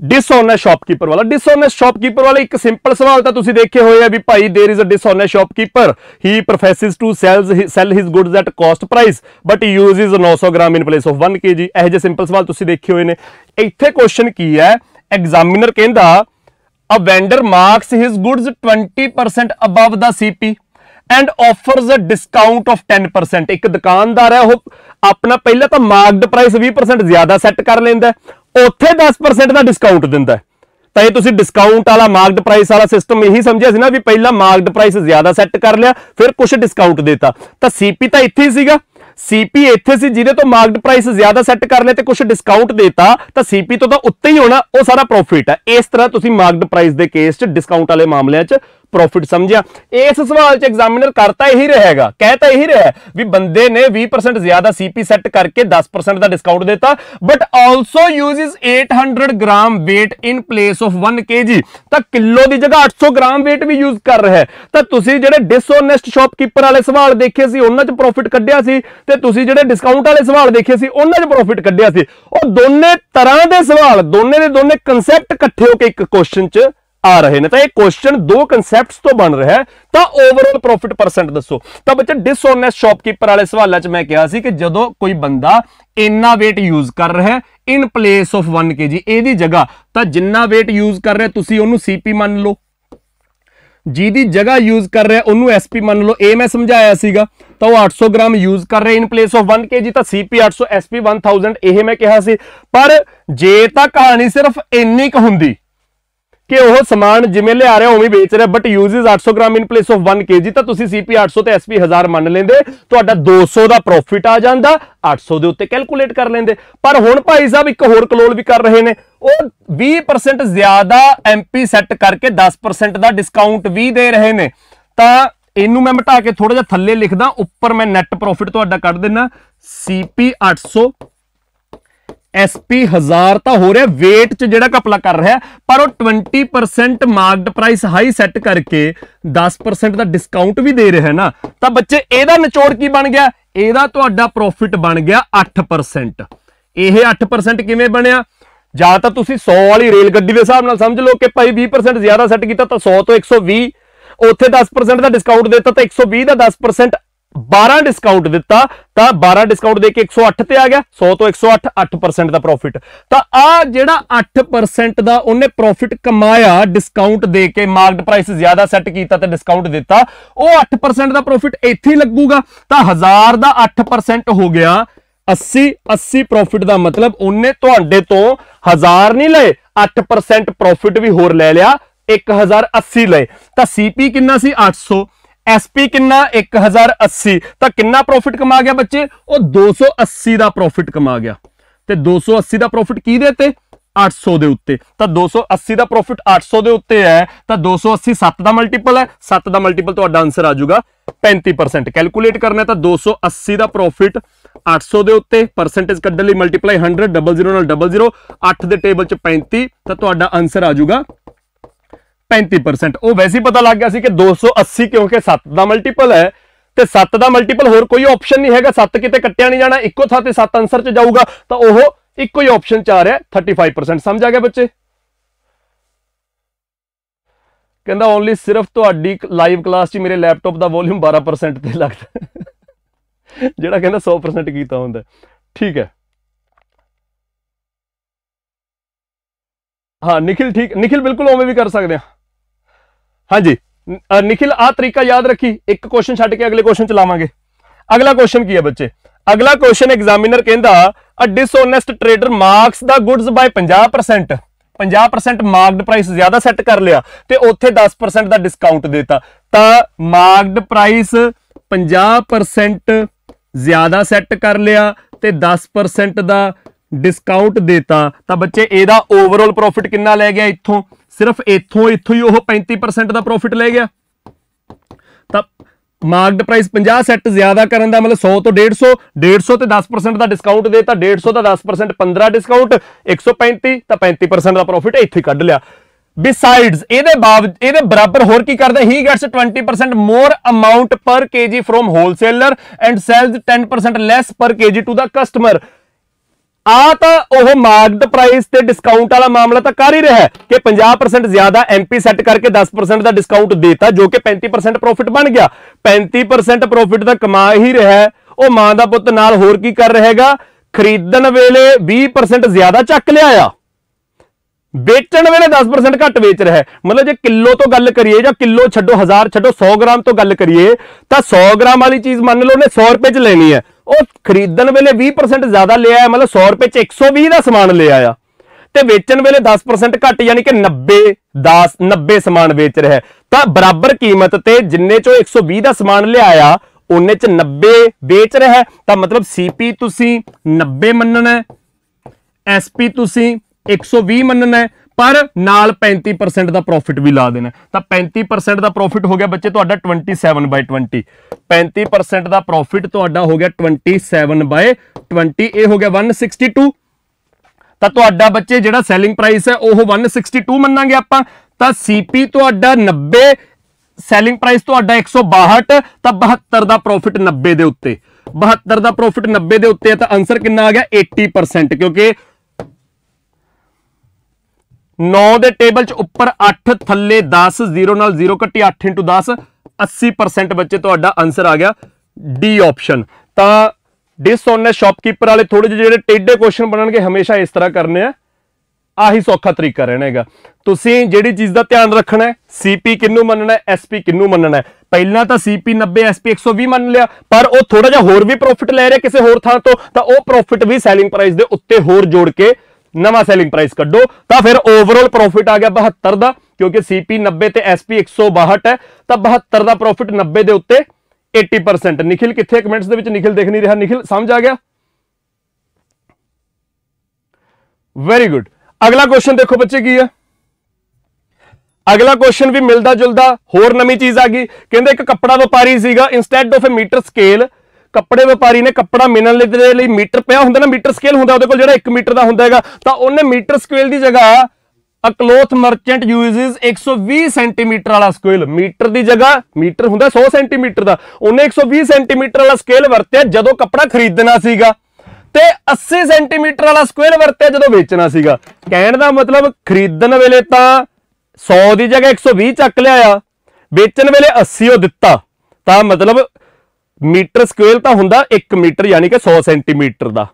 ਡਿਸਓਨੈਸਟ ਸ਼ਾਪਕੀਪਰ ਵਾਲਾ ਡਿਸਓਨੈਸਟ ਸ਼ਾਪਕੀਪਰ ਵਾਲਾ ਇੱਕ ਸਿੰਪਲ ਸਵਾਲ ਤਾਂ ਤੁਸੀਂ ਦੇਖੇ ਹੋਏ ਆ ਵੀ ਭਾਈ there is a dishonest shopkeeper he professes to sells sell his goods at cost price but he uses 900 gram in place of 1 KG ਇਹ ਜੇ ਸਿੰਪਲ ਸਵਾਲ ਤੁਸੀਂ ਦੇਖੇ ਹੋਏ ਨੇ ਇੱਥੇ ਕੁਐਸਚਨ ਕੀ ਹੈ ਐਗਜ਼ਾਮੀਨਰ ਕਹਿੰਦਾ a vendor marks his goods 20% above the CP and offers a discount of 10% ਇੱਕ ਦੁਕਾਨਦਾਰ ਹੈ ਉਹ ਆਪਣਾ ਪਹਿਲਾਂ ਤਾਂ ਮਾਰਕਡ ਪ੍ਰਾਈਸ 20% ਜ਼ਿਆਦਾ ਸੈੱਟ ਕਰ ਲੈਂਦਾ ਉੱਥੇ 10% ਦਾ ਡਿਸਕਾਊਂਟ ਦਿੰਦਾ ਤਾਂ ਇਹ ਤੁਸੀਂ ਡਿਸਕਾਊਂਟ ਵਾਲਾ ਮਾਰਕਡ ਪ੍ਰਾਈਸ ਵਾਲਾ ਸਿਸਟਮ ਇਹੀ ਸਮਝਿਆ ਸੀ ਨਾ ਵੀ ਪਹਿਲਾਂ ਮਾਰਕਡ ਪ੍ਰਾਈਸ ਜ਼ਿਆਦਾ ਸੈੱਟ ਕਰ ਲਿਆ ਫਿਰ ਕੁਝ ਡਿਸਕਾਊਂਟ ਦੇਤਾ ਤਾਂ ਸੀਪੀ ਤਾਂ ਇੱਥੇ ਹੀ ਸੀਗਾ ਸੀਪੀ ਇੱਥੇ ਸੀ ਜਿਹਦੇ ਤੋਂ ਮਾਰਕਡ ਪ੍ਰਾਈਸ ਜ਼ਿਆਦਾ ਸੈੱਟ ਕਰ ਲਿਆ ਤੇ ਕੁਝ ਡਿਸਕਾਊਂਟ ਦੇਤਾ ਤਾਂ ਸੀਪੀ ਤੋਂ ਤਾਂ ਉੱਤੇ ਹੀ ਹੋਣਾ ਉਹ ਸਾਰਾ ਪ੍ਰੋਫਿਟ ਹੈ ਇਸ ਤਰ੍ਹਾਂ ਤੁਸੀਂ ਮਾਰਕਡ ਪ੍ਰਾਈਸ ਦੇ ਕੇਸ 'ਚ ਡਿਸਕਾਊਂਟ ਵਾਲੇ ਮਾਮਲਿਆਂ 'ਚ ਪ੍ਰੋਫਿਟ ਸਮਝਿਆ ਇਸ ਸਵਾਲ 'ਚ ਐਗਜ਼ਾਮੀਨਰ ਕਰਤਾ ਇਹੀ ਰਹੇਗਾ ਕਹਤਾ ਇਹੀ ਰਿਹਾ ਵੀ ਬੰਦੇ ਨੇ 20% ਜ਼ਿਆਦਾ ਸੀਪੀ ਸੈੱਟ ਕਰਕੇ 10% ਦਾ ਡਿਸਕਾਊਂਟ ਦਿੱਤਾ but also uses 800 gram weight in place of 1 kg ਤਾਂ ਕਿਲੋ ਦੀ ਜਗ੍ਹਾ 800 ਗ੍ਰਾਮ weight ਵੀ ਯੂਜ਼ ਕਰ ਰਿਹਾ ਤਾਂ ਤੁਸੀਂ ਜਿਹੜੇ ਡਿਸਓਨੈਸਟ ਸ਼ਾਪਕੀਪਰ ਵਾਲੇ ਸਵਾਲ ਦੇਖੇ ਸੀ ਉਹਨਾਂ 'ਚ ਪ੍ਰੋਫਿਟ ਕੱਢਿਆ ਸੀ ਤੇ ਤੁਸੀਂ ਜਿਹੜੇ ਡਿਸਕਾਊਂਟ ਵਾਲੇ ਸਵਾਲ ਦੇਖੇ ਸੀ ਉਹਨਾਂ 'ਚ ਪ੍ਰੋਫਿਟ ਕੱਢਿਆ ਸੀ ਉਹ ਦੋਨੇ ਤਰ੍ਹਾਂ ਦੇ ਸਵਾਲ ਦੋਨੇ ਦੇ ਦੋਨੇ ਕਨਸੈਪਟ ਇਕੱਠੇ ਹੋ ਕੇ ਇੱਕ ਕੁਐਸਚਨ 'ਚ ਆ ਰਹੇ ਨੇ ਤਾਂ ਇਹ ਕੁਐਸਚਨ ਦੋ ਕਨਸੈਪਟਸ ਤੋਂ ਬਣ ਰਿਹਾ ਤਾਂ ਓਵਰਆਲ ਪ੍ਰੋਫਿਟ ਪਰਸੈਂਟ ਦੱਸੋ ਤਾਂ ਬੱਚਾ ਡਿਸਓਨੈਸਟ ਸ਼ਾਪਕੀਪਰ ਵਾਲੇ ਸਵਾਲਾਂ 'ਚ ਮੈਂ ਕਿਹਾ ਸੀ ਕਿ ਜਦੋਂ ਕੋਈ ਬੰਦਾ ਇੰਨਾ weight ਯੂਜ਼ ਕਰ ਰਿਹਾ ਇਨ ਪਲੇਸ ਆਫ 1 kg ਇਹਦੀ ਜਗ੍ਹਾ ਤਾਂ ਜਿੰਨਾ weight ਯੂਜ਼ ਕਰ ਰਿਹਾ ਤੁਸੀਂ ਉਹਨੂੰ CP ਮੰਨ ਲਓ ਜਿਹਦੀ ਜਗ੍ਹਾ ਯੂਜ਼ ਕਰ ਰਿਹਾ ਉਹਨੂੰ SP ਮੰਨ ਲਓ ਇਹ ਮੈਂ ਸਮਝਾਇਆ ਸੀਗਾ ਤਾਂ ਉਹ 800 ਗ੍ਰਾਮ ਯੂਜ਼ ਕਰ ਰਿਹਾ ਇਨ ਪਲੇਸ ਆਫ 1 kg ਤਾਂ CP 800 SP 1000 ਇਹ ਮੈਂ ਕਿਹਾ ਸੀ ਪਰ ਜੇ ਤਾਂ ਕਹਾਣੀ ਸਿਰਫ ਇੰਨੀ ਕੁ ਹੁੰਦੀ ਕਿ ਉਹ ਸਮਾਨ ਜਿਵੇਂ ਲਿਆ ਰਿਹਾ ਉਵੇਂ ਵੇਚ ਰਿਹਾ but uses 800 gram in place of 1 KG ਤਾਂ ਤੁਸੀਂ ਸੀਪੀ 800 ਤੇ ਐਸਪੀ 1000 ਮੰਨ ਲੈਂਦੇ ਤੁਹਾਡਾ 200 ਦਾ ਪ੍ਰੋਫਿਟ ਆ ਜਾਂਦਾ 800 ਦੇ ਉੱਤੇ ਕੈਲਕੂਲੇਟ ਕਰ ਲੈਂਦੇ ਪਰ ਹੁਣ ਭਾਈ ਸਾਹਿਬ ਇੱਕ ਹੋਰ ਕਲੋਲ ਵੀ ਕਰ ਰਹੇ ਨੇ ਉਹ 20% ਜ਼ਿਆਦਾ ਐਮਪੀ ਸੈੱਟ ਕਰਕੇ 10% ਦਾ ਡਿਸਕਾਊਂਟ ਵੀ ਦੇ ਰਹੇ ਨੇ ਤਾਂ ਇਹਨੂੰ ਮੈਂ ਮਟਾ ਕੇ ਥੋੜਾ ਜਿਹਾ ਥੱਲੇ ਲਿਖਦਾ ਉੱਪਰ ਮੈਂ ਨੈਟ ਪ੍ਰੋਫਿਟ ਤੁਹਾਡਾ ਕੱਢ ਦਿੰਨਾ ਸੀਪੀ 800 ਐਸਪੀ 1000 ਤਾਂ ਹੋ ਰਿਹਾ weight 'ਚ ਜਿਹੜਾ ਕਪਲਾ ਕਰ ਰਿਹਾ ਪਰ ਉਹ 20% ਮਾਰਕਡ ਪ੍ਰਾਈਸ ਹਾਈ ਸੈੱਟ ਕਰਕੇ 10% ਦਾ ਡਿਸਕਾਊਂਟ ਵੀ ਦੇ ਰਿਹਾ ਨਾ ਤਾਂ ਬੱਚੇ ਇਹਦਾ ਨਿਚੋੜ ਕੀ ਬਣ ਗਿਆ ਇਹਦਾ ਤੁਹਾਡਾ ਪ੍ਰੋਫਿਟ ਬਣ ਗਿਆ 8% ਇਹ 8% ਕਿਵੇਂ ਬਣਿਆ ਜਾਂ ਤਾਂ ਤੁਸੀਂ 100 ਵਾਲੀ ਰੇਲ ਗੱਡੀ ਦੇ ਹਿਸਾਬ ਨਾਲ ਸਮਝ ਲਓ ਕਿ ਭਾਈ 20% ਜ਼ਿਆਦਾ ਸੈੱਟ ਕੀਤਾ ਤਾਂ 100 ਤੋਂ 120 ਉੱਥੇ 10% ਦਾ ਡਿਸਕਾਊਂਟ ਦਿੱਤਾ ਤਾਂ 120 ਦਾ 10% 12 ਡਿਸਕਾਊਂਟ ਦਿੱਤਾ ਤਾਂ 12 ਡਿਸਕਾਊਂਟ ਦੇ ਕੇ 108 ਤੇ ਆ ਗਿਆ 100 ਤੋਂ 108 8% ਦਾ ਪ੍ਰੋਫਿਟ ਤਾਂ ਆ ਜਿਹੜਾ 8% ਦਾ ਉਹਨੇ ਪ੍ਰੋਫਿਟ ਕਮਾਇਆ ਡਿਸਕਾਊਂਟ ਦੇ ਕੇ ਮਾਰਕਟ ਪ੍ਰਾਈਸ ਜ਼ਿਆਦਾ ਸੈੱਟ ਕੀਤਾ ਤੇ ਡਿਸਕਾਊਂਟ ਦਿੱਤਾ ਉਹ 8% ਦਾ ਪ੍ਰੋਫਿਟ ਇੱਥੇ ਲੱਗੂਗਾ ਤਾਂ 1000 ਦਾ 8% ਹੋ ਗਿਆ 80 80 ਪ੍ਰੋਫਿਟ ਦਾ ਮਤਲਬ ਉਹਨੇ ਤੁਹਾਡੇ ਤੋਂ 1000 ਨਹੀਂ ਲਏ 8% ਪ੍ਰੋਫਿਟ ਵੀ ਹੋਰ ਲੈ ਲਿਆ 1080 ਲਏ ਤਾਂ ਸੀਪੀ ਕਿੰਨਾ ਸੀ 800 ਐਸਪੀ ਕਿੰਨਾ 1080 ਤਾਂ ਕਿੰਨਾ ਪ੍ਰੋਫਿਟ ਕਮਾ ਗਿਆ ਬੱਚੇ ਉਹ 280 ਦਾ ਪ੍ਰੋਫਿਟ ਕਮਾ ਗਿਆ ਤੇ 280 ਦਾ ਪ੍ਰੋਫਿਟ ਕੀ ਦੇ ਤੇ 800 ਦੇ ਉੱਤੇ ਤਾਂ 280 ਦਾ ਪ੍ਰੋਫਿਟ 800 ਦੇ ਉੱਤੇ ਹੈ ਤਾਂ 280 7 ਦਾ ਮਲਟੀਪਲ ਹੈ 7 ਦਾ ਮਲਟੀਪਲ ਤੁਹਾਡਾ ਆਨਸਰ ਆ ਜਾਊਗਾ 35% ਕੈਲਕੂਲੇਟ ਕਰਨਾ ਤਾਂ 280 ਦਾ ਪ੍ਰੋਫਿਟ 800 ਦੇ ਉੱਤੇ ਪਰਸੈਂਟੇਜ ਕੱਢਣ ਲਈ ਮਲਟੀਪਲਾਈ 100 00 ਨਾਲ 00 8 ਦੇ ਟੇਬਲ ਚ 35 ਤਾਂ ਤੁਹਾਡਾ ਆਨਸਰ ਆ ਜਾਊਗਾ 35% ਉਹ ਵੈਸੇ ਹੀ ਪਤਾ ਲੱਗ ਗਿਆ ਸੀ ਕਿ 280 ਕਿਉਂਕਿ 7 ਦਾ ਮਲਟੀਪਲ ਹੈ ਤੇ 7 ਦਾ ਮਲਟੀਪਲ ਹੋਰ ਕੋਈ ਆਪਸ਼ਨ ਨਹੀਂ ਹੈਗਾ 7 ਕਿਤੇ ਕੱਟਿਆ ਨਹੀਂ ਜਾਣਾ ਇੱਕੋ ਥਾਂ ਤੇ 7 ਆਨਸਰ 'ਚ ਜਾਊਗਾ ਤਾਂ ਉਹ ਇੱਕੋ ਹੀ ਆਪਸ਼ਨ 'ਚ ਆ ਰਿਹਾ 35% ਸਮਝ ਆ ਗਿਆ ਬੱਚੇ ਕਹਿੰਦਾ ਓਨਲੀ ਸਿਰਫ ਤੁਹਾਡੀ ਲਾਈਵ ਕਲਾਸ 'ਚ ਮੇਰੇ ਲੈਪਟਾਪ ਦਾ ਵੋਲਿਊਮ 12% ਤੇ ਲੱਗਦਾ ਜਿਹੜਾ ਕਹਿੰਦਾ 100% ਕੀਤਾ ਹੁੰਦਾ ਠੀਕ ਹੈ ਹਾਂ ਨikhil ਠੀਕ ਨikhil ਬਿਲਕੁਲ ਉਵੇਂ ਵੀ ਕਰ ਸਕਦੇ ਆ ਹਾਂਜੀ ਨikhil ਆ ਤਰੀਕਾ ਯਾਦ ਰੱਖੀ ਇੱਕ ਕੁਐਸਚਨ ਛੱਡ ਕੇ ਅਗਲੇ ਕੁਐਸਚਨ ਚ ਲਾਵਾਂਗੇ ਅਗਲਾ ਕੁਐਸਚਨ ਕੀ ਹੈ ਬੱਚੇ ਅਗਲਾ ਕੁਐਸਚਨ ਐਗਜ਼ਾਮੀਨਰ ਕਹਿੰਦਾ a dishonest trader marks the goods by 50% 50% marked price ਜ਼ਿਆਦਾ ਸੈੱਟ ਕਰ ਲਿਆ ਤੇ ਉੱਥੇ 10% ਦਾ ਡਿਸਕਾਊਂਟ ਦਿੱਤਾ ਤਾਂ ਮਾਰਕਡ ਪ੍ਰਾਈਸ 50% ਜ਼ਿਆਦਾ ਸੈੱਟ ਕਰ ਲਿਆ ਤੇ 10% ਦਾ ਡਿਸਕਾਊਂਟ ਦਿੱਤਾ ਤਾਂ ਬੱਚੇ ਇਹਦਾ ਓਵਰਆਲ ਪ੍ਰੋਫਿਟ ਕਿੰਨਾ ਲੈ ਗਿਆ ਇੱਥੋਂ ਸਿਰਫ ਇੱਥੋਂ ਇੱਥੋਂ ਹੀ ਉਹ 35% ਦਾ ਪ੍ਰੋਫਿਟ ਲੈ ਗਿਆ ਤਾਂ ਮਾਰਕਡ ਪ੍ਰਾਈਸ 50 ਸੈੱਟ ਜ਼ਿਆਦਾ ਕਰਨ ਦਾ ਮਤਲਬ 100 ਤੋਂ 150 150 ਤੇ 10% ਦਾ ਡਿਸਕਾਊਂਟ ਦੇ ਤਾਂ 150 ਦਾ 10% 15 ਡਿਸਕਾਊਂਟ 135 ਤਾਂ 35% ਦਾ ਪ੍ਰੋਫਿਟ ਇੱਥੇ ਕੱਢ ਲਿਆ ਬਿਸਾਈਡਸ ਇਹਦੇ ਬਾਅਦ ਇਹਦੇ ਬਰਾਬਰ ਹੋਰ ਕੀ ਕਰਦਾ he gets 20% more amount per KG from wholesaler and sells 10% less per KG to the customer ਆ ਤਾਂ ਉਹ ਮਾਰਕਡ ਪ੍ਰਾਈਸ ਤੇ ਡਿਸਕਾਊਂਟ ਵਾਲਾ ਮਾਮਲਾ ਤਾਂ ਕਰ ਹੀ ਰਿਹਾ ਹੈ ਕਿ 50% ਜ਼ਿਆਦਾ ਐਮਪੀ ਸੈੱਟ ਕਰਕੇ 10% ਦਾ ਡਿਸਕਾਊਂਟ ਦੇਤਾ ਜੋ ਕਿ 35% ਪ੍ਰੋਫਿਟ ਬਣ ਗਿਆ 35% ਪ੍ਰੋਫਿਟ ਤਾਂ ਕਮਾ ਹੀ ਰਿਹਾ ਉਹ ਮਾਂ ਦਾ ਪੁੱਤ ਨਾਲ ਹੋਰ ਕੀ ਕਰ ਰਹੇਗਾ ਖਰੀਦਣ ਵੇਲੇ 20% ਜ਼ਿਆਦਾ ਚੱਕ ਲਿਆ ਆ ਵੇਚਣ ਵੇਲੇ 10% ਘੱਟ ਵੇਚ ਰਿਹਾ ਹੈ ਮਤਲਬ ਜੇ ਕਿਲੋ ਤੋਂ ਗੱਲ ਕਰੀਏ ਜਾਂ ਕਿਲੋ ਛੱਡੋ 1000 ਛੱਡੋ 100 ਗ੍ਰਾਮ ਤੋਂ ਗੱਲ ਕਰੀਏ ਤਾਂ 100 ਗ੍ਰਾਮ ਵਾਲੀ ਚੀਜ਼ ਮੰਨ ਲਓ ਨੇ 100 ਰੁਪਏ 'ਚ ਲੈਣੀ ਹੈ ਉਹ ਖਰੀਦਣ ਵੇਲੇ 20% ਜ਼ਿਆਦਾ ਲਿਆ ਹੈ ਮਤਲਬ 100 ਰੁਪਏ 'ਚ 120 ਦਾ ਸਮਾਨ ਲਿਆ ਆ ਤੇ ਵੇਚਣ ਵੇਲੇ 10% ਘੱਟ ਯਾਨੀ ਕਿ 90 10 90 ਸਮਾਨ ਵੇਚ ਰਿਹਾ ਤਾਂ ਬਰਾਬਰ ਕੀਮਤ ਤੇ ਜਿੰਨੇ ਚੋਂ 120 ਦਾ ਸਮਾਨ ਲਿਆਇਆ ਉਹਨੇ ਚ 90 ਵੇਚ ਰਿਹਾ ਤਾਂ ਮਤਲਬ ਸੀਪੀ ਤੁਸੀਂ 90 ਮੰਨਣਾ ਐਸਪੀ ਤੁਸੀਂ 120 ਮੰਨਣਾ ਹੈ ਪਰ ਨਾਲ 35% ਦਾ ਪ੍ਰੋਫਿਟ ਵੀ ਲਾ ਦੇਣਾ ਤਾਂ 35% ਦਾ ਪ੍ਰੋਫਿਟ ਹੋ ਗਿਆ ਬੱਚੇ ਤੁਹਾਡਾ 27/20 35% ਦਾ ਪ੍ਰੋਫਿਟ ਤੁਹਾਡਾ ਹੋ ਗਿਆ 27/20 ਇਹ ਹੋ ਗਿਆ 162 ਤਾਂ ਤੁਹਾਡਾ ਬੱਚੇ ਜਿਹੜਾ ਸੈਲਿੰਗ ਪ੍ਰਾਈਸ ਹੈ ਉਹ 162 ਮੰਨਾਂਗੇ ਆਪਾਂ ਤਾਂ ਸੀਪੀ ਤੁਹਾਡਾ 90 ਸੈਲਿੰਗ ਪ੍ਰਾਈਸ ਤੁਹਾਡਾ 162 ਤਾਂ 72 ਦਾ ਪ੍ਰੋਫਿਟ 90 ਦੇ ਉੱਤੇ 72 ਦਾ ਪ੍ਰੋਫਿਟ 90 ਦੇ ਉੱਤੇ ਤਾਂ ਆਨਸਰ ਕਿੰਨਾ ਆ ਗਿਆ 80% ਕਿਉਂਕਿ 9 ਦੇ ਟੇਬਲ 'ਚ ਉੱਪਰ 8 ਥੱਲੇ 10 0 ਨਾਲ 0 ਕੱਟੀ 8 10 80% ਬੱਚੇ ਤੁਹਾਡਾ ਆਨਸਰ ਆ ਗਿਆ ਡੀ ਆਪਸ਼ਨ ਤਾਂ ਡਿਸਓਨੈਸਟ ਸ਼ਾਪਕੀਪਰ ਵਾਲੇ ਥੋੜੇ ਜਿਹੇ ਜਿਹੜੇ ਟੇਡੇ ਕੁਐਸਚਨ ਬਣਨਗੇ ਹਮੇਸ਼ਾ ਇਸ ਤਰ੍ਹਾਂ ਕਰਨੇ ਆ ਆਹੀ ਸੌਖਾ ਤਰੀਕਾ ਰਹਿਣਾ ਹੈਗਾ ਤੁਸੀਂ ਜਿਹੜੀ ਚੀਜ਼ ਦਾ ਧਿਆਨ ਰੱਖਣਾ ਹੈ ਸੀਪੀ ਕਿੰਨੂੰ ਮੰਨਣਾ ਹੈ ਐਸਪੀ ਕਿੰਨੂੰ ਮੰਨਣਾ ਹੈ ਪਹਿਲਾਂ ਤਾਂ ਸੀਪੀ 90 ਐਸਪੀ 120 ਮੰਨ ਲਿਆ ਪਰ ਉਹ ਥੋੜਾ ਜਿਹਾ ਹੋਰ ਵੀ ਪ੍ਰੋਫਿਟ ਲੈ ਰਿਹਾ ਕਿਸੇ ਹੋਰ ਥਾਂ ਤੋਂ ਤਾਂ ਉਹ ਪ੍ਰੋਫਿਟ ਵੀ ਸੈਲਿੰਗ ਪ੍ਰਾਈਸ ਦੇ ਉੱਤੇ ਹੋਰ ਜੋੜ ਕੇ नवा सैलिंग प्राइस क्डो तो फिर ओवरऑल प्रॉफिट आ गया बहत्तर का क्योंकि सी पी नब्बे एस पी एक सौ बाहठ है तो बहत्तर का प्रॉफिट नब्बे के उत्ते एटी परसेंट निखिल कितने कमेंट्स के निखिल देख नहीं रहा निखिल समझ आ गया वेरी गुड अगला क्वेश्चन देखो बच्चे की है अगला क्वेश्चन भी मिलता जुलता होर नवी चीज आ गई कहते एक कपड़ा व्यापारी instead of a metre scale ਕੱਪੜੇ ਵਪਾਰੀ ਨੇ ਕੱਪੜਾ ਮਿਨਣ ਲਈ ਦੇ ਲਈ ਮੀਟਰ ਪਿਆ ਹੁੰਦਾ ਨਾ ਮੀਟਰ ਸਕੇਲ ਹੁੰਦਾ ਉਹਦੇ ਕੋਲ ਜਿਹੜਾ 1 ਮੀਟਰ ਦਾ ਹੁੰਦਾ ਹੈਗਾ ਤਾਂ ਉਹਨੇ ਮੀਟਰ ਸਕੇਲ ਦੀ ਜਗ੍ਹਾ a cloth merchant uses 120 centimetre ਵਾਲਾ ਸਕੇਲ ਮੀਟਰ ਦੀ ਜਗ੍ਹਾ ਮੀਟਰ ਹੁੰਦਾ 100 ਸੈਂਟੀਮੀਟਰ ਦਾ ਉਹਨੇ 120 ਸੈਂਟੀਮੀਟਰ ਵਾਲਾ ਸਕੇਲ ਵਰਤਿਆ ਜਦੋਂ ਕੱਪੜਾ ਖਰੀਦਣਾ ਸੀਗਾ ਤੇ 80 ਸੈਂਟੀਮੀਟਰ ਵਾਲਾ ਸਕੇਲ ਵਰਤਿਆ ਜਦੋਂ ਵੇਚਣਾ ਸੀਗਾ ਕਹਿਣ ਦਾ ਮਤਲਬ ਖਰੀਦਣ ਵੇਲੇ ਤਾਂ 100 ਦੀ ਜਗ੍ਹਾ 120 ਚੱਕ ਲਿਆ ਆ ਵੇਚਣ ਵੇਲੇ 80 ਉਹ ਦਿੱਤਾ ਤਾਂ ਮਤਲਬ ਮੀਟਰ ਸਕੁਅਰ ਤਾਂ ਹੁੰਦਾ 1 ਮੀਟਰ ਯਾਨੀ ਕਿ 100 ਸੈਂਟੀਮੀਟਰ ਦਾ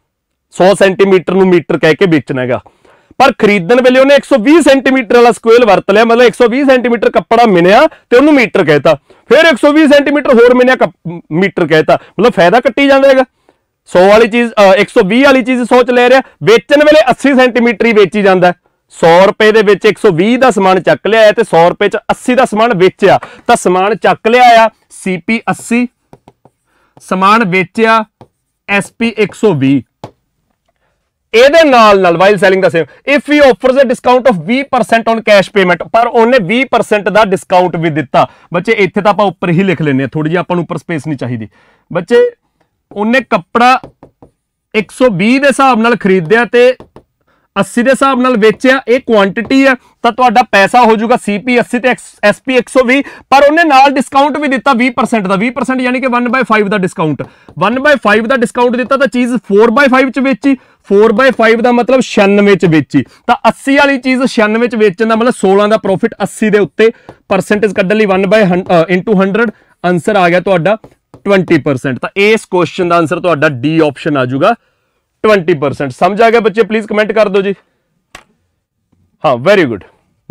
100 ਸੈਂਟੀਮੀਟਰ ਨੂੰ ਮੀਟਰ ਕਹਿ ਕੇ ਵੇਚਣਾ ਹੈਗਾ ਪਰ ਖਰੀਦਣ ਵੇਲੇ ਉਹਨੇ 120 ਸੈਂਟੀਮੀਟਰ ਵਾਲਾ ਸਕੁਅਰ ਵਰਤ ਲਿਆ ਮਤਲਬ 120 ਸੈਂਟੀਮੀਟਰ ਕੱਪੜਾ ਮਿਨਿਆ ਤੇ ਉਹਨੂੰ ਮੀਟਰ ਕਹਿਤਾ ਫਿਰ 120 ਸੈਂਟੀਮੀਟਰ ਹੋਰ ਮਿਨਿਆ ਮੀਟਰ ਕਹਿਤਾ ਮਤਲਬ ਫਾਇਦਾ ਕੱਟੀ ਜਾਂਦਾ ਹੈਗਾ 100 ਵਾਲੀ ਚੀਜ਼ 120 ਵਾਲੀ ਚੀਜ਼ ਸੋਚ ਲੈ ਰਿਹਾ ਵੇਚਣ ਵੇਲੇ 80 ਸੈਂਟੀਮੀਟਰ ਹੀ ਵੇਚੀ ਜਾਂਦਾ 100 ਰੁਪਏ ਦੇ ਵਿੱਚ 120 ਦਾ ਸਮਾਨ ਚੱਕ ਲਿਆ ਤੇ 100 ਰੁਪਏ ਚ 80 ਦਾ ਸਮਾਨ ਵੇਚਿਆ ਤਾਂ ਸਮਾਨ ਚੱਕ ਲਿਆ ਆ ਸੀਪੀ 80 ਸਮਾਨ ਵੇਚਿਆ ਐਸਪੀ 120 ਇਹਦੇ ਨਾਲ ਨਾਲ while selling the same if he offers a discount of 20% on cash payment ਪਰ ਉਹਨੇ 20% ਦਾ ਡਿਸਕਾਊਂਟ ਵੀ ਦਿੱਤਾ ਬੱਚੇ ਇੱਥੇ ਤਾਂ ਆਪਾਂ ਉੱਪਰ ਹੀ ਲਿਖ ਲੈਨੇ ਆ ਥੋੜੀ ਜਿਹੀ ਆਪਾਂ ਨੂੰ ਉੱਪਰ ਸਪੇਸ ਨਹੀਂ ਚਾਹੀਦੀ ਬੱਚੇ ਉਹਨੇ ਕੱਪੜਾ 120 ਦੇ ਹਿਸਾਬ ਨਾਲ ਖਰੀਦਿਆ ਤੇ 80 ਦੇ ਹਿਸਾਬ ਨਾਲ ਵੇਚਿਆ ਇਹ ਕੁਆਂਟੀਟੀ ਆ ਤਾਂ ਤੁਹਾਡਾ ਪੈਸਾ ਹੋ ਜਾਊਗਾ ਸੀਪੀ 80 ਤੇ ਐਸਪੀ 120 ਪਰ ਉਹਨੇ ਨਾਲ ਡਿਸਕਾਊਂਟ ਵੀ ਦਿੱਤਾ 20% ਦਾ 20% ਯਾਨੀ ਕਿ 1/5 ਦਾ ਡਿਸਕਾਊਂਟ 1/5 ਦਾ ਡਿਸਕਾਊਂਟ ਦਿੱਤਾ ਤਾਂ ਚੀਜ਼ 4/5 ਚ ਵੇਚੀ 4/5 ਦਾ ਮਤਲਬ 96 ਚ ਵੇਚੀ ਤਾਂ 80 ਵਾਲੀ ਚੀਜ਼ 96 ਚ ਵੇਚਣ ਦਾ ਮਤਲਬ 16 ਦਾ ਪ੍ਰੋਫਿਟ 80 ਦੇ ਉੱਤੇ ਪਰਸੈਂਟੇਜ ਕੱਢਣ ਲਈ 1/100 ਆਨਸਰ ਆ ਗਿਆ ਤੁਹਾਡਾ 20% ਤਾਂ ਇਸ ਕੁਐਸਚਨ ਦਾ ਆਨਸਰ ਤੁਹਾਡਾ ਡੀ ਆਪਸ਼ਨ ਆ ਜਾਊਗਾ 20% ਸਮਝ ਆ ਗਿਆ ਬੱਚੇ ਪਲੀਜ਼ ਕਮੈਂਟ ਕਰ ਦਿਓ ਜੀ ਹਾਂ very good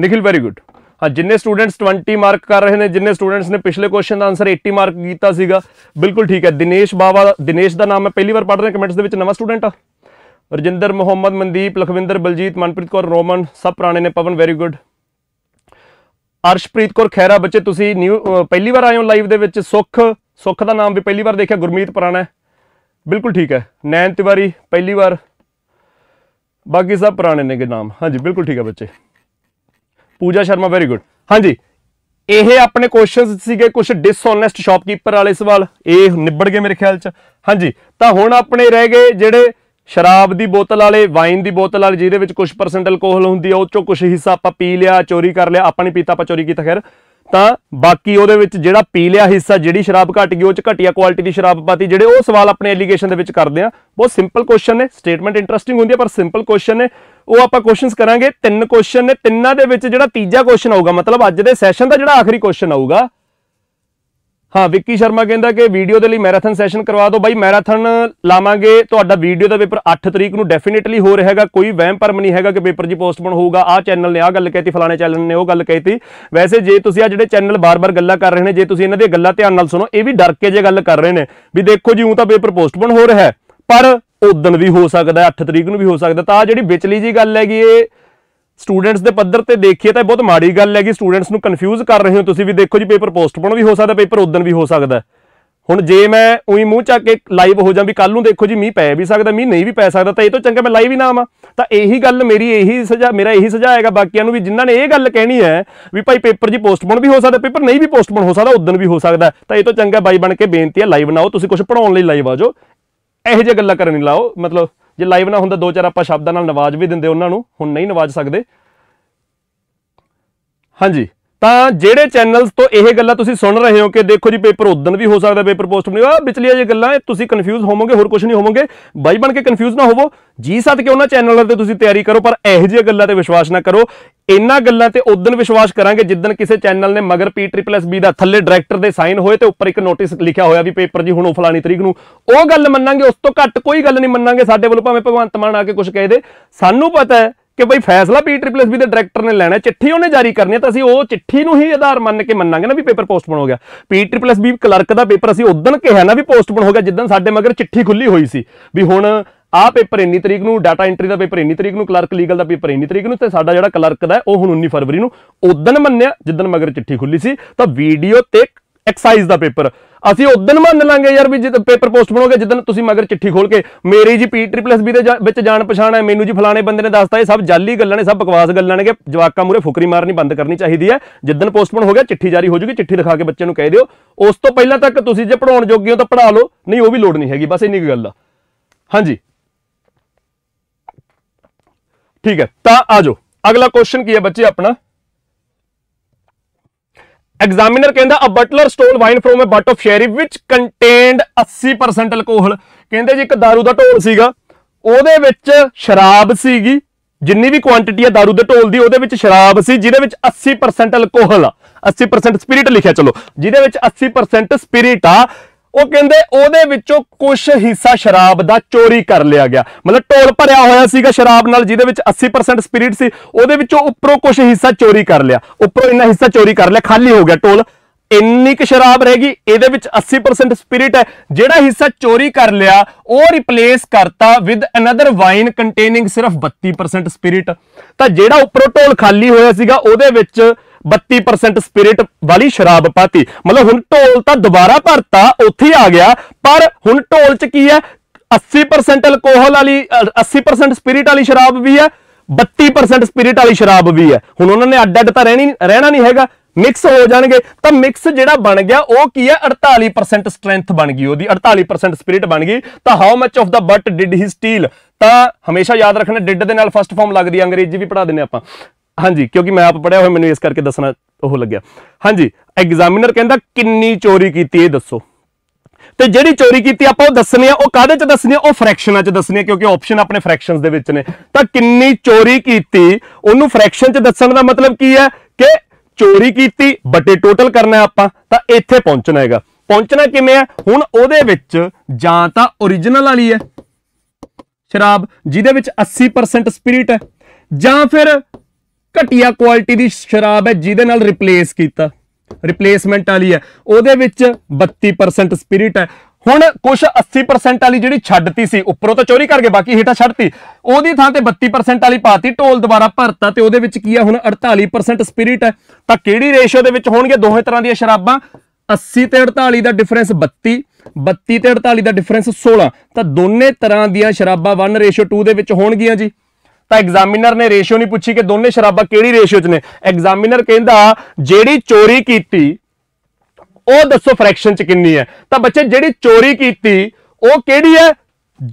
Nikhil very good ਹਾਂ ਜਿੰਨੇ ਸਟੂਡੈਂਟਸ 20 ਮਾਰਕ ਕਰ ਰਹੇ ਨੇ ਜਿੰਨੇ ਸਟੂਡੈਂਟਸ ਨੇ ਪਿਛਲੇ ਕੁਐਸਚਨ ਦਾ ਆਨਸਰ 80 ਮਾਰਕ ਕੀਤਾ ਸੀਗਾ ਬਿਲਕੁਲ ਠੀਕ ਹੈ ਦਿਨੇਸ਼ ਬਾਵਾ ਦਿਨੇਸ਼ ਦਾ ਨਾਮ ਮੈਂ ਪਹਿਲੀ ਵਾਰ ਪੜ੍ਹ ਰਿਹਾ ਕਮੈਂਟਸ ਦੇ ਵਿੱਚ ਨਵਾਂ ਸਟੂਡੈਂਟ ਆ ਰਜਿੰਦਰ ਮੁਹੰਮਦ ਮਨਦੀਪ ਲਖਵਿੰਦਰ ਬਲਜੀਤ ਮਨਪ੍ਰੀਤ ਕੌਰ ਰੋਮਨ ਸਭ ਪੁਰਾਣੇ ਨੇ ਪਵਨ ਵੈਰੀ ਗੁੱਡ ਅਰਸ਼ਪ੍ਰੀਤ ਕੌਰ ਖੈਰਾ ਬੱਚੇ ਤੁਸੀਂ ਨਿਊ ਪਹਿਲੀ ਵਾਰ ਆਏ ਹੋ ਲਾਈਵ ਦੇ ਵਿੱਚ ਸੁਖ ਸੁਖ ਦਾ ਨਾਮ ਵੀ ਪਹਿਲੀ ਵਾਰ ਦੇਖਿਆ ਗੁਰਮੀਤ ਪੁਰਾਣਾ ਹੈ ਬਿਲਕੁਲ ਠੀਕ ਹੈ ਨੈਨ ਤਿਵਾਰੀ ਪਹਿਲੀ ਵਾਰ ਬਾਕੀ ਸਭ ਪੁਰਾਣੇ ਨੇਗੇ ਨਾਮ ਹਾਂਜੀ ਬਿਲਕੁਲ ਠੀਕ ਹੈ ਬੱਚੇ ਪੂਜਾ ਸ਼ਰਮਾ ਵੈਰੀ ਗੁੱਡ ਹਾਂਜੀ ਇਹ ਆਪਣੇ ਕੁਐਸਚਨਸ ਸੀਗੇ ਕੁਝ ਡਿਸਹੋਨੈਸਟ ਸ਼ਾਪਕੀਪਰ ਵਾਲੇ ਸਵਾਲ ਇਹ ਨਿਬੜ ਗਏ ਮੇਰੇ ਖਿਆਲ 'ਚ ਹਾਂਜੀ ਤਾਂ ਹੁਣ ਆਪਣੇ ਰਹਿ ਗਏ ਜਿਹੜੇ ਸ਼ਰਾਬ ਦੀ ਬੋਤਲ ਵਾਲੇ ਵਾਈਨ ਦੀ ਬੋਤਲ ਵਾਲੇ ਜਿਹਦੇ ਵਿੱਚ ਕੁਝ ਪਰਸੈਂਟ ਅਲਕੋਹਲ ਹੁੰਦੀ ਹੈ ਉਹ ਚੋਂ ਕੁਝ ਹਿੱਸਾ ਆਪਾਂ ਪੀ ਲਿਆ ਚੋਰੀ ਕਰ ਲਿਆ ਆਪਾਂ ਨਹੀਂ ਪੀਤਾ ਆਪਾਂ ਚੋਰੀ ਕੀਤਾ ਖੈਰ ਤਾਂ ਬਾਕੀ ਉਹਦੇ ਵਿੱਚ ਜਿਹੜਾ ਪੀ ਲਿਆ ਹਿੱਸਾ ਜਿਹੜੀ ਸ਼ਰਾਬ ਘਟ ਗਈ ਉਹ ਚ ਘਟੀਆ ਕੁਆਲਿਟੀ ਦੀ ਸ਼ਰਾਬ ਪਾਤੀ ਜਿਹੜੇ ਉਹ ਸਵਾਲ ਆਪਣੇ ਐਲੀਗੇਸ਼ਨ ਦੇ ਵਿੱਚ ਕਰਦੇ ਆ ਬਹੁਤ ਸਿੰਪਲ ਕੁਐਸਚਨ ਨੇ ਸਟੇਟਮੈਂਟ ਇੰਟਰਸਟਿੰਗ ਹੁੰਦੀ ਹੈ ਪਰ ਸਿੰਪਲ ਕੁਐਸਚਨ ਨੇ ਉਹ ਆਪਾਂ ਕੁਐਸਚਨਸ ਕਰਾਂਗੇ ਤਿੰਨ ਕੁਐਸਚਨ ਨੇ ਤਿੰਨਾਂ ਦੇ ਵਿੱਚ ਜਿਹੜਾ ਤੀਜਾ ਕੁਐਸਚਨ ਆਊਗਾ ਮਤਲਬ ਅੱਜ ਦੇ ਸੈਸ਼ਨ ਦਾ ਜਿਹੜਾ ਆਖਰੀ ਕੁਐਸਚਨ ਆਊਗਾ ਹਾਂ ਵਿੱਕੀ ਸ਼ਰਮਾ ਕਹਿੰਦਾ ਕਿ ਵੀਡੀਓ ਦੇ ਲਈ ਮੈਰਾਥਨ ਸੈਸ਼ਨ ਕਰਵਾ ਦਿਓ ਬਾਈ ਮੈਰਾਥਨ ਲਾਵਾਂਗੇ ਤੁਹਾਡਾ ਵੀਡੀਓ ਦਾ ਪੇਪਰ 8 ਤਰੀਕ ਨੂੰ ਡੈਫੀਨਿਟਲੀ ਹੋ ਰਿਹਾ ਹੈਗਾ ਕੋਈ ਵਹਿਮ ਪਰਮ ਨਹੀਂ ਹੈਗਾ ਕਿ ਪੇਪਰ ਜੀ ਪੋਸਟਪੋਨ ਹੋਊਗਾ ਆ ਚੈਨਲ ਨੇ ਆ ਗੱਲ ਕਹੀਤੀ ਫਲਾਣੇ ਚੈਨਲ ਨੇ ਉਹ ਗੱਲ ਕਹੀਤੀ ਵੈਸੇ ਜੇ ਤੁਸੀਂ ਆ ਜਿਹੜੇ ਚੈਨਲ ਬਾਰ-ਬਾਰ ਗੱਲਾਂ ਕਰ ਰਹੇ ਨੇ ਜੇ ਤੁਸੀਂ ਇਹਨਾਂ ਦੀਆਂ ਗੱਲਾਂ ਧਿਆਨ ਨਾਲ ਸੁਣੋ ਇਹ ਵੀ ਡਰ ਕੇ ਜੇ ਗੱਲ ਕਰ ਰਹੇ ਨੇ ਵੀ ਦੇਖੋ ਜੀ ਉਹ ਤਾਂ ਪੇਪਰ ਪੋਸਟਪੋਨ ਹੋ ਰਿਹਾ ਪਰ ਉਦੋਂ ਵੀ ਹੋ ਸਕਦਾ 8 ਤਰੀਕ ਨੂੰ ਵੀ ਹੋ ਸਕਦਾ ਤਾਂ ਜਿਹੜੀ ਵਿਚਲੀ ਜੀ ਗੱਲ ਹੈਗੀ ਇਹ ਸਟੂਡੈਂਟਸ ਦੇ ਪੱਧਰ ਤੇ ਦੇਖੀਏ ਤਾਂ ਇਹ ਬਹੁਤ ਮਾੜੀ ਗੱਲ ਹੈ ਕਿ ਸਟੂਡੈਂਟਸ ਨੂੰ ਕਨਫਿਊਜ਼ ਕਰ ਰਹੇ ਹੋ ਤੁਸੀਂ ਵੀ ਦੇਖੋ ਜੀ ਪੇਪਰ ਪੋਸਟਪੋਨ ਵੀ ਹੋ ਸਕਦਾ ਪੇਪਰ ਉਦੋਂ ਵੀ ਹੋ ਸਕਦਾ ਹੁਣ ਜੇ ਮੈਂ ਉਹੀ ਮੂੰਹ ਚੱਕ ਕੇ ਲਾਈਵ ਹੋ ਜਾਵਾਂ ਵੀ ਕੱਲ ਨੂੰ ਦੇਖੋ ਜੀ ਮੀਂਹ ਪੈ ਵੀ ਸਕਦਾ ਮੀਂਹ ਨਹੀਂ ਵੀ ਪੈ ਸਕਦਾ ਤਾਂ ਇਹ ਤੋਂ ਚੰਗਾ ਮੈਂ ਲਾਈਵ ਹੀ ਨਾ ਆਵਾਂ ਤਾਂ ਇਹੀ ਗੱਲ ਮੇਰੀ ਇਹੀ ਸਜ਼ਾ ਮੇਰਾ ਇਹੀ ਸਜ਼ਾ ਆਏਗਾ ਬਾਕੀਆਂ ਨੂੰ ਵੀ ਜਿਨ੍ਹਾਂ ਨੇ ਇਹ ਗੱਲ ਕਹਿਣੀ ਹੈ ਵੀ ਭਾਈ ਪੇਪਰ ਜੀ ਪੋਸਟਪੋਨ ਵੀ ਹੋ ਸਕਦਾ ਪੇਪਰ ਨਹੀਂ ਵੀ ਪੋਸਟਪੋਨ ਹੋ ਸਕਦਾ ਉਦੋਂ ਵੀ ਹੋ ਸਕਦਾ ਤਾਂ ਇਹ ਤੋਂ ਚੰਗਾ ਬਾਈ ਬਣ ਕੇ ਬੇਨਤੀ ਹੈ ਲਾਈਵ ਨਾਓ ਤੁਸੀਂ ਕੁਝ ਪੜਾਉਣ ਲਈ ਲਾਈਵ ਆਜੋ ਇਹੋ ਜਿਹੇ ਗੱਲਾਂ ਕਰਨ ਲਾਓ ਮਤਲਬ ਜੇ ਲਾਈਵ ਨਾ ਹੁੰਦਾ ਦੋ ਚਾਰ ਆਪਾਂ ਸ਼ਬਦਾਂ ਨਾਲ ਨਵਾਜ ਵੀ ਦਿੰਦੇ ਉਹਨਾਂ ਨੂੰ ਹੁਣ ਨਹੀਂ ਨਵਾਜ ਸਕਦੇ ਹਾਂਜੀ ਤਾਂ ਜਿਹੜੇ ਚੈਨਲਸ ਤੋਂ ਇਹ ਗੱਲਾਂ ਤੁਸੀਂ ਸੁਣ ਰਹੇ ਹੋ ਕਿ ਦੇਖੋ ਜੀ ਪੇਪਰ ਉਦੋਂ ਵੀ ਹੋ ਸਕਦਾ ਪੇਪਰ ਪੋਸਟ ਹੋਣੀ ਆ ਵਿਚਲੀਆਂ ਜੇ ਗੱਲਾਂ ਤੁਸੀਂ ਕਨਫਿਊਜ਼ ਹੋਵੋਗੇ ਹੋਰ ਕੁਝ ਨਹੀਂ ਹੋਵੋਗੇ ਬਾਈ ਬਣ ਕੇ ਕਨਫਿਊਜ਼ ਨਾ ਹੋਵੋ ਜੀ ਸਾਥ ਕਿ ਉਹਨਾਂ ਚੈਨਲਾਂ ਤੇ ਤੁਸੀਂ ਤਿਆਰੀ ਕਰੋ ਪਰ ਇਹੋ ਜਿਹੇ ਗੱਲਾਂ ਤੇ ਵਿਸ਼ਵਾਸ ਨਾ ਕਰੋ ਇਹਨਾਂ ਗੱਲਾਂ ਤੇ ਉਦੋਂ ਵਿਸ਼ਵਾਸ ਕਰਾਂਗੇ ਜਿੱਦਨ ਕਿਸੇ ਚੈਨਲ ਨੇ ਮਗਰ ਪੀ ਟ੍ਰਿਪਲ ਐਸ ਬੀ ਦਾ ਥੱਲੇ ਡਾਇਰੈਕਟਰ ਦੇ ਸਾਈਨ ਹੋਏ ਤੇ ਉੱਪਰ ਇੱਕ ਨੋਟਿਸ ਲਿਖਿਆ ਹੋਇਆ ਵੀ ਪੇਪਰ ਜੀ ਹੁਣ ਫਲਾਣੀ ਤਰੀਕ ਨੂੰ ਉਹ ਗੱਲ ਮੰਨਾਂਗੇ ਉਸ ਤੋਂ ਘੱਟ ਕੋਈ ਗੱਲ ਨਹੀਂ ਮੰਨਾਂਗੇ ਸਾਡੇ ਵੱਲੋਂ ਭਾਵੇਂ ਭਗਵੰਤ ਮਾਨ ਆ ਕੇ ਕੁਝ ਕਹੇ ਦੇ ਸਾਨੂੰ ਪਤਾ ਹੈ ਕਿ ਬਈ ਫੈਸਲਾ ਪੀ ਟ੍ਰਿਪਲ ਐਸਬੀ ਦੇ ਡਾਇਰੈਕਟਰ ਨੇ ਲੈਣਾ ਚਿੱਠੀ ਉਹਨੇ ਜਾਰੀ ਕਰਨੀ ਹੈ ਤਾਂ ਅਸੀਂ ਉਹ ਚਿੱਠੀ ਨੂੰ ਹੀ ਆਧਾਰ ਮੰਨ ਕੇ ਮੰਨਾਂਗੇ ਨਾ ਵੀ ਪੇਪਰ ਪੋਸਟਪੋਨ ਹੋ ਗਿਆ ਪੀ ਟ੍ਰਿਪਲ ਐਸਬੀ ਕਲਰਕ ਦਾ ਪੇਪਰ ਅਸੀਂ ਉਦੋਂ ਕਿਹਾ ਨਾ ਵੀ ਪੋਸਟਪੋਨ ਹੋ ਗਿਆ ਜਿੱਦਾਂ ਸਾਡੇ ਮਗਰ ਚਿੱਠੀ ਖੁੱਲੀ ਹੋਈ ਸੀ ਵੀ ਹੁਣ ਆ ਪੇਪਰ ਇੰਨੀ ਤਰੀਕ ਨੂੰ ਡਾਟਾ ਐਂਟਰੀ ਦਾ ਪੇਪਰ ਇੰਨੀ ਤਰੀਕ ਨੂੰ ਕਲਰਕ ਲੀਗਲ ਦਾ ਪੇਪਰ ਇੰਨੀ ਤਰੀਕ ਨੂੰ ਤੇ ਸਾਡਾ ਜਿਹੜਾ ਕਲਰਕ ਦਾ ਉਹ ਹੁਣ 19 ਫਰਵਰੀ ਨੂੰ ਉਦੋਂ ਮੰਨਿਆ ਜਿੱਦਾਂ ਮਗਰ ਚਿੱਠੀ ਖੁੱਲੀ ਸੀ ਤਾਂ ਵੀਡੀਓ ਤੇ ਐਕਸਾਈਜ਼ ਦਾ ਪੇਪਰ ਅਸੀਂ ਉਦੋਂ ਮੰਨ ਲਾਂਗੇ ਯਾਰ ਵੀ ਜਦੋਂ ਪੇਪਰ ਪੋਸਟ ਬਣੋਗੇ ਜਦੋਂ ਤੁਸੀਂ ਮਗਰ ਚਿੱਠੀ ਖੋਲ ਕੇ ਮੇਰੀ ਜੀ ਪੀ ਟ੍ਰਿਪਲ ਐਸ ਬੀ ਦੇ ਵਿੱਚ ਜਾਣ ਪਛਾਣ ਹੈ ਮੈਨੂੰ ਜੀ ਫਲਾਣੇ ਬੰਦੇ ਨੇ ਦੱਸਤਾ ਇਹ ਸਭ ਜਾਲੀ ਗੱਲਾਂ ਨੇ ਸਭ ਬਕਵਾਸ ਗੱਲਾਂ ਨੇ ਕਿ ਜਵਾਕਾਂ ਮੂਰੇ ਫੁਕਰੀ ਮਾਰਨੀ ਬੰਦ ਕਰਨੀ ਚਾਹੀਦੀ ਹੈ ਜਦੋਂ ਪੋਸਟਪੋਨ ਹੋ ਗਿਆ ਚਿੱਠੀ ਜਾਰੀ ਹੋ ਜੂਗੀ ਚਿੱਠੀ ਲਿਖਾ ਕੇ ਬੱਚੇ ਨੂੰ ਕਹਿ ਦਿਓ ਉਸ ਤੋਂ ਪਹਿਲਾਂ ਤੱਕ ਤੁਸੀਂ ਜੇ ਪੜਾਉਣ ਜੋਗੇ ਹੋ ਤਾਂ ਪੜਾ ਲਓ ਨਹੀਂ ਉਹ ਵੀ ਲੋੜ ਨਹੀਂ ਹੈਗੀ ਬਸ ਇੰਨੀ ਗੱਲ ਆ ਹਾਂਜੀ ਠੀਕ ਹੈ ਤਾਂ ਆਜੋ ਅਗਲਾ ਕੁਐਸਚਨ ਕੀ ਹੈ ਬੱਚੇ ਆਪਣਾ ਐਗਜ਼ਾਮੀਨਰ ਕਹਿੰਦਾ a butler stole wine from a butt of sherry which contained 80% alcohol ਕਹਿੰਦੇ ਜੀ ਇੱਕ दारू ਦਾ ਢੋਲ ਸੀਗਾ ਉਹਦੇ ਵਿੱਚ ਸ਼ਰਾਬ ਸੀਗੀ ਜਿੰਨੀ ਵੀ ਕੁਆਂਟੀਟੀ ਆ दारू ਦੇ ਢੋਲ ਦੀ ਉਹਦੇ ਵਿੱਚ ਸ਼ਰਾਬ ਸੀ ਜਿਹਦੇ ਵਿੱਚ 80% ਅਲਕੋਹਲ ਆ 80% ਸਪਿਰਿਟ ਲਿਖਿਆ ਚਲੋ ਜਿਹਦੇ ਵਿੱਚ 80% ਸਪਿਰਿਟ ਆ ਉਹ ਕਹਿੰਦੇ ਉਹਦੇ ਵਿੱਚੋਂ ਕੁਝ ਹਿੱਸਾ ਸ਼ਰਾਬ ਦਾ ਚੋਰੀ ਕਰ ਲਿਆ ਗਿਆ ਮਤਲਬ ਟੋਲ ਭਰਿਆ ਹੋਇਆ ਸੀਗਾ ਸ਼ਰਾਬ ਨਾਲ ਜਿਹਦੇ ਵਿੱਚ 80% ਸਪਿਰਿਟ ਸੀ ਉਹਦੇ ਵਿੱਚੋਂ ਉੱਪਰੋਂ ਕੁਝ ਹਿੱਸਾ ਚੋਰੀ ਕਰ ਲਿਆ ਉੱਪਰੋਂ ਇੰਨਾ ਹਿੱਸਾ ਚੋਰੀ ਕਰ ਲਿਆ ਖਾਲੀ ਹੋ ਗਿਆ ਟੋਲ ਇੰਨੀ ਕੁ ਸ਼ਰਾਬ ਰਹੇਗੀ ਇਹਦੇ ਵਿੱਚ 80% ਸਪਿਰਿਟ ਹੈ ਜਿਹੜਾ ਹਿੱਸਾ ਚੋਰੀ ਕਰ ਲਿਆ ਉਹ ਰਿਪਲੇਸ ਕਰਤਾ ਵਿਦ ਅਨਦਰ ਵਾਈਨ ਕੰਟੇਨਿੰਗ ਸਿਰਫ 32% ਸਪਿਰਿਟ ਤਾਂ ਜਿਹੜਾ ਉੱਪਰੋਂ ਟੋਲ ਖਾਲੀ ਹੋਇਆ ਸੀਗਾ ਉਹਦੇ ਵਿੱਚ 32% ਸਪਿਰਿਟ ਵਾਲੀ ਸ਼ਰਾਬ ਪਾਤੀ ਮਤਲਬ ਹੁਣ ਢੋਲ ਤਾਂ ਦੁਬਾਰਾ ਭਰਤਾ ਉੱਥੇ ਆ ਗਿਆ ਪਰ ਹੁਣ ਢੋਲ 'ਚ ਕੀ ਹੈ 80% ਅਲਕੋਹਲ ਵਾਲੀ 80% ਸਪਿਰਿਟ ਵਾਲੀ ਸ਼ਰਾਬ ਵੀ ਹੈ 32% ਸਪਿਰਿਟ ਵਾਲੀ ਸ਼ਰਾਬ ਵੀ ਹੈ ਹੁਣ ਉਹਨਾਂ ਨੇ ਅੱਡ-ਅੱਡ ਤਾਂ ਰਹਿਣੀ ਰਹਿਣਾ ਨਹੀਂ ਹੈਗਾ ਮਿਕਸ ਹੋ ਜਾਣਗੇ ਤਾਂ ਮਿਕਸ ਜਿਹੜਾ ਬਣ ਗਿਆ ਉਹ ਕੀ ਹੈ 48% ਸਟਰੈਂਥ ਬਣ ਗਈ ਉਹਦੀ 48% ਸਪਿਰਿਟ ਬਣ ਗਈ ਤਾਂ how much of the butt did he steal ਤਾਂ ਹਮੇਸ਼ਾ ਯਾਦ ਰੱਖਣਾ ਡਿਡ ਦੇ ਨਾਲ ਫਸਟ ਫਾਰਮ ਲੱਗਦੀ ਹੈ ਅੰਗਰੇਜ਼ੀ ਵੀ ਪੜਾ ਦਿੰਨੇ ਆਪਾਂ ਹਾਂਜੀ ਕਿਉਂਕਿ ਮੈਂ ਆਪ ਪੜਿਆ ਹੋਇਆ ਮੈਨੂੰ ਇਸ ਕਰਕੇ ਦੱਸਣਾ ਉਹ ਲੱਗਿਆ ਹਾਂਜੀ ਐਗਜ਼ਾਮੀਨਰ ਕਹਿੰਦਾ ਕਿੰਨੀ ਚੋਰੀ ਕੀਤੀ ਇਹ ਦੱਸੋ ਤੇ ਜਿਹੜੀ ਚੋਰੀ ਕੀਤੀ ਆਪਾਂ ਉਹ ਦੱਸਣੀ ਆ ਉਹ ਕਾਦੇ ਚ ਦੱਸਣੀ ਆ ਉਹ ਫ੍ਰੈਕਸ਼ਨਾਂ ਚ ਦੱਸਣੀ ਆ ਕਿਉਂਕਿ ਆਪਸ਼ਨ ਆਪਣੇ ਫ੍ਰੈਕਸ਼ਨਸ ਦੇ ਵਿੱਚ ਨੇ ਤਾਂ ਕਿੰਨੀ ਚੋਰੀ ਕੀਤੀ ਉਹਨੂੰ ਫ੍ਰੈਕਸ਼ਨ ਚ ਦੱਸਣ ਦਾ ਮਤਲਬ ਕੀ ਹੈ ਕਿ ਚੋਰੀ ਕੀਤੀ ਬਟੇ ਟੋਟਲ ਕਰਨਾ ਆਪਾਂ ਤਾਂ ਇੱਥੇ ਪਹੁੰਚਣਾ ਹੈਗਾ ਪਹੁੰਚਣਾ ਕਿਵੇਂ ਹੈ ਹੁਣ ਉਹਦੇ ਵਿੱਚ ਜਾਂ ਤਾਂ origignal ਵਾਲੀ ਹੈ ਸ਼ਰਾਬ ਜਿਹਦੇ ਵਿੱਚ 80% ਸਪਿਰਿਟ ਹੈ ਜਾਂ ਫਿਰ ਘਟੀਆ ਕੁਆਲਿਟੀ ਦੀ ਸ਼ਰਾਬ ਹੈ ਜਿਹਦੇ ਨਾਲ ਰਿਪਲੇਸ ਕੀਤਾ ਰਿਪਲੇਸਮੈਂਟ ਵਾਲੀ ਹੈ ਉਹਦੇ ਵਿੱਚ 32% ਸਪਿਰਿਟ ਹੈ ਹੁਣ ਕੁਝ 80% ਵਾਲੀ ਜਿਹੜੀ ਛੱਡਤੀ ਸੀ ਉੱਪਰੋਂ ਤਾਂ ਚੋਰੀ ਕਰਕੇ ਬਾਕੀ ਹੇਠਾਂ ਛੱਡਤੀ ਉਹਦੀ ਥਾਂ ਤੇ 32% ਵਾਲੀ ਪਾਤੀ ਢੋਲ ਦੁਬਾਰਾ ਭਰਤਾ ਤੇ ਉਹਦੇ ਵਿੱਚ ਕੀ ਆ ਹੁਣ 48% ਸਪਿਰਿਟ ਹੈ ਤਾਂ ਕਿਹੜੀ ਰੇਸ਼ੋ ਦੇ ਵਿੱਚ ਹੋਣਗੇ ਦੋਹੇ ਤਰ੍ਹਾਂ ਦੀਆਂ ਸ਼ਰਾਬਾਂ 80 ਤੇ 48 ਦਾ ਡਿਫਰੈਂਸ 32 32 ਤੇ 48 ਦਾ ਡਿਫਰੈਂਸ 16 ਤਾਂ ਦੋਨੇ ਤਰ੍ਹਾਂ ਦੀਆਂ ਸ਼ਰਾਬਾਂ 1:2 ਦੇ ਵਿੱਚ ਹੋਣਗੀਆਂ ਜੀ ਤਾਂ ਐਗਜ਼ਾਮੀਨਰ ਨੇ ਰੇਸ਼ੀਓ ਨਹੀਂ ਪੁੱਛੀ ਕਿ ਦੋਨੇ ਸ਼ਰਾਬਾਂ ਕਿਹੜੀ ਰੇਸ਼ੀਓ 'ਚ ਨੇ ਐਗਜ਼ਾਮੀਨਰ ਕਹਿੰਦਾ ਜਿਹੜੀ ਚੋਰੀ ਕੀਤੀ ਉਹ ਦੱਸੋ ਫ੍ਰੈਕਸ਼ਨ 'ਚ ਕਿੰਨੀ ਹੈ ਤਾਂ ਬੱਚੇ ਜਿਹੜੀ ਚੋਰੀ ਕੀਤੀ ਉਹ ਕਿਹੜੀ ਹੈ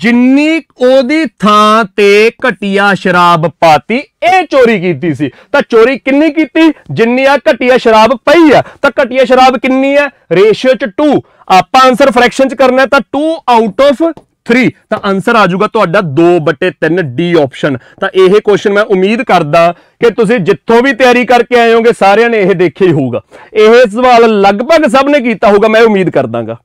ਜਿੰਨੀ ਉਹਦੀ ਥਾਂ ਤੇ ਘਟਿਆ ਸ਼ਰਾਬ ਪਾਤੀ ਇਹ ਚੋਰੀ ਕੀਤੀ ਸੀ ਤਾਂ ਚੋਰੀ ਕਿੰਨੀ ਕੀਤੀ ਜਿੰਨੀ ਆ ਘਟਿਆ ਸ਼ਰਾਬ ਪਈ ਆ ਤਾਂ ਘਟਿਆ ਸ਼ਰਾਬ ਕਿੰਨੀ ਹੈ ਰੇਸ਼ੀਓ ਚ 2 ਆਪਾਂ ਆਨਸਰ ਫ੍ਰੈਕਸ਼ਨ ਚ ਕਰਨਾ ਤਾਂ 2 ਆਊਟ ਆਫ 3 ਤਾਂ ਆਨਸਰ ਆ ਜਾਊਗਾ ਤੁਹਾਡਾ 2/3 ਡੀ ਆਪਸ਼ਨ ਤਾਂ ਇਹ ਕੁਐਸਚਨ ਮੈਂ ਉਮੀਦ ਕਰਦਾ ਕਿ ਤੁਸੀਂ ਜਿੱਥੋਂ ਵੀ ਤਿਆਰੀ ਕਰਕੇ ਆਏ ਹੋਗੇ ਸਾਰਿਆਂ ਨੇ ਇਹ ਦੇਖਿਆ ਹੀ ਹੋਊਗਾ ਇਹ ਸਵਾਲ ਲਗਭਗ ਸਭ ਨੇ ਕੀਤਾ ਹੋਊਗਾ ਮੈਂ ਉਮੀਦ ਕਰਦਾਗਾ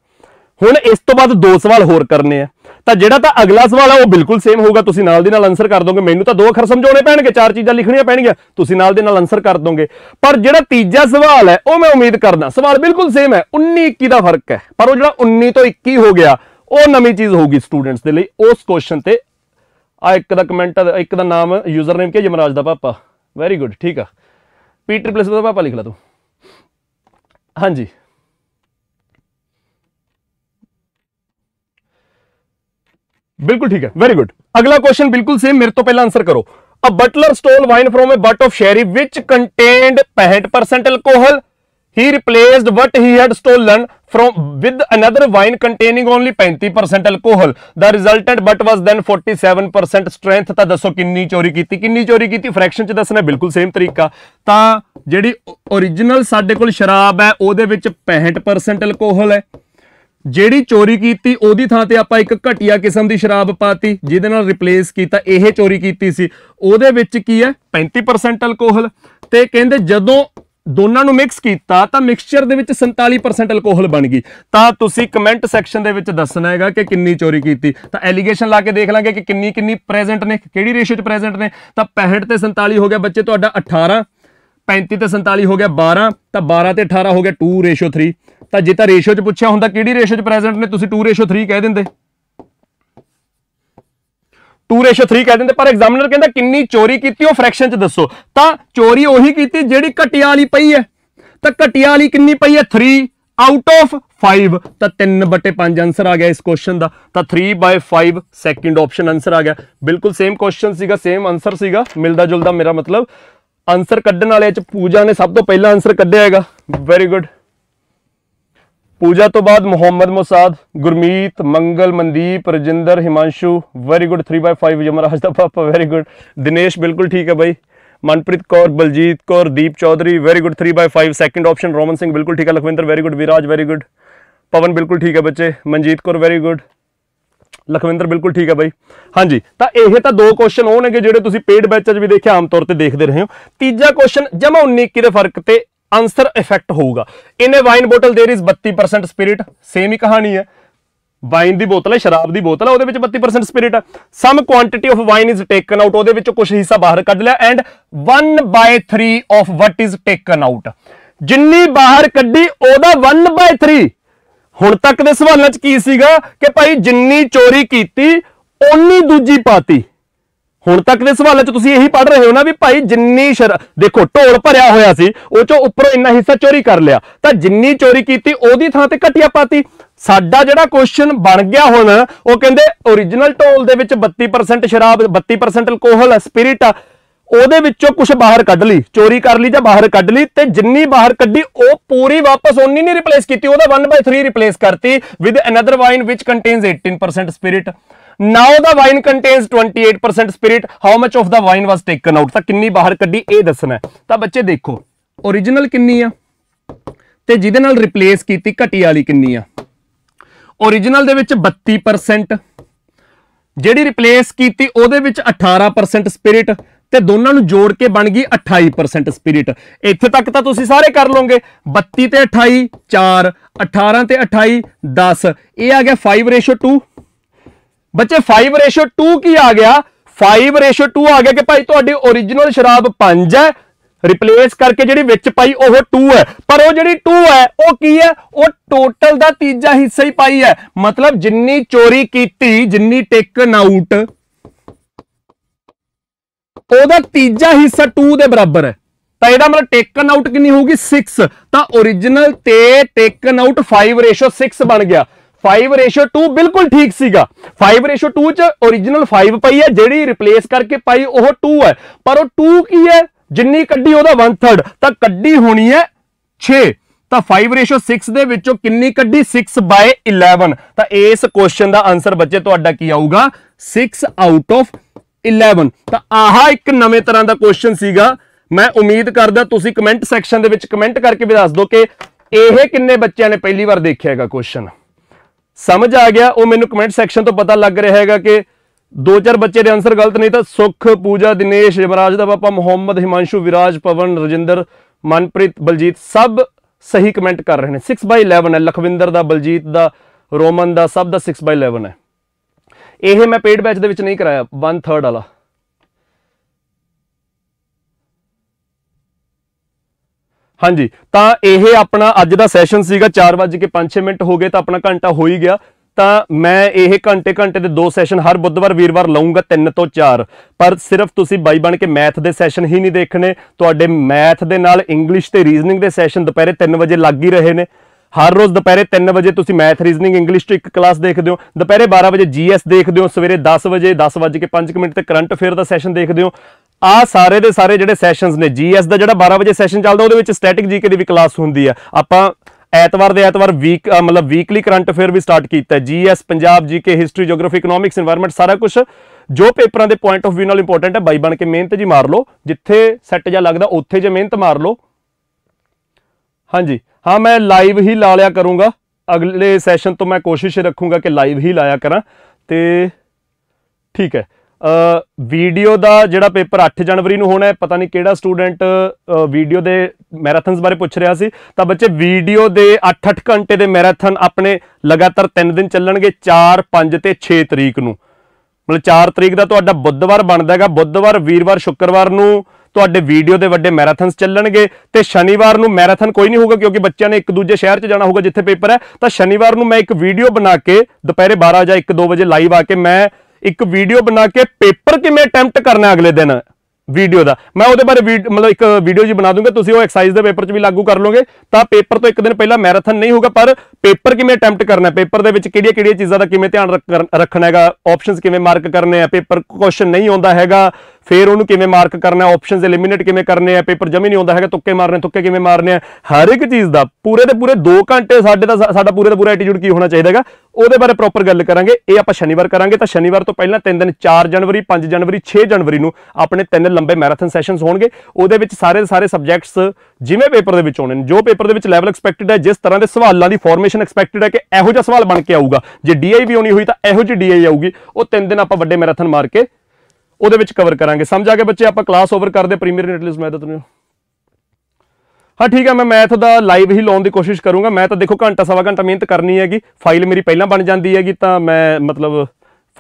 ਹੁਣ ਇਸ ਤੋਂ ਬਾਅਦ ਦੋ ਸਵਾਲ ਹੋਰ ਕਰਨੇ ਆ ਤਾਂ ਜਿਹੜਾ ਤਾਂ ਅਗਲਾ ਸਵਾਲ ਆ ਉਹ ਬਿਲਕੁਲ ਸੇਮ ਹੋਊਗਾ ਤੁਸੀਂ ਨਾਲ ਦੇ ਨਾਲ ਆਨਸਰ ਕਰ ਦੋਗੇ ਮੈਨੂੰ ਤਾਂ ਦੋ ਅੱਖਰ ਸਮਝਾਉਣੇ ਪੈਣਗੇ ਚਾਰ ਚੀਜ਼ਾਂ ਲਿਖਣੀਆਂ ਪੈਣਗੀਆਂ ਤੁਸੀਂ ਨਾਲ ਦੇ ਨਾਲ ਆਨਸਰ ਕਰ ਦੋਗੇ ਪਰ ਜਿਹੜਾ ਤੀਜਾ ਸਵਾਲ ਹੈ ਉਹ ਮੈਂ ਉਮੀਦ ਕਰਦਾ ਸਵਾਲ ਬਿਲਕੁਲ ਸੇਮ ਹੈ 19 21 ਦਾ ਫਰਕ ਹੈ ਪਰ ਉਹ ਜਿਹੜਾ 19 ਤੋਂ 21 ਹੋ ਗਿਆ वह नवी चीज़ होगी स्टूडेंट्स के लिए उस क्वेश्चन से आ एक का कमेंट एक नाम यूजर नेम क्या यमराज का पापा वेरी गुड ठीक है पीटर प्लेस का पापा लिख ला तू हाँ जी बिल्कुल ठीक है वेरी गुड अगला क्वेश्चन बिल्कुल सेम मेरे तो पहला आंसर करो a butler stole wine from a butt of sherry which contained पैंठ percent alcohol he replaced what he had stolen from with another wine containing only 35% alcohol the resultant butt was then 47% strength ਤਾਂ ਦੱਸੋ ਕਿੰਨੀ ਚੋਰੀ ਕੀਤੀ ਕਿੰਨੀ ਚੋਰੀ ਕੀਤੀ fraction ਚ ਦੱਸਣਾ ਬਿਲਕੁਲ ਸੇਮ ਤਰੀਕਾ ਤਾਂ ਜਿਹੜੀ origignal ਸਾਡੇ ਕੋਲ ਸ਼ਰਾਬ ਹੈ ਉਹਦੇ ਵਿੱਚ 65% ਅਲਕੋਹਲ ਹੈ ਜਿਹੜੀ ਚੋਰੀ ਕੀਤੀ ਉਹਦੀ ਥਾਂ ਤੇ ਆਪਾਂ ਇੱਕ ਘਟੀਆ ਕਿਸਮ ਦੀ ਸ਼ਰਾਬ ਪਾਤੀ ਜਿਹਦੇ ਨਾਲ ਰਿਪਲੇਸ ਕੀਤਾ ਇਹ ਚੋਰੀ ਕੀਤੀ ਸੀ ਉਹਦੇ ਵਿੱਚ ਕੀ ਹੈ 35% ਅਲਕੋਹਲ ਤੇ ਕਹਿੰਦੇ ਜਦੋਂ ਦੋਨਾਂ ਨੂੰ ਮਿਕਸ ਕੀਤਾ ਤਾਂ ਮਿਕਸਚਰ ਦੇ ਵਿੱਚ 47% ਅਲਕੋਹਲ ਬਣ ਗਈ ਤਾਂ ਤੁਸੀਂ ਕਮੈਂਟ ਸੈਕਸ਼ਨ ਦੇ ਵਿੱਚ ਦੱਸਣਾ ਹੈਗਾ ਕਿ ਕਿੰਨੀ ਚੋਰੀ ਕੀਤੀ ਤਾਂ ਐਲੀਗੇਸ਼ਨ ਲਾ ਕੇ ਦੇਖ ਲਾਂਗੇ ਕਿ ਕਿੰਨੀ ਕਿੰਨੀ ਪ੍ਰੈਜ਼ੈਂਟ ਨੇ ਕਿਹੜੀ ਰੇਸ਼ੀਓ 'ਚ ਪ੍ਰੈਜ਼ੈਂਟ ਨੇ ਤਾਂ 65 ਤੇ 47 ਹੋ ਗਿਆ ਬੱਚੇ ਤੁਹਾਡਾ 18 35 ਤੇ 47 ਹੋ ਗਿਆ 12 ਤਾਂ 12 ਤੇ 18 ਹੋ ਗਿਆ 2:3 ਤਾਂ ਜੇ ਤਾਂ ਰੇਸ਼ੋ 'ਚ ਪੁੱਛਿਆ ਹੁੰਦਾ ਕਿਹੜੀ ਰੇਸ਼ਿਓ 'ਚ ਪ੍ਰੈਜ਼ੈਂਟ ਨੇ ਤੁਸੀਂ 2:3 ਕਹਿ ਦਿੰਦੇ 2:3 ਕਹਿ ਦਿੰਦੇ ਪਰ ਐਗਜ਼ਾਮੀਨਰ ਕਹਿੰਦਾ ਕਿੰਨੀ ਚੋਰੀ ਕੀਤੀ ਉਹ ਫ੍ਰੈਕਸ਼ਨ ਚ ਦੱਸੋ ਤਾਂ ਚੋਰੀ ਉਹੀ ਕੀਤੀ ਜਿਹੜੀ ਘਟਿਆ ਵਾਲੀ ਪਈ ਹੈ ਤਾਂ ਘਟਿਆ ਵਾਲੀ ਕਿੰਨੀ ਪਈ ਹੈ 3 ਆਊਟ ਆਫ 5 ਤਾਂ 3/5 ਆਨਸਰ ਆ ਗਿਆ ਇਸ ਕੁਐਸਚਨ ਦਾ ਤਾਂ 3/5 ਸੈਕਿੰਡ ਆਪਸ਼ਨ ਆਨਸਰ ਆ ਗਿਆ ਬਿਲਕੁਲ ਸੇਮ ਕੁਐਸਚਨ ਸੀਗਾ ਸੇਮ ਆਨਸਰ ਸੀਗਾ ਮਿਲਦਾ ਜੁਲਦਾ ਮੇਰਾ ਮਤਲਬ ਆਨਸਰ ਕੱਢਣ ਵਾਲੇ ਚ ਪੂਜਾ ਨੇ ਸਭ ਤੋਂ ਪਹਿਲਾਂ ਆਨਸਰ ਕੱਢਿਆ ਹੈਗਾ ਵੈਰੀ ਗੁੱਡ ਪੂਜਾ ਤੋਂ ਬਾਅਦ ਮੁਹੰਮਦ ਮੁਸਾਦ ਗੁਰਮੀਤ ਮੰਗਲ ਮਨਦੀਪ ਰਜਿੰਦਰ ਹਿਮਾਂਸ਼ੂ ਵੈਰੀ ਗੁੱਡ 3/5 ਯਮਰਾਜ ਦਾ ਪਾਪਾ ਵੈਰੀ ਗੁੱਡ ਦਿਨੇਸ਼ ਬਿਲਕੁਲ ਠੀਕ ਹੈ ਭਾਈ Manpreet Kaur Baljeet Kaur Deep Chaudhary very good 3/5 second option Roman Singh ਬਿਲਕੁਲ ਠੀਕ ਹੈ Lakhwinder very good Viraj very good Pawan ਬਿਲਕੁਲ ਠੀਕ ਹੈ ਬੱਚੇ ਮਨਜੀਤ ਕੌਰ ਵੈਰੀ ਗੁੱਡ ਲਖਵਿੰਦਰ ਬਿਲਕੁਲ ਠੀਕ ਹੈ ਭਾਈ ਹਾਂਜੀ ਤਾਂ ਇਹ ਤਾਂ ਦੋ ਕੁਐਸਚਨ ਹੋਣਗੇ ਜਿਹੜੇ ਤੁਸੀਂ ਪੇਡ ਬੈਚ ਚ ਵੀ ਦੇਖਿਆ ਆਮ ਤੌਰ ਤੇ ਦੇਖਦੇ ਰਹੇ ਹੋ ਤੀਜਾ ਕੁਐਸਚਨ ਜਮਾ 19 ਦੇ ਫਰਕ ਤੇ ਆਨਸਰ ਇਫੈਕਟ ਹੋਊਗਾ in wine bottle there is 32% spirit same ਹੀ ਕਹਾਣੀ ਹੈ ਵਾਈਨ ਦੀ ਬੋਤਲ ਹੈ ਸ਼ਰਾਬ ਦੀ ਬੋਤਲ ਹੈ ਉਹਦੇ ਵਿੱਚ 32% ਸਪਿਰਿਟ ਹੈ some quantity of wine is taken out ਉਹਦੇ ਵਿੱਚੋਂ ਕੁਝ ਹਿੱਸਾ ਬਾਹਰ ਕੱਢ ਲਿਆ and 1/3 of what is taken out ਜਿੰਨੀ ਬਾਹਰ ਕੱਢੀ ਉਹਦਾ 1/3 ਹੁਣ ਤੱਕ ਦੇ ਸਵਾਲਾਂ 'ਚ ਕੀ ਸੀਗਾ ਕਿ ਭਾਈ ਜਿੰਨੀ ਚੋਰੀ ਕੀਤੀ ਓਨੀ ਦੂਜੀ ਪਾਤੀ ਹੁਣ ਤੱਕ ਦੇ ਸਵਾਲਾਂ 'ਚ ਤੁਸੀਂ ਇਹੀ ਪੜ ਰਹੇ ਹੋ ਨਾ ਵੀ ਭਾਈ ਜਿੰਨੀ ਦੇਖੋ ਢੋਲ ਭਰਿਆ ਹੋਇਆ ਸੀ ਉਹ ਚੋਂ ਉੱਪਰੋਂ ਇੰਨਾ ਹਿੱਸਾ ਚੋਰੀ ਕਰ ਲਿਆ ਤਾਂ ਜਿੰਨੀ ਚੋਰੀ ਕੀਤੀ ਉਹਦੀ ਥਾਂ ਤੇ ਘਟਿਆ ਪਾਤੀ ਸਾਡਾ ਜਿਹੜਾ ਕੁਐਸਚਨ ਬਣ ਗਿਆ ਹੁਣ ਉਹ ਕਹਿੰਦੇ origignal ਢੋਲ ਦੇ ਵਿੱਚ 32% ਸ਼ਰਾਬ 32% ਅਲਕੋਹਲ ਸਪਿਰਿਟ ਆ ਉਹਦੇ ਵਿੱਚੋਂ ਕੁਝ ਬਾਹਰ ਕੱਢ ਲਈ ਚੋਰੀ ਕਰ ਲਈ ਜਾਂ ਬਾਹਰ ਕੱਢ ਲਈ ਤੇ ਜਿੰਨੀ ਬਾਹਰ ਕੱਢੀ ਉਹ ਪੂਰੀ ਵਾਪਸ ਉਹਨੀ ਨਹੀਂ ਰਿਪਲੇਸ ਕੀਤੀ ਉਹਦਾ 1/3 ਰਿਪਲੇਸ ਕਰਤੀ with another wine which contains 18% spirit now the wine contains 28% spirit how much of the wine was taken out ਤਾਂ ਕਿੰਨੀ ਬਾਹਰ ਕੱਢੀ ਇਹ ਦੱਸਣਾ ਤਾਂ ਬੱਚੇ ਦੇਖੋ origignal ਕਿੰਨੀ ਆ ਤੇ ਜਿਹਦੇ ਨਾਲ ਰਿਪਲੇਸ ਕੀਤੀ ਘਟੀ ਵਾਲੀ ਕਿੰਨੀ ਆ origignal ਦੇ ਵਿੱਚ 32% ਜਿਹੜੀ ਰਿਪਲੇਸ ਕੀਤੀ ਉਹਦੇ ਵਿੱਚ 18% ਸਪਿਰਿਟ ਤੇ ਦੋਨਾਂ ਨੂੰ ਜੋੜ ਕੇ ਬਣ ਗਈ 28% ਸਪਿਰਿਟ ਇੱਥੇ ਤੱਕ ਤਾਂ ਤੁਸੀਂ ਸਾਰੇ ਕਰ ਲਓਗੇ 32 ਤੇ 28 4 18 ਤੇ 28 10 ਇਹ ਆ ਗਿਆ 5:2 ਬੱਚੇ 5:2 ਕੀ ਆ ਗਿਆ 5:2 ਆ ਗਿਆ ਕਿ ਭਾਈ ਤੁਹਾਡੀ origignal ਸ਼ਰਾਬ 5 ਹੈ ਰਿਪਲੇਸ ਕਰਕੇ ਜਿਹੜੀ ਵਿੱਚ ਪਾਈ ਉਹ 2 ਹੈ ਪਰ ਉਹ ਜਿਹੜੀ 2 ਹੈ ਉਹ ਕੀ ਹੈ ਉਹ ਟੋਟਲ ਦਾ ਤੀਜਾ ਹਿੱਸਾ ਹੀ ਪਾਈ ਹੈ ਮਤਲਬ ਜਿੰਨੀ ਚੋਰੀ ਕੀਤੀ ਜਿੰਨੀ ਟੇਕਨ ਆਊਟ ਉਹਦਾ ਤੀਜਾ ਹਿੱਸਾ 2 ਦੇ ਬਰਾਬਰ ਹੈ ਤਾਂ ਇਹਦਾ ਮਤਲਬ ਟੇਕਨ ਆਊਟ ਕਿੰਨੀ ਹੋਊਗੀ 6 ਤਾਂ origignal ਤੇ ਟੇਕਨ ਆਊਟ 5:6 ਬਣ ਗਿਆ 5:2 ਬਿਲਕੁਲ ਠੀਕ ਸੀਗਾ 5:2 ਚ origignal 5 ਪਈ ਹੈ ਜਿਹੜੀ ਰਿਪਲੇਸ ਕਰਕੇ ਪਾਈ ਉਹ 2 ਹੈ ਪਰ ਉਹ 2 ਕੀ ਹੈ ਜਿੰਨੀ ਕੱਢੀ ਉਹਦਾ 1/3 ਤਾਂ ਕੱਢੀ ਹੋਣੀ ਹੈ 6 ਤਾਂ 5:6 ਦੇ ਵਿੱਚੋਂ ਕਿੰਨੀ ਕੱਢੀ 6/11 ਤਾਂ ਇਸ ਕੁਐਸਚਨ ਦਾ ਆਨਸਰ ਬੱਚੇ ਤੁਹਾਡਾ ਕੀ ਆਊਗਾ 6 ਆਊਟ ਆਫ 11 ਤਾਂ ਆਹਾ ਇੱਕ ਨਵੇਂ ਤਰ੍ਹਾਂ ਦਾ ਕੁਐਸਚਨ ਸੀਗਾ ਮੈਂ ਉਮੀਦ ਕਰਦਾ ਤੁਸੀਂ ਕਮੈਂਟ ਸੈਕਸ਼ਨ ਦੇ ਵਿੱਚ ਕਮੈਂਟ ਕਰਕੇ ਵੀ ਦੱਸ ਦਿਓ ਕਿ ਇਹ ਕਿੰਨੇ ਬੱਚਿਆਂ ਨੇ ਪਹਿਲੀ ਵਾਰ ਦੇਖਿਆ ਹੈਗਾ ਕੁਐਸਚਨ ਸਮਝ ਆ ਗਿਆ ਉਹ ਮੈਨੂੰ ਕਮੈਂਟ ਸੈਕਸ਼ਨ ਤੋਂ ਪਤਾ ਲੱਗ ਰਿਹਾ ਹੈਗਾ ਕਿ ਦੋ ਚਾਰ ਬੱਚੇ ਦੇ ਆਨਸਰ ਗਲਤ ਨਹੀਂ ਤਾਂ ਸੁਖ ਪੂਜਾ ਦਿਨੇਸ਼ ਜਮਰਾਜ ਦਾ ਪਾਪਾ ਮੁਹੰਮਦ ਹਿਮਾਂਸ਼ੂ ਵਿਰਾਜ ਪਵਨ ਰਜਿੰਦਰ ਮਨਪ੍ਰੀਤ ਬਲਜੀਤ ਸਭ ਸਹੀ ਕਮੈਂਟ ਕਰ ਰਹੇ ਨੇ 6/11 ਹੈ ਲਖਵਿੰਦਰ ਦਾ ਬਲਜੀਤ ਦਾ ਰੋਮਨ ਦਾ ਸਭ ਦਾ 6/11 ਹੈ ਇਹ ਮੈਂ ਪੇਡ ਬੈਚ ਦੇ ਵਿੱਚ ਨਹੀਂ ਕਰਾਇਆ 1/3 ਵਾਲਾ ਹਾਂਜੀ ਤਾਂ ਇਹ ਆਪਣਾ ਅੱਜ ਦਾ ਸੈਸ਼ਨ ਸੀਗਾ 4:05 ਮਿੰਟ ਹੋ ਗਏ ਤਾਂ ਆਪਣਾ ਘੰਟਾ ਹੋ ਹੀ ਗਿਆ ਤਾਂ ਮੈਂ ਇਹ ਘੰਟੇ ਘੰਟੇ ਦੇ ਦੋ ਸੈਸ਼ਨ ਹਰ ਬੁੱਧਵਾਰ ਵੀਰਵਾਰ ਲਾਉਂਗਾ 3 ਤੋਂ 4 ਪਰ ਸਿਰਫ ਤੁਸੀਂ ਬਾਈ ਬਣ ਕੇ ਮੈਥ ਦੇ ਸੈਸ਼ਨ ਹੀ ਨਹੀਂ ਦੇਖਣੇ ਤੁਹਾਡੇ ਮੈਥ ਦੇ ਨਾਲ ਇੰਗਲਿਸ਼ ਤੇ ਰੀਜ਼ਨਿੰਗ ਦੇ ਸੈਸ਼ਨ ਦੁਪਹਿਰੇ 3 ਵਜੇ ਲੱਗ ਹੀ ਰਹੇ ਨੇ ਹਰ ਰੋਜ਼ ਦੁਪਹਿਰੇ 3 ਵਜੇ ਤੁਸੀਂ ਮੈਥ ਰੀਜ਼ਨਿੰਗ ਇੰਗਲਿਸ਼ ਤੋਂ ਇੱਕ ਕਲਾਸ ਦੇਖਦੇ ਹੋ ਦੁਪਹਿਰੇ 12 ਵਜੇ ਜੀਐਸ ਦੇਖਦੇ ਹੋ ਸਵੇਰੇ 10 ਵਜੇ 10:00 ਵਜੇ ਕੇ 5 ਮਿੰਟ ਤੇ ਕਰੰਟ ਅਫੇਅਰ ਦਾ ਸੈਸ਼ਨ ਦੇਖਦੇ ਹੋ ਆ ਸਾਰੇ ਦੇ ਸਾਰੇ ਜਿਹੜੇ ਸੈਸ਼ਨਸ ਨੇ ਜੀਐਸ ਦਾ ਜਿਹੜਾ 12 ਵਜੇ ਸੈਸ਼ਨ ਚੱਲਦਾ ਉਹਦੇ ਵਿੱਚ ਸਟੈਟਿਕ ਜੀਕੇ ਦੀ ਵੀ ਕਲਾਸ ਹੁੰਦੀ ਆ ਆਪਾਂ ਐਤਵਾਰ ਦੇ ਐਤਵਾਰ ਵੀਕ ਮਤਲਬ ਵੀਕਲੀ ਕਰੰਟ ਅਫੇਅਰ ਵੀ ਸਟਾਰਟ ਕੀਤਾ GS Punjab GK history geography economics environment ਸਾਰਾ ਕੁਝ ਜੋ ਪੇਪਰਾਂ ਦੇ ਪੁਆਇੰਟ ਆਫ View ਨਾਲ ਇੰਪੋਰਟੈਂਟ ਹੈ ਬਾਈ ਬਣ ਕੇ ਮਿਹਨਤ ਜੀ ਮਾਰ ਲਓ ਜਿੱਥੇ ਸੈੱਟ ਜਾ ਲੱਗਦਾ ਉੱਥੇ ਜੇ ਮਿਹਨਤ ਮਾਰ ਲਓ ਹਾਂਜੀ ਹਾਂ ਮੈਂ ਲਾਈਵ ਹੀ ਲਾ ਲਿਆ ਕਰੂੰਗਾ ਅਗਲੇ ਸੈਸ਼ਨ ਤੋਂ ਮੈਂ ਕੋਸ਼ਿਸ਼ ਰੱਖੂੰਗਾ ਕਿ ਲਾਈਵ ਹੀ ਲਾਇਆ ਕਰਾਂ ਤੇ ਠੀਕ ਹੈ ਵੀਡੀਓ ਦਾ ਜਿਹੜਾ ਪੇਪਰ 8 ਜਨਵਰੀ ਨੂੰ ਹੋਣਾ ਹੈ ਪਤਾ ਨਹੀਂ ਕਿਹੜਾ ਸਟੂਡੈਂਟ ਵੀਡੀਓ ਦੇ ਮੈਰਾਥਨਸ ਬਾਰੇ ਪੁੱਛ ਰਿਹਾ ਸੀ ਤਾਂ ਬੱਚੇ ਵੀਡੀਓ ਦੇ 8-8 ਘੰਟੇ ਦੇ ਮੈਰਾਥਨ ਆਪਣੇ ਲਗਾਤਾਰ 3 ਦਿਨ ਚੱਲਣਗੇ 4 5 ਤੇ 6 ਤਰੀਕ ਨੂੰ ਮਤਲਬ 4 ਤਰੀਕ ਦਾ ਤੁਹਾਡਾ ਬੁੱਧਵਾਰ ਬਣਦਾ ਹੈਗਾ ਬੁੱਧਵਾਰ ਵੀਰਵਾਰ ਸ਼ੁੱਕਰਵਾਰ ਨੂੰ ਤੁਹਾਡੇ ਵੀਡੀਓ ਦੇ ਵੱਡੇ ਮੈਰਾਥਨਸ ਚੱਲਣਗੇ ਤੇ ਸ਼ਨੀਵਾਰ ਨੂੰ ਮੈਰਾਥਨ ਕੋਈ ਨਹੀਂ ਹੋਊਗਾ ਕਿਉਂਕਿ ਬੱਚਿਆਂ ਨੇ ਇੱਕ ਦੂਜੇ ਸ਼ਹਿਰ 'ਚ ਜਾਣਾ ਹੋਊਗਾ ਜਿੱਥੇ ਪੇਪਰ ਹੈ ਤਾਂ ਸ਼ਨੀਵਾਰ ਨੂੰ ਮੈਂ ਇੱਕ ਵੀਡੀਓ ਬਣਾ ਕੇ ਦੁਪਹਿਰੇ 12 ਜਾਂ 1-2 ਵਜੇ ਲਾਈਵ ਆ ਕੇ ਮੈਂ ਇੱਕ ਵੀਡੀਓ ਬਣਾ ਕੇ ਪੇਪਰ ਕਿਵੇਂ ਅਟੈਂਪਟ ਕਰਨਾ ਅਗਲੇ ਦਿਨ ਵੀਡੀਓ ਦਾ ਮੈਂ ਉਹਦੇ ਬਾਰੇ ਮਤਲਬ ਇੱਕ ਵੀਡੀਓ ਜੀ ਬਣਾ ਦੂੰਗਾ ਤੁਸੀਂ ਉਹ ਐਕਸਰਸਾਈਜ਼ ਦੇ ਪੇਪਰ 'ਚ ਵੀ ਲਾਗੂ ਕਰ ਲੋਗੇ ਤਾਂ ਪੇਪਰ ਤੋਂ ਇੱਕ ਦਿਨ ਪਹਿਲਾਂ ਮੈਰਾਥਨ ਨਹੀਂ ਹੋਊਗਾ ਪਰ ਪੇਪਰ ਕਿਵੇਂ ਅਟੈਂਪਟ ਕਰਨਾ ਪੇਪਰ ਦੇ ਵਿੱਚ ਕਿਹੜੀਆਂ ਕਿਹੜੀਆਂ ਚੀਜ਼ਾਂ ਦਾ ਕਿਵੇਂ ਧਿਆਨ ਰੱਖਣਾ ਹੈਗਾ ਆਪਸ਼ਨਸ ਕਿਵੇਂ ਮਾਰਕ ਕਰਨੇ ਆ ਪੇਪਰ ਕੁਐਸਚਨ ਨਹੀਂ ਆਉਂਦਾ ਹੈਗਾ ਫਿਰ ਉਹਨੂੰ ਕਿਵੇਂ ਮਾਰਕ ਕਰਨਾ ਆਪਸ਼ਨਸ ਐਲੀਮੀਨੇਟ ਕਿਵੇਂ ਕਰਨੇ ਆ ਪੇਪਰ ਜਮੀ ਨਹੀਂ ਆਉਂਦਾ ਹੈਗਾ ਤੁੱਕੇ ਮਾਰਨੇ ਤੁੱਕੇ ਕਿਵੇਂ ਮਾਰਨੇ ਆ ਹਰ ਇੱਕ ਚੀਜ਼ ਦਾ ਪੂਰੇ ਦੇ ਪੂਰੇ 2 ਘੰਟੇ ਸਾਡੇ ਦਾ ਸਾਡਾ ਪੂਰੇ ਦਾ ਪੂਰਾ ਐਟੀਟਿਊਡ ਕੀ ਹੋਣਾ ਚਾਹੀਦਾ ਹੈਗਾ ਉਹਦੇ ਬਾਰੇ ਪ੍ਰੋਪਰ ਗੱਲ ਕਰਾਂਗੇ ਇਹ ਆਪਾਂ ਸ਼ਨੀਵਾਰ ਕਰਾਂਗੇ ਤਾਂ ਸ਼ਨੀਵਾਰ ਤੋਂ ਪਹਿਲਾਂ 3 ਦਿਨ 4 ਜਨਵਰੀ 5 ਜਨਵਰੀ 6 ਜਨਵਰੀ ਨੂੰ ਆਪਣੇ ਤਿੰਨ ਲੰਬੇ ਮੈਰਾਥਨ ਸੈਸ਼ਨਸ ਹੋਣਗੇ ਉਹਦੇ ਵਿੱਚ ਸਾਰੇ ਸਾਰੇ ਸਬਜੈਕਟਸ ਜਿਵੇਂ ਪੇਪਰ ਦੇ ਵਿੱਚ ਆਉਣੇ ਨੇ ਜੋ ਪੇਪਰ ਦੇ ਵਿੱਚ ਲੈਵਲ ਐਕਸਪੈਕਟਡ ਹੈ ਜਿਸ ਤਰ੍ਹਾਂ ਦੇ ਸਵਾਲਾਂ ਦੀ ਫਾਰਮੇਸ਼ਨ ਐਕਸਪੈਕਟਡ ਹੈ ਕਿ ਇਹੋ ਜਿਹਾ ਸਵਾਲ ਬਣ ਕੇ ਆਊਗਾ ਜੇ ਡੀਆਈ ਵੀ ਹੋਣੀ ਹੋਈ ਤਾਂ ਇਹੋ ਜਿਹੀ ਡੀਆਈ ਆਊਗੀ ਉਹ ਤਿੰਨ ਦਿਨ ਆਪਾਂ ਵੱਡੇ ਮੈਰਾਥਨ ਮਾਰ ਕੇ ਉਹਦੇ ਵਿੱਚ ਕਵਰ ਕਰਾਂਗੇ ਸਮਝ ਆ ਗਿਆ ਬੱਚੇ ਆਪਾਂ ਕਲਾਸ ਓਵਰ ਕਰਦੇ ਪ੍ਰੀਮੀਅਰ ਨੈਟਲਿਸ ਮੈਂ ਨੂੰ ਹਾਂ ਠੀਕ ਹੈ ਮੈਂ ਮੈਥ ਦਾ ਲਾਈਵ ਹੀ ਲਾਉਣ ਦੀ ਕੋਸ਼ਿਸ਼ ਕਰੂੰਗਾ ਮੈਂ ਤਾਂ ਦੇਖੋ ਘੰਟਾ ਸਵਾ ਘੰਟਾ ਮਿਹਨਤ ਕਰਨੀ ਹੈਗੀ ਫਾਈਲ ਮੇਰੀ ਪਹਿਲਾਂ ਬਣ ਜਾਂਦੀ ਹੈਗੀ ਤਾਂ ਮੈਂ ਮਤਲਬ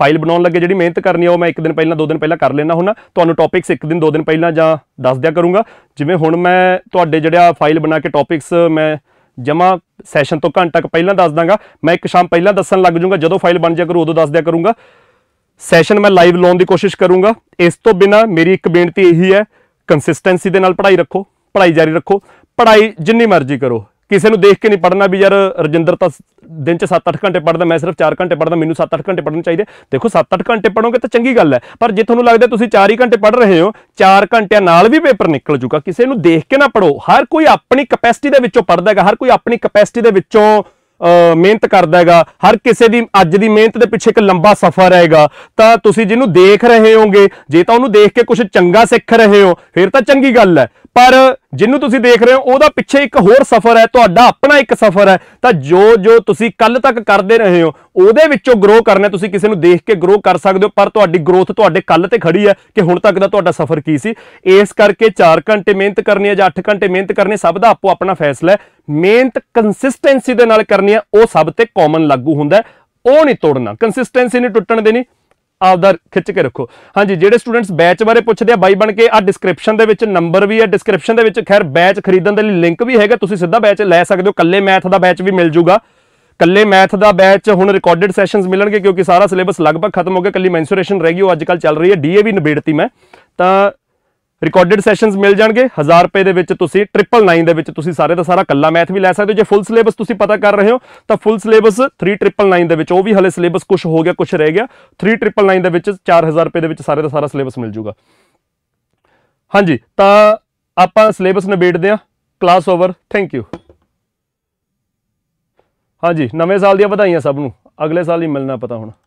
ਫਾਈਲ ਬਣਾਉਣ ਲੱਗੇ ਜਿਹੜੀ ਮਿਹਨਤ ਕਰਨੀ ਆ ਉਹ ਮੈਂ ਇੱਕ ਦਿਨ ਪਹਿਲਾਂ ਦੋ ਦਿਨ ਪਹਿਲਾਂ ਕਰ ਲੈਣਾ ਹੁੰਦਾ ਤੁਹਾਨੂੰ ਟੌਪਿਕਸ ਇੱਕ ਦਿਨ ਦੋ ਦਿਨ ਪਹਿਲਾਂ ਜਾਂ ਦੱਸ ਦਿਆ ਕਰੂੰਗਾ ਜਿਵੇਂ ਹੁਣ ਮੈਂ ਤੁਹਾਡੇ ਜਿਹੜਾ ਫਾਈਲ ਬਣਾ ਕੇ ਟੌਪਿਕਸ ਮੈਂ ਜਮਾ ਸੈਸ਼ਨ ਤੋਂ ਘੰਟਾ ਪਹਿਲਾਂ ਦੱਸ ਦਾਂਗਾ ਮੈਂ ਇੱਕ ਸ਼ਾਮ ਪਹਿਲਾਂ ਦੱਸਣ ਲੱਗ ਜਾਊਂਗਾ ਜਦੋਂ ਫਾਈਲ ਬਣ ਜਾ ਕਰੂ ਉਦੋਂ ਦੱਸ ਦਿਆ ਕਰੂੰਗਾ ਸੈਸ਼ਨ ਮੈਂ ਲਾਈਵ ਲਾਉਣ ਦੀ ਕੋਸ਼ਿਸ਼ ਕਰੂੰਗਾ ਇਸ ਤੋਂ ਬਿਨਾ ਮੇਰੀ ਇੱਕ ਬੇਨਤੀ ਇਹੀ ਹੈ ਕੰਸਿਸਟੈਂਸੀ ਦੇ ਨਾਲ ਪੜ੍ਹਾਈ ਰੱਖੋ ਪੜ੍ਹਾਈ ਜਾਰੀ ਰੱਖੋ ਪੜ੍ਹਾਈ ਜਿੰਨੀ ਮਰਜ਼ੀ ਕਰੋ ਕਿਸੇ ਨੂੰ ਦੇਖ ਕੇ ਨਹੀਂ ਪੜਨਾ ਵੀ ਯਾਰ ਰਜਿੰਦਰ ਤਾਂ ਦਿਨ ਚ 7-8 ਘੰਟੇ ਪੜਦਾ ਮੈਂ ਸਿਰਫ 4 ਘੰਟੇ ਪੜਦਾ ਮੈਨੂੰ 7-8 ਘੰਟੇ ਪੜਨ ਚਾਹੀਦੇ ਦੇਖੋ 7-8 ਘੰਟੇ ਪੜੋਗੇ ਤਾਂ ਚੰਗੀ ਗੱਲ ਹੈ ਪਰ ਜੇ ਤੁਹਾਨੂੰ ਲੱਗਦਾ ਤੁਸੀਂ 4 ਹੀ ਘੰਟੇ ਪੜ ਰਹੇ ਹੋ 4 ਘੰਟਿਆਂ ਨਾਲ ਵੀ ਪੇਪਰ ਨਿਕਲ ਜੂਗਾ ਕਿਸੇ ਨੂੰ ਦੇਖ ਕੇ ਨਾ ਪੜੋ ਹਰ ਕੋਈ ਆਪਣੀ ਕਪੈਸਿਟੀ ਦੇ ਵਿੱਚੋਂ ਪੜਦਾ ਹੈਗਾ ਹਰ ਕੋਈ ਆਪਣੀ ਕਪੈਸਿਟੀ ਦੇ ਵਿੱਚੋਂ ਮਿਹਨਤ ਕਰਦਾ ਹੈਗਾ ਹਰ ਕਿਸੇ ਦੀ ਅੱਜ ਦੀ ਮਿਹਨਤ ਦੇ ਪਿੱਛੇ ਇੱਕ ਲੰਬਾ ਸਫ਼ਰ ਹੈਗਾ ਤਾਂ ਤੁਸੀਂ ਜਿਹਨੂੰ ਦੇਖ ਰਹੇ ਹੋਗੇ ਜੇ ਤਾਂ ਉਹਨੂੰ ਦੇਖ ਕੇ ਕੁਝ ਚੰਗਾ ਸਿੱਖ ਰਹੇ ਹੋ ਫਿਰ ਤਾਂ ਚੰਗੀ ਗੱਲ ਹੈ ਪਰ ਜਿਹਨੂੰ ਤੁਸੀਂ ਦੇਖ ਰਹੇ ਹੋ ਉਹਦਾ ਪਿੱਛੇ ਇੱਕ ਹੋਰ ਸਫ਼ਰ ਹੈ ਤੁਹਾਡਾ ਆਪਣਾ ਇੱਕ ਸਫ਼ਰ ਹੈ ਤਾਂ ਜੋ ਜੋ ਤੁਸੀਂ ਕੱਲ ਤੱਕ ਕਰਦੇ ਰਹੇ ਹੋ ਉਹਦੇ ਵਿੱਚੋਂ ਗਰੋ ਕਰਨਾ ਤੁਸੀਂ ਕਿਸੇ ਨੂੰ ਦੇਖ ਕੇ ਗਰੋ ਕਰ ਸਕਦੇ ਹੋ ਪਰ ਤੁਹਾਡੀ ਗਰੋਥ ਤੁਹਾਡੇ ਕੱਲ ਤੇ ਖੜੀ ਹੈ ਕਿ ਹੁਣ ਤੱਕ ਦਾ ਤੁਹਾਡਾ ਸਫ਼ਰ ਕੀ ਸੀ ਇਸ ਕਰਕੇ 4 ਘੰਟੇ ਮਿਹਨਤ ਕਰਨੀ ਹੈ ਜਾਂ 8 ਘੰਟੇ ਮਿਹਨਤ ਕਰਨੀ ਸਭ ਦਾ ਆਪੋ ਆਪਣਾ ਫੈਸਲਾ ਹੈ ਮਿਹਨਤ ਕੰਸਿਸਟੈਂਸੀ ਦੇ ਨਾਲ ਕਰਨੀ ਹੈ ਉਹ ਸਭ ਤੇ ਕਾਮਨ ਲਾਗੂ ਹੁੰਦਾ ਉਹ ਨਹੀਂ ਤੋੜਨਾ ਕੰਸਿਸਟੈਂਸੀ ਨਹੀਂ ਟੁੱਟਣ ਦੇਣੀ ਆਪਦਾ ਖਿੱਚ ਕੇ ਰੱਖੋ ਹਾਂਜੀ ਜਿਹੜੇ ਸਟੂਡੈਂਟਸ ਬੈਚ ਬਾਰੇ ਪੁੱਛਦੇ ਆ ਬਾਈ ਬਣ ਕੇ ਆ ਡਿਸਕ੍ਰਿਪਸ਼ਨ ਦੇ ਵਿੱਚ ਨੰਬਰ ਵੀ ਹੈ ਡਿਸਕ੍ਰਿਪਸ਼ਨ ਦੇ ਵਿੱਚ ਖੈਰ ਬੈਚ ਖਰੀਦਣ ਦੇ ਲਈ ਲਿੰਕ ਵੀ ਹੈਗਾ ਤੁਸੀਂ ਸਿੱਧਾ ਬੈਚ ਲੈ ਸਕਦੇ ਹੋ ਕੱਲੇ ਮੈਥ ਦਾ ਬੈਚ ਵੀ ਮਿਲ ਜੂਗਾ ਕੱਲੇ ਮੈਥ ਦਾ ਬੈਚ ਹੁਣ ਰਿਕਾਰਡਡ ਸੈਸ਼ਨਸ ਮਿਲਣਗੇ ਕਿਉਂਕਿ ਸਾਰਾ ਸਿਲੇਬਸ ਲਗਭਗ ਖਤਮ ਹੋ ਗਿਆ ਕੱਲੀ ਮੈਂਸੂਰੇਸ਼ਨ ਰਹਿ ਗਈ ਉਹ ਅੱਜ ਕੱਲ ਚੱਲ ਰਹੀ ਹੈ ਡੀਏ ਵੀ ਨਿਬੇੜਤੀ ਮੈਂ ਤਾਂ ਰਿਕਾਰਡਡ ਸੈਸ਼ਨਸ ਮਿਲ ਜਾਣਗੇ 1000 ਰੁਪਏ ਦੇ ਵਿੱਚ ਤੁਸੀਂ 999 ਦੇ ਵਿੱਚ ਤੁਸੀਂ ਸਾਰੇ ਦਾ ਸਾਰਾ ਕੱਲਾ ਮੈਥ ਵੀ ਲੈ ਸਕਦੇ ਹੋ ਜੇ ਫੁੱਲ ਸਿਲੇਬਸ ਤੁਸੀਂ ਪਤਾ ਕਰ ਰਹੇ ਹੋ ਤਾਂ ਫੁੱਲ ਸਿਲੇਬਸ 399 ਦੇ ਵਿੱਚ ਉਹ ਵੀ ਹਲੇ ਸਿਲੇਬਸ ਕੁਝ ਹੋ ਗਿਆ ਕੁਝ ਰਹਿ ਗਿਆ 399 ਦੇ ਵਿੱਚ 4000 ਰੁਪਏ ਦੇ ਵਿੱਚ ਸਾਰੇ ਦਾ ਸਾਰਾ ਸਿਲੇਬਸ ਮਿਲ ਜੂਗਾ ਹਾਂਜੀ ਤਾਂ ਆਪਾਂ ਸਿਲੇਬਸ ਨਿਬੇੜਦੇ ਆ ਕਲਾਸ ਓਵਰ ਥੈਂਕ ਯੂ ਹਾਂਜੀ ਨਵੇਂ ਸਾਲ ਦੀਆਂ ਵਧਾਈਆਂ ਸਭ ਨੂੰ ਅਗਲੇ ਸਾਲ ਹੀ ਮਿਲਣਾ ਪਤਾ ਹੁਣ